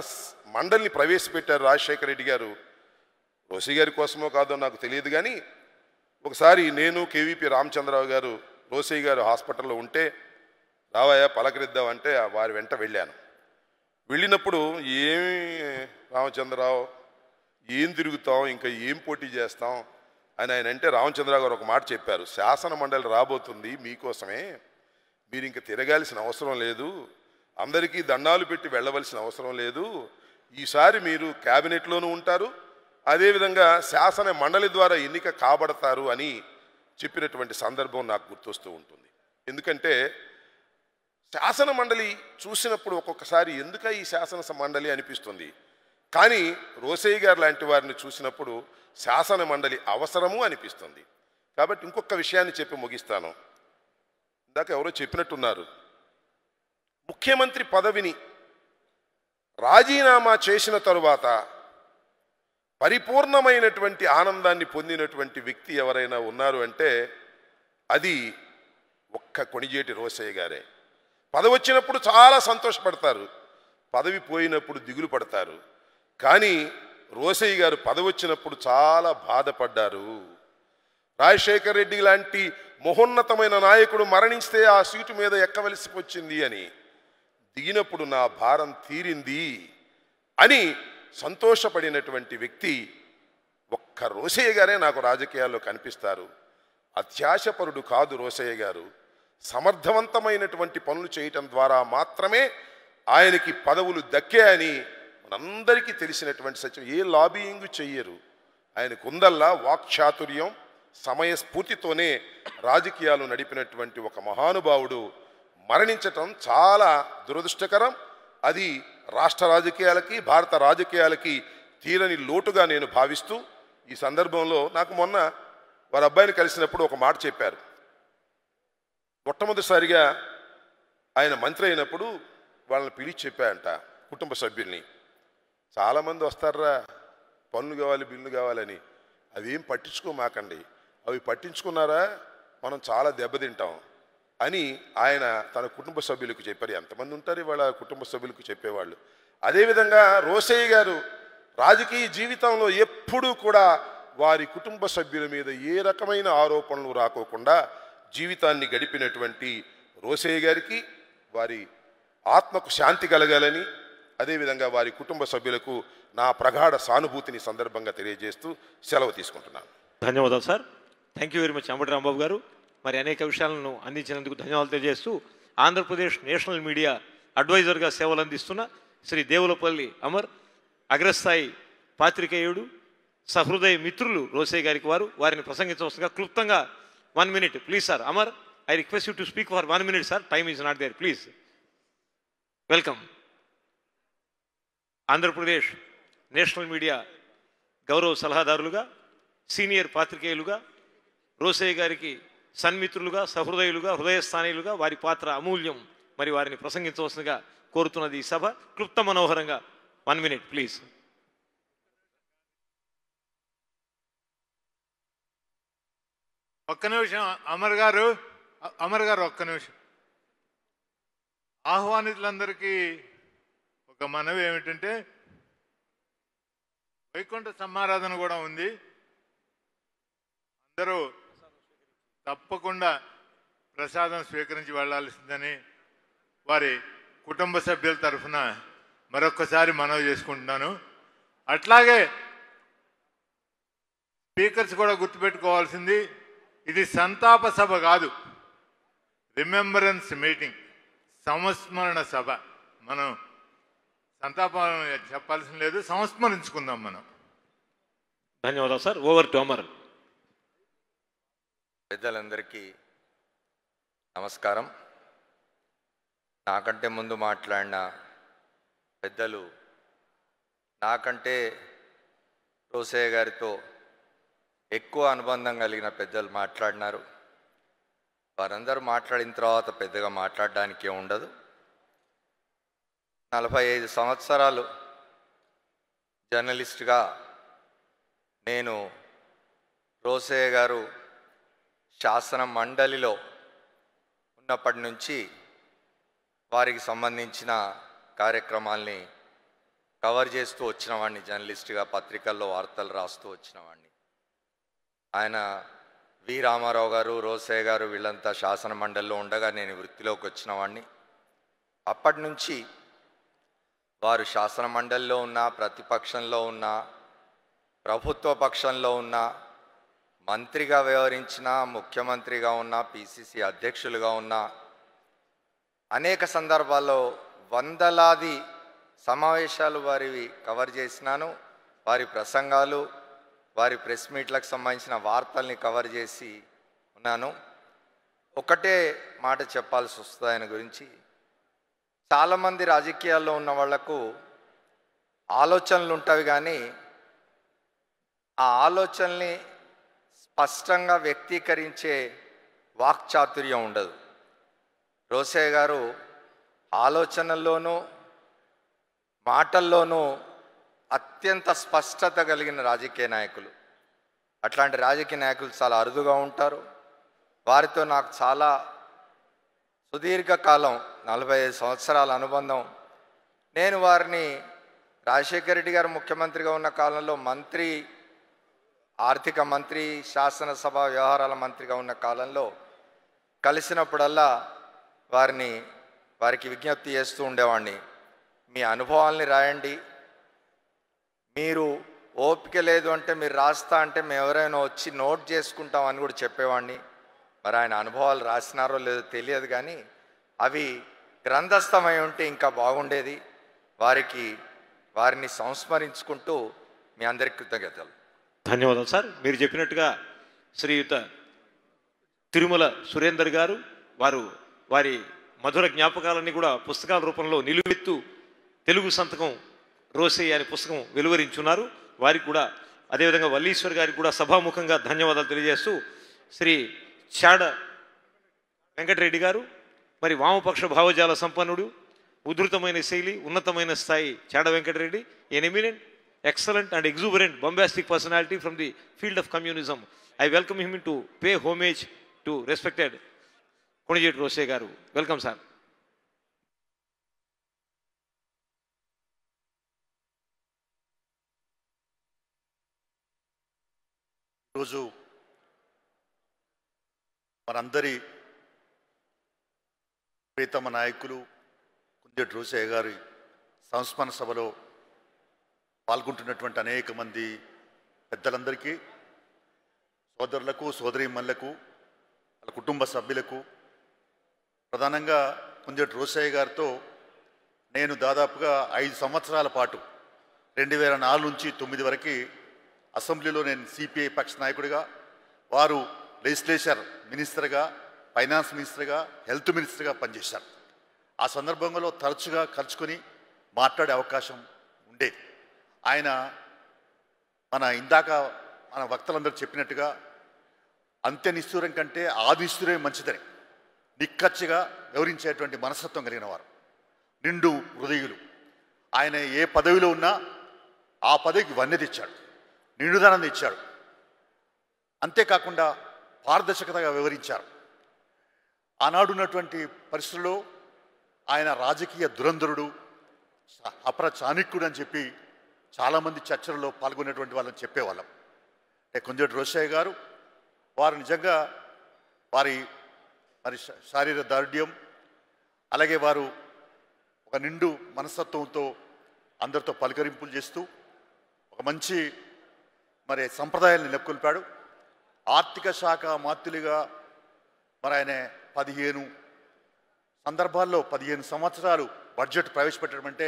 మండలిని ప్రవేశపెట్టారు రాజశేఖర రెడ్డి గారు రోసి గారి కోసమో కాదో నాకు తెలియదు కానీ ఒకసారి నేను కేవీపీ రామచంద్రరావు గారు రోసయ్య గారు హాస్పిటల్లో ఉంటే రావాయా పలకరిద్దామంటే వారి వెంట వెళ్ళాను వెళ్ళినప్పుడు ఏమి రామచంద్రరావు ఏం తిరుగుతాం ఇంకా ఏం పోటీ చేస్తాం అని ఆయన అంటే రామచంద్ర గారు ఒక మాట చెప్పారు శాసన మండలి రాబోతుంది మీకోసమే మీరు ఇంక తిరగాల్సిన అవసరం లేదు అందరికీ దండాలు పెట్టి వెళ్ళవలసిన అవసరం లేదు ఈసారి మీరు క్యాబినెట్లోనూ ఉంటారు అదేవిధంగా శాసన మండలి ద్వారా ఎన్నిక కాబడతారు అని చెప్పినటువంటి సందర్భం నాకు గుర్తొస్తూ ఉంటుంది ఎందుకంటే శాసన మండలి చూసినప్పుడు ఒక్కొక్కసారి ఎందుక ఈ శాసన మండలి అనిపిస్తుంది కానీ రోసయ్య గారు లాంటి వారిని చూసినప్పుడు శాసన మండలి అవసరము అనిపిస్తుంది కాబట్టి ఇంకొక విషయాన్ని చెప్పి ముగిస్తాను ఇందాక ఎవరో చెప్పినట్టున్నారు ముఖ్యమంత్రి పదవిని రాజీనామా చేసిన తరువాత పరిపూర్ణమైనటువంటి ఆనందాన్ని పొందినటువంటి వ్యక్తి ఎవరైనా ఉన్నారు అంటే అది ఒక్క కొణిజేటి రోసయ్య గారే పదవి వచ్చినప్పుడు చాలా సంతోషపడతారు పదవి పోయినప్పుడు దిగులు పడతారు కానీ రోసయ్య గారు పదవచ్చినప్పుడు చాలా బాధపడ్డారు రాజశేఖర్ రెడ్డి లాంటి మహోన్నతమైన నాయకుడు మరణిస్తే ఆ సీటు మీద ఎక్కవలసి వచ్చింది అని దిగినప్పుడు నా భారం తీరింది అని సంతోషపడినటువంటి వ్యక్తి ఒక్క రోసయ్య గారే నాకు రాజకీయాల్లో కనిపిస్తారు అత్యాశపరుడు కాదు రోసయ్య గారు సమర్థవంతమైనటువంటి పనులు చేయటం ద్వారా మాత్రమే ఆయనకి పదవులు దక్కాయని మనందరికీ తెలిసినటువంటి సత్యం ఏ లాబీయింగ్ చెయ్యరు ఆయన కుందల్లా వాక్చాతుర్యం సమయస్ఫూర్తితోనే రాజకీయాలు నడిపినటువంటి ఒక మహానుభావుడు మరణించటం చాలా దురదృష్టకరం అది రాష్ట్ర రాజకీయాలకి భారత రాజకీయాలకి తీరని లోటుగా నేను భావిస్తూ ఈ సందర్భంలో నాకు మొన్న వారి అబ్బాయిని కలిసినప్పుడు ఒక మాట చెప్పారు మొట్టమొదటిసారిగా ఆయన మంత్రి అయినప్పుడు వాళ్ళని పిలిచి చెప్పాయంట కుటుంబ సభ్యుల్ని చాలామంది వస్తారా పన్ను కావాలి బిల్లు కావాలని అవి ఏం పట్టించుకోమాకండి అవి పట్టించుకున్నారా మనం చాలా దెబ్బతింటాం అని ఆయన తన కుటుంబ సభ్యులకు చెప్పారు ఎంతమంది ఉంటారు ఇవాళ కుటుంబ సభ్యులకు చెప్పేవాళ్ళు అదేవిధంగా రోసయ్య గారు రాజకీయ జీవితంలో ఎప్పుడూ కూడా వారి కుటుంబ సభ్యుల మీద ఏ రకమైన ఆరోపణలు రాకోకుండా జీవితాన్ని గడిపినటువంటి రోసయ్య గారికి వారి ఆత్మకు శాంతి కలగాలని అదేవిధంగా వారి కుటుంబ సభ్యులకు నా ప్రగాఢ సానుభూతిని సందర్భంగా తెలియజేస్తూ సెలవు తీసుకుంటున్నాను ధన్యవాదాలు sir thank you very much Ambati Rambabu garu మరి అనేక విషయాలను అందించినందుకు ధన్యవాదాలు తెలియజేస్తూ ఆంధ్రప్రదేశ్ నేషనల్ మీడియా అడ్వైజర్గా సేవలు అందిస్తున్న శ్రీ దేవులపల్లి అమర్ అగ్రస్థాయి పాత్రికేయుడు సహృదయ మిత్రులు రోసే గారికి వారు వారిని ప్రసంగించవలసిన క్లుప్తంగా one minute please sir Amar I request you to speak for one minute sir time is not there please welcome Andhra Pradesh national media గౌరవ సలహాదారులుగా సీనియర్ పాత్రికేయులుగా రోసయ్య గారికి సన్మిత్రులుగా సహృదయులుగా హృదయస్థానీయులుగా వారి పాత్ర అమూల్యం మరి వారిని ప్రసంగించవలసిందిగా కోరుతున్నది ఈ సభ క్లుప్త మనోహరంగా వన్ మినిట్ ప్లీజ్ ఒక్క నిమిషం అమర్ గారు అమర్ గారు ఒక్క నిమిషం ఆహ్వానితులందరికీ మనవి ఏమిటంటే వైకుంఠ సమారాధన కూడా ఉంది అందరూ తప్పకుండా ప్రసాదం స్వీకరించి వెళ్లాల్సిందని వారి కుటుంబ సభ్యుల తరఫున మరొకసారి మనవి చేసుకుంటున్నాను అట్లాగే స్పీకర్స్ కూడా గుర్తుపెట్టుకోవాల్సింది ఇది సంతాప సభ కాదు రిమెంబరెన్స్ మీటింగ్ సంస్మరణ సభ మనం సంతాపం చెప్పాల్సిన లేదు సంస్మరించుకుందాం మనం ధన్యవాదాలు సార్ ఓవర్ టు అమర్ పెద్దలందరికీ నమస్కారం నాకంటే ముందు మాట్లాడిన పెద్దలు నాకంటే రోసయ్య గారితో ఎక్కువ అనుబంధం కలిగిన పెద్దలు మాట్లాడినారు వారందరూ మాట్లాడిన తర్వాత పెద్దగా మాట్లాడడానికి ఉండదు నలభై ఐదు సంవత్సరాలు జర్నలిస్ట్గా నేను రోసయ్య గారు శాసన మండలిలో ఉన్నప్పటి నుంచి వారికి సంబంధించిన కార్యక్రమాల్ని కవర్ చేస్తూ వచ్చినవాడిని జర్నలిస్ట్గా పత్రికల్లో వార్తలు రాస్తూ వచ్చినవాడిని ఆయన వి రామారావు గారు రోసయ్య గారు వీళ్ళంతా శాసన మండలిలో ఉండగా నేను వృత్తిలోకి వచ్చినవాడిని అప్పటి నుంచి వారు శాసన మండలిలో ఉన్నా ప్రతిపక్షంలో ఉన్నా ప్రభుత్వ పక్షంలో ఉన్న మంత్రిగా వ్యవహరించిన ముఖ్యమంత్రిగా ఉన్న పిసిసి అధ్యక్షులుగా ఉన్న అనేక సందర్భాల్లో వందలాది సమావేశాలు వారివి కవర్ చేసినాను వారి ప్రసంగాలు వారి ప్రెస్ మీట్లకు సంబంధించిన వార్తల్ని కవర్ చేసి ఉన్నాను ఒకటే మాట చెప్పాల్సి వస్తుంది ఆయన గురించి చాలామంది రాజకీయాల్లో ఉన్న వాళ్లకు ఆలోచనలు ఉంటాయి కానీ ఆ ఆలోచనల్ని స్పష్టంగా వ్యక్తీకరించే వాక్చాతుర్యం ఉండదు రోసే గారు ఆలోచనల్లోనూ మాటల్లోనూ అత్యంత స్పష్టత కలిగిన రాజకీయ నాయకులు అట్లాంటి రాజకీయ నాయకులు చాలా అరుదుగా ఉంటారు వారితో నాకు చాలా సుదీర్ఘకాలం నలభై ఐదు సంవత్సరాల అనుబంధం నేను వారిని రాజశేఖర రెడ్డి గారు ముఖ్యమంత్రిగా ఉన్న కాలంలో మంత్రి ఆర్థిక మంత్రి శాసనసభ వ్యవహారాల మంత్రిగా ఉన్న కాలంలో కలిసినప్పుడల్లా వారిని వారికి విజ్ఞప్తి చేస్తూ ఉండేవాడిని మీ అనుభవాల్ని రాయండి మీరు ఓపిక లేదు అంటే మీరు రాస్తా అంటే మేము ఎవరైనా వచ్చి నోట్ చేసుకుంటాం అని కూడా చెప్పేవాడిని మరి ఆయన అనుభవాలు రాసినారో లేదో తెలియదు కానీ అవి గ్రంథస్థమై ఉంటే ఇంకా బాగుండేది వారికి వారిని సంస్మరించుకుంటూ మీ అందరికి కృతజ్ఞతలు ధన్యవాదాలు సార్ మీరు చెప్పినట్టుగా శ్రీయుత తిరుమల సురేందర్ గారు వారు వారి మధుర జ్ఞాపకాలన్నీ కూడా పుస్తకాల రూపంలో నిలువెత్తు తెలుగు సంతకం రోసే అనే పుస్తకం వెలువరించున్నారు వారికి కూడా అదేవిధంగా వల్లీశ్వర్ గారికి కూడా సభాముఖంగా ధన్యవాదాలు తెలియజేస్తూ శ్రీ చాడ వెంకటరెడ్డి గారు మరి వామపక్ష భావజాల సంపన్నుడు ఉధృతమైన శైలి ఉన్నతమైన స్థాయి Chada Venkatareddy an eminent excellent and exuberant bombastic personality from the field of communism I welcome him to pay homage to respected Konijeti Rosaiah garu welcome sir రోజు మనందరి ప్రీతమ నాయకులు కుంజెట్ రోసయ్య గారి సంస్మరణ సభలో పాల్గొంటున్నటువంటి అనేక మంది పెద్దలందరికీ సోదరులకు సోదరీమణులకు వాళ్ళ కుటుంబ సభ్యులకు ప్రధానంగా కుంజెట్ రోసయ్య గారితో నేను దాదాపుగా ఐదు సంవత్సరాల పాటు రెండు వేల నాలుగు నుంచి తొమ్మిది వరకు అసెంబ్లీలో నేను సిపిఐ పక్ష నాయకుడిగా వారు లెజిస్లేచర్ మినిస్టర్గా ఫైనాన్స్ మినిస్టర్గా హెల్త్ మినిస్టర్గా పనిచేశారు ఆ సందర్భంలో తరచుగా కలుసుకొని మాట్లాడే అవకాశం ఉండేది ఆయన మన ఇందాక మన వక్తలందరూ చెప్పినట్టుగా అంత్య నిశ్చూరం కంటే ఆది మంచిదని నిక్కచ్చిగా వివరించేటువంటి మనస్తత్వం కలిగిన వారు నిండు హృదయులు ఆయన ఏ పదవిలో ఉన్నా ఆ పదవికి వన్నె తెచ్చాడు నిండుదనం తెచ్చాడు అంతేకాకుండా పారదర్శకతగా వివరించారు ఆనాడున్నటువంటి పరిస్థితుల్లో ఆయన రాజకీయ దురంధరుడు అప్ర చాణిక్యుడు అని చెప్పి చాలామంది చర్చలలో పాల్గొనేటువంటి వాళ్ళని చెప్పేవాళ్ళం అంటే రోషయ్య గారు వారు నిజంగా వారి మరి శారీర దారుఢ్యం అలాగే వారు ఒక నిండు మనస్తత్వంతో అందరితో పలకరింపులు చేస్తూ ఒక మంచి మరి సంప్రదాయాన్ని నెలకొల్పాడు ఆర్థిక శాఖ మాత్రులుగా మరి ఆయన పదిహేను సందర్భాల్లో పదిహేను సంవత్సరాలు బడ్జెట్ ప్రవేశపెట్టడం అంటే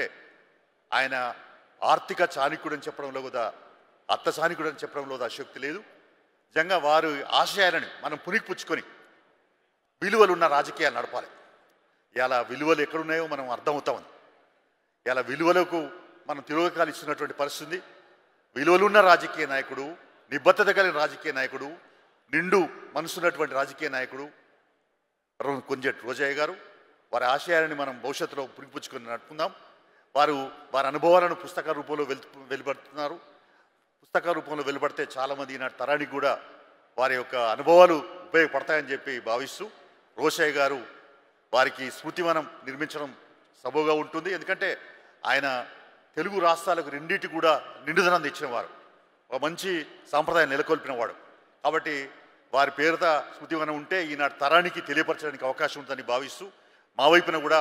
ఆయన ఆర్థిక చాణిక్యుడు అని చెప్పడంలో కూడా అత్త చాణికుడు అని చెప్పడంలో అశక్తి లేదు నిజంగా వారు ఆశయాలని మనం పునికిపుచ్చుకొని విలువలున్న రాజకీయాలు నడపాలి ఇలా విలువలు ఎక్కడున్నాయో మనం అర్థమవుతామని ఇలా విలువలకు మనం తిరోగకాలు ఇస్తున్నటువంటి పరిస్థితి విలువలున్న రాజకీయ నాయకుడు నిబద్ధత కలిగిన రాజకీయ నాయకుడు నిండు మనసున్నటువంటి రాజకీయ నాయకుడు కుంజెట్ రోజయ్య గారు వారి ఆశయాలని మనం భవిష్యత్తులో పురిపుచ్చుకొని నడుపుకుందాం వారు వారి అనుభవాలను పుస్తక రూపంలో వెలు వెలుపడుతున్నారు పుస్తక రూపంలో వెలుపడితే చాలామంది ఈనాటి తరానికి కూడా వారి యొక్క అనుభవాలు ఉపయోగపడతాయని చెప్పి భావిస్తూ రోషయ్య గారు వారికి స్మృతివనం నిర్మించడం సబోగా ఉంటుంది ఎందుకంటే ఆయన తెలుగు రాష్ట్రాలకు రెండింటి కూడా నిండుదనం ఇచ్చినవారు ఒక మంచి సాంప్రదాయం నెలకొల్పిన వాడు కాబట్టి వారి పేరుత స్మృతివనం ఉంటే ఈనాటి తరానికి తెలియపరచడానికి అవకాశం ఉందని భావిస్తూ మా వైపున కూడా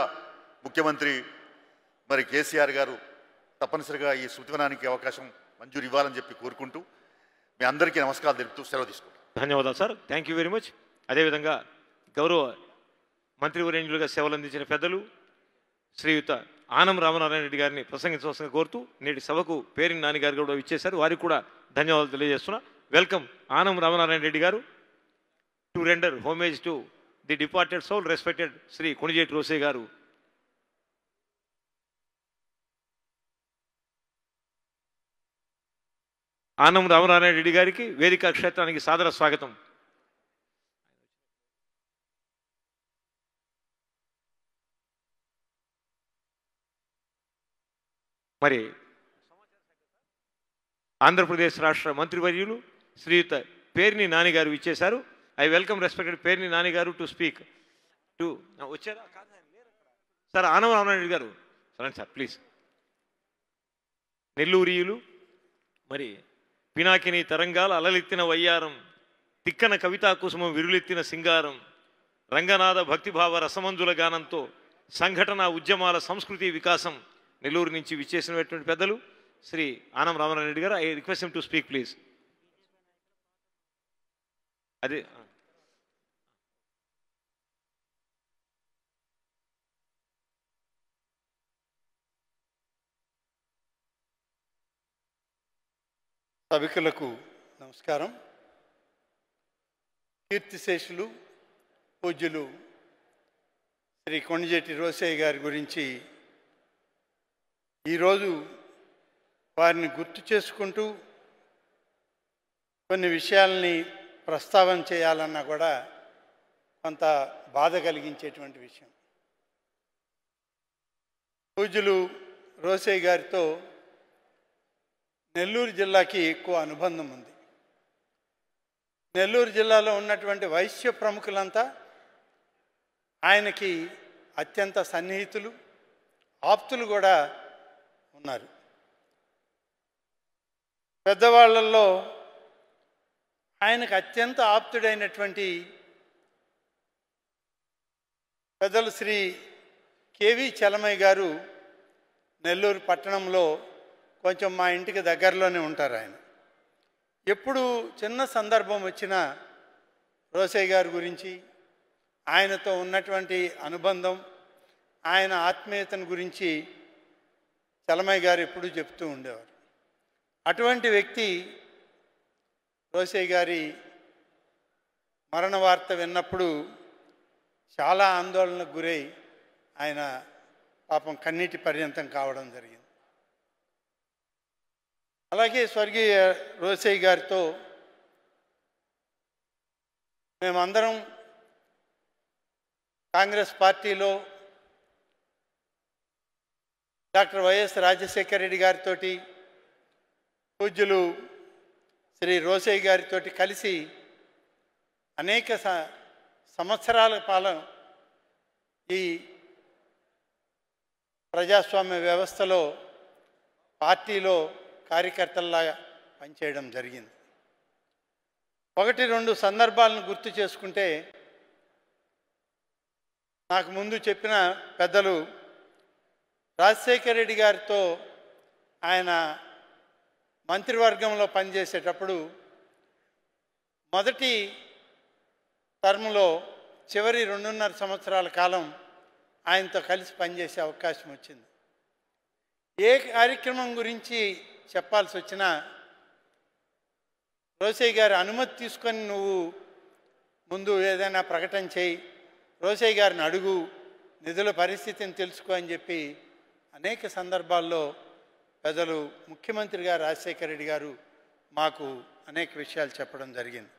ముఖ్యమంత్రి మరి కేసీఆర్ గారు తప్పనిసరిగా ఈ శృతివనానికి అవకాశం మంజూరు ఇవ్వాలని చెప్పి కోరుకుంటూ మీ అందరికీ నమస్కారాలు తెలుపుతూ సెలవు తీసుకుంటాం ధన్యవాదాలు sir thank you very much అదేవిధంగా గౌరవ మంత్రివర్యులుగా సేవలు అందించిన పెద్దలు శ్రీయుత ఆనం రామనారాయణ రెడ్డి గారిని ప్రసంగించవలసిన కోరుతూ నేటి సభకు పేరిని నాన్నగారు కూడా ఇచ్చేశారు వారికి కూడా ధన్యవాదాలు తెలియజేస్తున్నా welcome Anam Ramanarayana Reddy garu to render homage to the departed soul respected Shri Konijeti Rosaiah garu Anam Ramanarayana Reddy గారికి వేదిక క్షేత్రానికి సాదర స్వాగతం మరి ఆంధ్రప్రదేశ్ రాష్ట్ర మంత్రివర్యులు శ్రీయుత పేర్ని నానిగారు ఇచ్చేశారు I welcome respected Perni Nanigaru to speak to వచ్చారా సార్ ఆనవరామ నాయుడు గారు సరే సార్ ప్లీజ్ నెల్లూరియులు మరి పినాకిని తరంగాల అలలెత్తిన వయ్యారం తిక్కన కవితా కుసుమం విరులెత్తిన సింగారం రంగనాథ భక్తిభావ రసమంజుల గానంతో సంఘటన ఉద్యమాల సంస్కృతి వికాసం నెల్లూరు నుంచి విచ్చేసినటువంటి పెద్దలు శ్రీ ఆనం రామారాయణ గారు I request to speak please అది సభికులకు నమస్కారం కీర్తిశేషులు పూజ్యులు శ్రీ కొండజేటి రోసయ్య గారి గురించి ఈరోజు వారిని గుర్తు చేసుకుంటూ కొన్ని విషయాల్ని ప్రస్తావన చేయాలన్నా కూడా కొంత బాధ కలిగించేటువంటి విషయం పూజలు రోసే గారితో నెల్లూరు జిల్లాకి ఎక్కువ అనుబంధం ఉంది నెల్లూరు జిల్లాలో ఉన్నటువంటి వైశ్య ప్రముఖులంతా ఆయనకి అత్యంత సన్నిహితులు ఆప్తులు కూడా ఉన్నారు పెద్దవాళ్లలో ఆయనకు అత్యంత ఆప్తుడైనటువంటి పెద్దలు శ్రీ కేవి చలమయ్య గారు నెల్లూరు పట్టణంలో కొంచెం మా ఇంటికి దగ్గరలోనే ఉంటారు ఆయన ఎప్పుడు చిన్న సందర్భం వచ్చిన రోసయ్య గారి గురించి ఆయనతో ఉన్నటువంటి అనుబంధం ఆయన ఆత్మీయతను గురించి చలమయ్య గారు ఎప్పుడూ చెప్తూ ఉండేవారు అటువంటి వ్యక్తి రోసే గారి మరణ వార్త విన్నప్పుడు చాలా ఆందోళనకు గురై ఆయన పాపం కన్నీటి పర్యంతం కావడం జరిగింది అలాగే స్వర్గీయ రోసయ్య గారితో మేమందరం కాంగ్రెస్ పార్టీలో డాక్టర్ వైఎస్ రాజశేఖర రెడ్డి గారితో పూజ్యులు శ్రీ రోసయ్య గారితో కలిసి అనేక సంవత్సరాల పాలన ఈ ప్రజాస్వామ్య వ్యవస్థలో పార్టీలో కార్యకర్తల్లాగా పనిచేయడం జరిగింది ఒకటి రెండు సందర్భాలను గుర్తు చేసుకుంటే నాకు ముందు చెప్పిన పెద్దలు రాజశేఖర రెడ్డి గారితో ఆయన మంత్రివర్గంలో పనిచేసేటప్పుడు మొదటి టర్మ్లో చివరి రెండున్నర సంవత్సరాల కాలం ఆయనతో కలిసి పనిచేసే అవకాశం వచ్చింది ఏ కార్యక్రమం గురించి చెప్పాల్సి వచ్చినా రోసయ్య గారి అనుమతి తీసుకొని నువ్వు ముందు ఏదైనా ప్రకటన చేయి రోసయ్య గారిని అడుగు నిధుల పరిస్థితిని తెలుసుకో అని చెప్పి అనేక సందర్భాల్లో ముఖ్యమంత్రి ముఖ్యమంత్రిగా రాజశేఖర రెడ్డి గారు మాకు అనేక విషయాలు చెప్పడం జరిగింది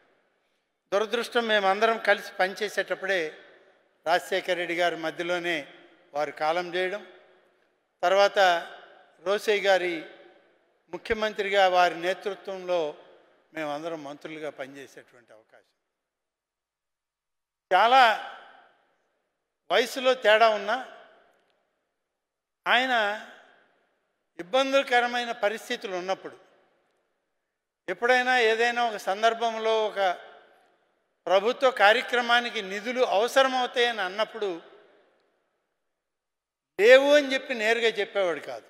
దురదృష్టం మేమందరం కలిసి పనిచేసేటప్పుడే రాజశేఖర రెడ్డి గారి మధ్యలోనే వారు కాలం చేయడం తర్వాత రోసే గారి ముఖ్యమంత్రిగా వారి నేతృత్వంలో మేమందరం మంత్రులుగా పనిచేసేటువంటి అవకాశం చాలా వయసులో తేడా ఉన్నా ఆయన ఇబ్బందికరమైన పరిస్థితులు ఉన్నప్పుడు ఎప్పుడైనా ఏదైనా ఒక సందర్భంలో ఒక ప్రభుత్వ కార్యక్రమానికి నిధులు అవసరమవుతాయని అన్నప్పుడు లేవు అని చెప్పి నేరుగా చెప్పేవాడు కాదు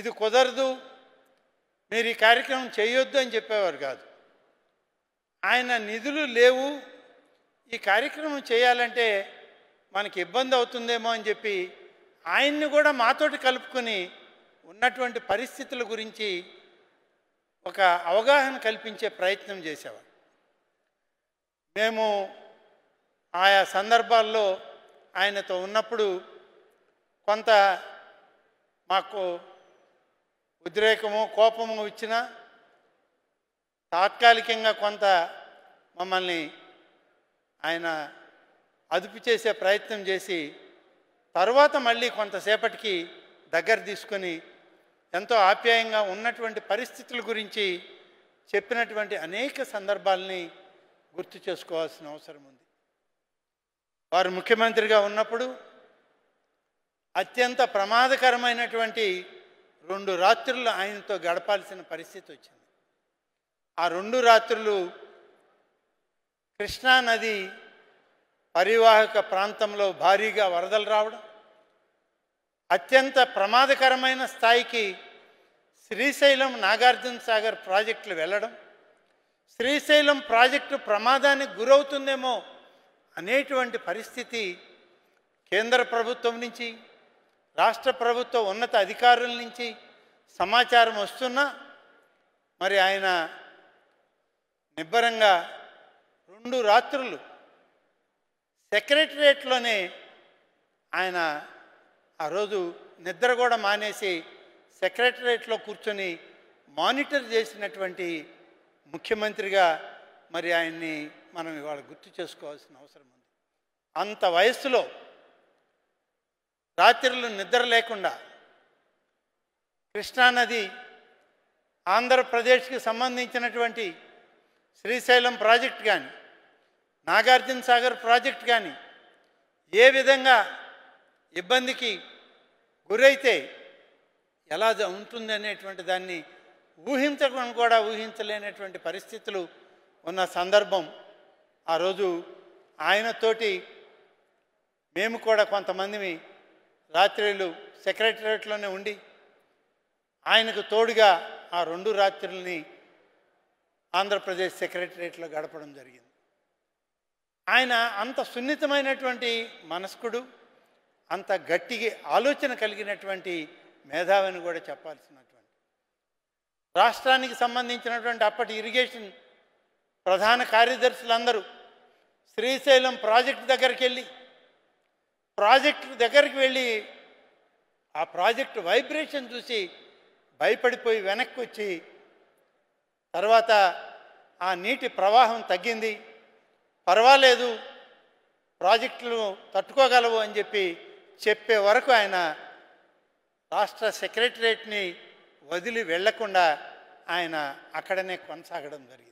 ఇది కుదరదు మీరు ఈ కార్యక్రమం చేయొద్దు అని చెప్పేవారు కాదు ఆయన నిధులు లేవు ఈ కార్యక్రమం చేయాలంటే మనకి ఇబ్బంది అవుతుందేమో అని చెప్పి ఆయన్ని కూడా మాతోటి కలుపుకొని ఉన్నటువంటి పరిస్థితుల గురించి ఒక అవగాహన కల్పించే ప్రయత్నం చేసేవారు మేము ఆయా సందర్భాల్లో ఆయనతో ఉన్నప్పుడు కొంత మాకు ఉద్రేకము కోపము ఇచ్చిన తాత్కాలికంగా కొంత మమ్మల్ని ఆయన అదుపు చేసే ప్రయత్నం చేసి తర్వాత మళ్ళీ కొంతసేపటికి దగ్గర తీసుకొని ఎంతో ఆప్యాయంగా ఉన్నటువంటి పరిస్థితుల గురించి చెప్పినటువంటి అనేక సందర్భాల్ని గుర్తు చేసుకోవాల్సిన అవసరం ఉంది వారు ముఖ్యమంత్రిగా ఉన్నప్పుడు అత్యంత ప్రమాదకరమైనటువంటి రెండు రాత్రులు ఆయనతో గడపాల్సిన పరిస్థితి వచ్చింది ఆ రెండు రాత్రులు కృష్ణానది పరివాహక ప్రాంతంలో భారీగా వరదలు రావడం అత్యంత ప్రమాదకరమైన స్థాయికి శ్రీశైలం నాగార్జున సాగర్ ప్రాజెక్టులు వెళ్ళడం శ్రీశైలం ప్రాజెక్టు ప్రమాదానికి గురవుతుందేమో అనేటువంటి పరిస్థితి కేంద్ర ప్రభుత్వం నుంచి రాష్ట్ర ప్రభుత్వ ఉన్నత అధికారుల నుంచి సమాచారం వస్తున్నా మరి ఆయన నిబ్బరంగా రెండు రాత్రులు సెక్రటరియట్లోనే ఆయన ఆ రోజు నిద్ర కూడా మానేసి సెక్రటరియట్లో కూర్చొని మానిటర్ చేసినటువంటి ముఖ్యమంత్రిగా మరి ఆయన్ని మనం ఇవాళ గుర్తు చేసుకోవాల్సిన అవసరం ఉంది అంత వయస్సులో రాత్రులు నిద్ర లేకుండా కృష్ణానది ఆంధ్రప్రదేశ్కి సంబంధించినటువంటి శ్రీశైలం ప్రాజెక్ట్ కానీ నాగార్జున సాగర్ ప్రాజెక్ట్ కానీ ఏ విధంగా ఇబ్బందికి గురైతే ఎలా ఉంటుంది అనేటువంటి దాన్ని ఊహించడం కూడా ఊహించలేనటువంటి పరిస్థితులు ఉన్న సందర్భం ఆ రోజు ఆయనతోటి మేము కూడా కొంతమంది రాత్రిలు సెక్రటరియట్లోనే ఉండి ఆయనకు తోడుగా ఆ రెండు రాత్రుల్ని ఆంధ్రప్రదేశ్ సెక్రటరియట్లో గడపడం జరిగింది ఆయన అంత సున్నితమైనటువంటి మనస్కుడు అంత గట్టిగా ఆలోచన కలిగినటువంటి మేధావిని కూడా చెప్పాల్సినటువంటి రాష్ట్రానికి సంబంధించినటువంటి అప్పటి ఇరిగేషన్ ప్రధాన కార్యదర్శులందరూ శ్రీశైలం ప్రాజెక్టు దగ్గరికి వెళ్ళి ప్రాజెక్టు దగ్గరికి వెళ్ళి ఆ ప్రాజెక్టు వైబ్రేషన్ చూసి భయపడిపోయి వెనక్కి వచ్చి తర్వాత ఆ నీటి ప్రవాహం తగ్గింది పర్వాలేదు ప్రాజెక్టులు తట్టుకోగలవు అని చెప్పి చెప్పే వరకు ఆయన రాష్ట్ర సెక్రటరేట్ని వదిలి వెళ్లకుండా ఆయన అక్కడనే కొనసాగడం జరిగింది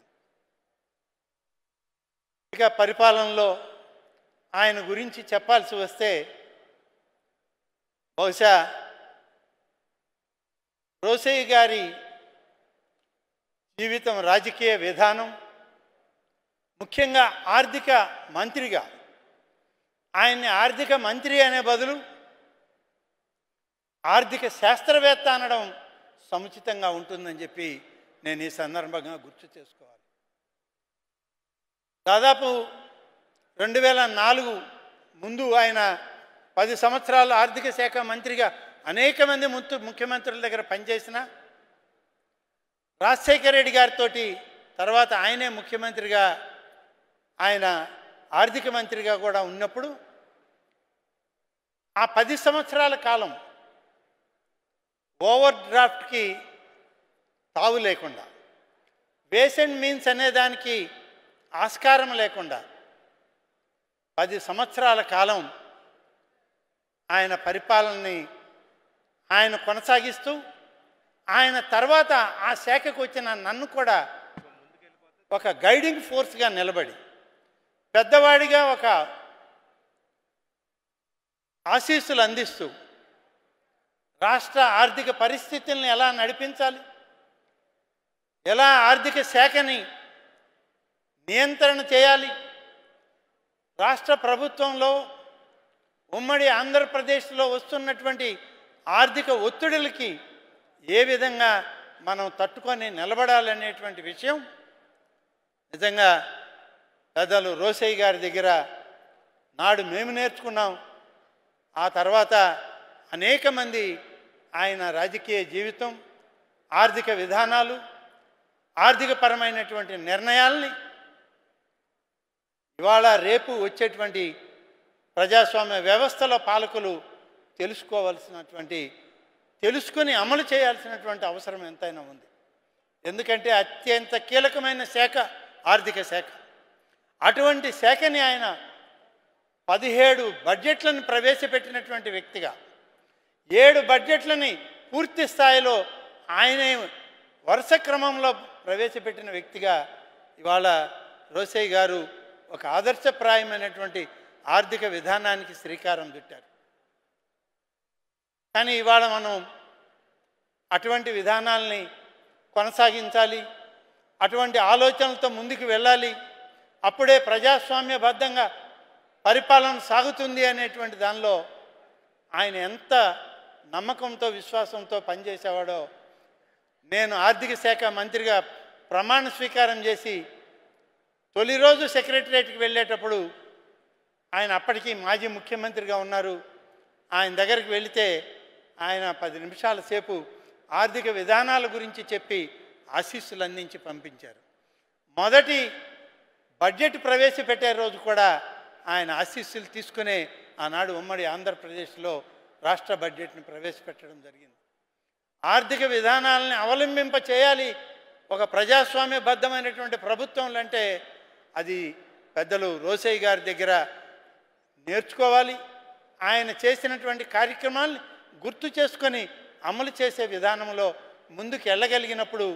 ఇక పరిపాలనలో ఆయన గురించి చెప్పాల్సి వస్తే బహుశా రోసయ్య గారి జీవితం రాజకీయ విధానం ముఖ్యంగా ఆర్థిక మంత్రిగా ఆయన్ని ఆర్థిక మంత్రి అనే బదులు ఆర్థిక శాస్త్రవేత్త అనడం సముచితంగా ఉంటుందని చెప్పి నేను ఈ సందర్భంగా గుర్తు చేసుకోవాలి దాదాపు రెండు వేల నాలుగు ముందు ఆయన పది సంవత్సరాలు ఆర్థిక శాఖ మంత్రిగా అనేక మంది ముందు ముఖ్యమంత్రుల దగ్గర పనిచేసిన రాజశేఖర రెడ్డి గారితో తర్వాత ఆయనే ముఖ్యమంత్రిగా ఆయన ఆర్థిక మంత్రిగా కూడా ఉన్నప్పుడు ఆ పది సంవత్సరాల కాలం ఓవర్ డ్రాఫ్ట్కి తావు లేకుండా బేస్ అండ్ మీన్స్ అనేదానికి ఆస్కారం లేకుండా పది సంవత్సరాల కాలం ఆయన పరిపాలనని ఆయన కొనసాగిస్తూ ఆయన తర్వాత ఆ శాఖకు వచ్చిన నన్ను కూడా ఒక గైడింగ్ ఫోర్స్గా నిలబడి పెద్దవాడిగా ఒక ఆశీస్సులు అందిస్తూ రాష్ట్ర ఆర్థిక పరిస్థితుల్ని ఎలా నడిపించాలి ఎలా ఆర్థిక శాఖని నియంత్రణ చేయాలి రాష్ట్ర ప్రభుత్వంలో ఉమ్మడి ఆంధ్రప్రదేశ్లో వస్తున్నటువంటి ఆర్థిక ఒత్తిడులకి ఏ విధంగా మనం తట్టుకొని నిలబడాలనేటువంటి విషయం నిజంగా పెద్దలు రోసయ్య గారి దగ్గర నాడు మేము నేర్చుకున్నాం ఆ తర్వాత అనేక మంది ఆయన రాజకీయ జీవితం ఆర్థిక విధానాలు ఆర్థికపరమైనటువంటి నిర్ణయాల్ని ఇవాళ రేపు వచ్చేటువంటి ప్రజాస్వామ్య వ్యవస్థలో పాలకులు తెలుసుకోవాల్సినటువంటి తెలుసుకుని అమలు చేయాల్సినటువంటి అవసరం ఎంతైనా ఉంది ఎందుకంటే అత్యంత కీలకమైన శాఖ ఆర్థిక శాఖ అటువంటి శాఖని ఆయన పదిహేడు బడ్జెట్లను ప్రవేశపెట్టినటువంటి వ్యక్తిగా ఏడు బడ్జెట్లని పూర్తి స్థాయిలో ఆయనే వరుస క్రమంలో ప్రవేశపెట్టిన వ్యక్తిగా ఇవాళ రోసయ్య గారు ఒక ఆదర్శప్రాయమైనటువంటి ఆర్థిక విధానానికి శ్రీకారం చుట్టారు కానీ ఇవాళ మనం అటువంటి విధానాల్ని కొనసాగించాలి అటువంటి ఆలోచనలతో ముందుకు వెళ్ళాలి అప్పుడే ప్రజాస్వామ్యబద్ధంగా పరిపాలన సాగుతుంది అనేటువంటి దానిలో ఆయన ఎంత నమ్మకంతో విశ్వాసంతో పనిచేసేవాడో నేను ఆర్థిక శాఖ మంత్రిగా ప్రమాణ స్వీకారం చేసి తొలి రోజు సెక్రటరియేట్కి వెళ్ళేటప్పుడు ఆయన అప్పటికీ మాజీ ముఖ్యమంత్రిగా ఉన్నారు ఆయన దగ్గరికి వెళితే ఆయన పది నిమిషాల సేపు ఆర్థిక విధానాల గురించి చెప్పి ఆశీస్సులు అందించి పంపించారు మొదటి బడ్జెట్ ప్రవేశపెట్టే రోజు కూడా ఆయన ఆశీస్సులు తీసుకునే ఆనాడు ఉమ్మడి ఆంధ్రప్రదేశ్లో రాష్ట్ర బడ్జెట్ని ప్రవేశపెట్టడం జరిగింది ఆర్థిక విధానాలని అవలంబింప చేయాలి ఒక ప్రజాస్వామ్యబద్ధమైనటువంటి ప్రభుత్వంలు అంటే అది పెద్దలు రోసయ్య గారి దగ్గర నేర్చుకోవాలి ఆయన చేసినటువంటి కార్యక్రమాల్ని గుర్తు చేసుకొని అమలు చేసే విధానంలో ముందుకు వెళ్ళగలిగినప్పుడు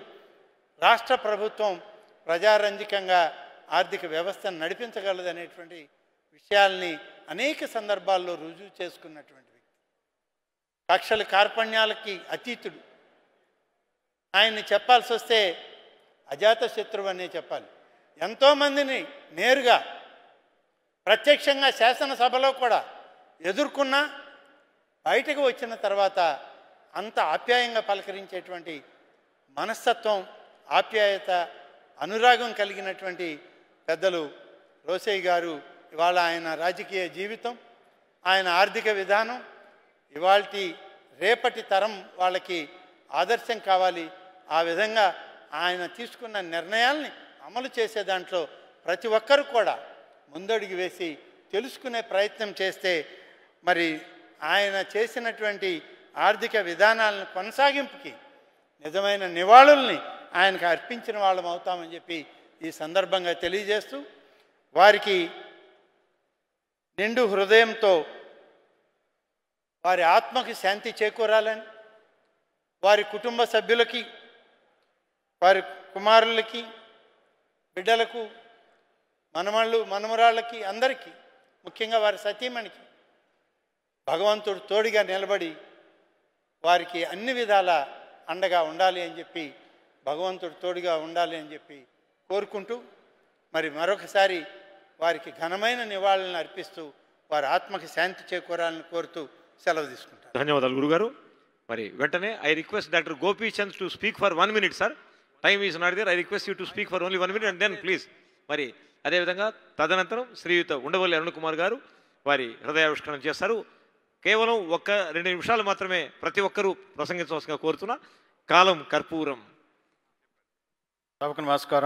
రాష్ట్ర ప్రభుత్వం ప్రజారంజకంగా ఆర్థిక వ్యవస్థను నడిపించగలదు అనేటువంటి విషయాల్ని అనేక సందర్భాల్లో రుజువు చేసుకున్నటువంటి వ్యక్తి కక్షల కార్పణ్యాలకి అతీతుడు ఆయన్ని చెప్పాల్సి వస్తే అజాత శత్రువు అనే చెప్పాలి ఎంతోమందిని నేరుగా ప్రత్యక్షంగా శాసనసభలో కూడా ఎదుర్కొన్నా బయటకు వచ్చిన తర్వాత అంత ఆప్యాయంగా పలకరించేటువంటి మనస్తత్వం ఆప్యాయత అనురాగం కలిగినటువంటి పెద్దలు రోసయ్య గారు ఇవాళ ఆయన రాజకీయ జీవితం ఆయన ఆర్థిక విధానం ఇవాళ రేపటి తరం వాళ్ళకి ఆదర్శం కావాలి ఆ విధంగా ఆయన తీసుకున్న నిర్ణయాల్ని అమలు చేసే దాంట్లో ప్రతి ఒక్కరు కూడా ముందడుగు వేసి తెలుసుకునే ప్రయత్నం చేస్తే మరి ఆయన చేసినటువంటి ఆర్థిక విధానాలను కొనసాగింపుకి నిజమైన నివాళుల్ని ఆయనకు అర్పించిన వాళ్ళం అవుతామని చెప్పి ఈ సందర్భంగా తెలియజేస్తూ వారికి నిండు హృదయంతో వారి ఆత్మకి శాంతి చేకూరాలని వారి కుటుంబ సభ్యులకి వారి కుమారులకి బిడ్డలకు మనమళ్ళు మనమురాళ్ళకి అందరికీ ముఖ్యంగా వారి సతీమణికి భగవంతుడు తోడిగా నిలబడి వారికి అన్ని విధాల అండగా ఉండాలి అని చెప్పి భగవంతుడు తోడుగా ఉండాలి అని చెప్పి కోరుకుంటూ మరి మరొకసారి వారికి ఘనమైన నివాళులను అర్పిస్తూ వారి ఆత్మకి శాంతి చేకూరాలని కోరుతూ సెలవు తీసుకుంటారు ధన్యవాదాలు గురుగారు మరి వెంటనే I request doctor Gopichand to speak for one minute sir time is not there I request you to speak for only one minute and then please మరి అదేవిధంగా తదనంతరం శ్రీయుత ఉండవల్లి అరుణ్ కుమార్ గారు వారి హృదయావిష్కరణ చేస్తారు కేవలం ఒక్క రెండు నిమిషాలు మాత్రమే ప్రతి ఒక్కరూ ప్రసంగించవలసిన కోరుతున్నా కాలం కర్పూరం स्थापक नमस्कार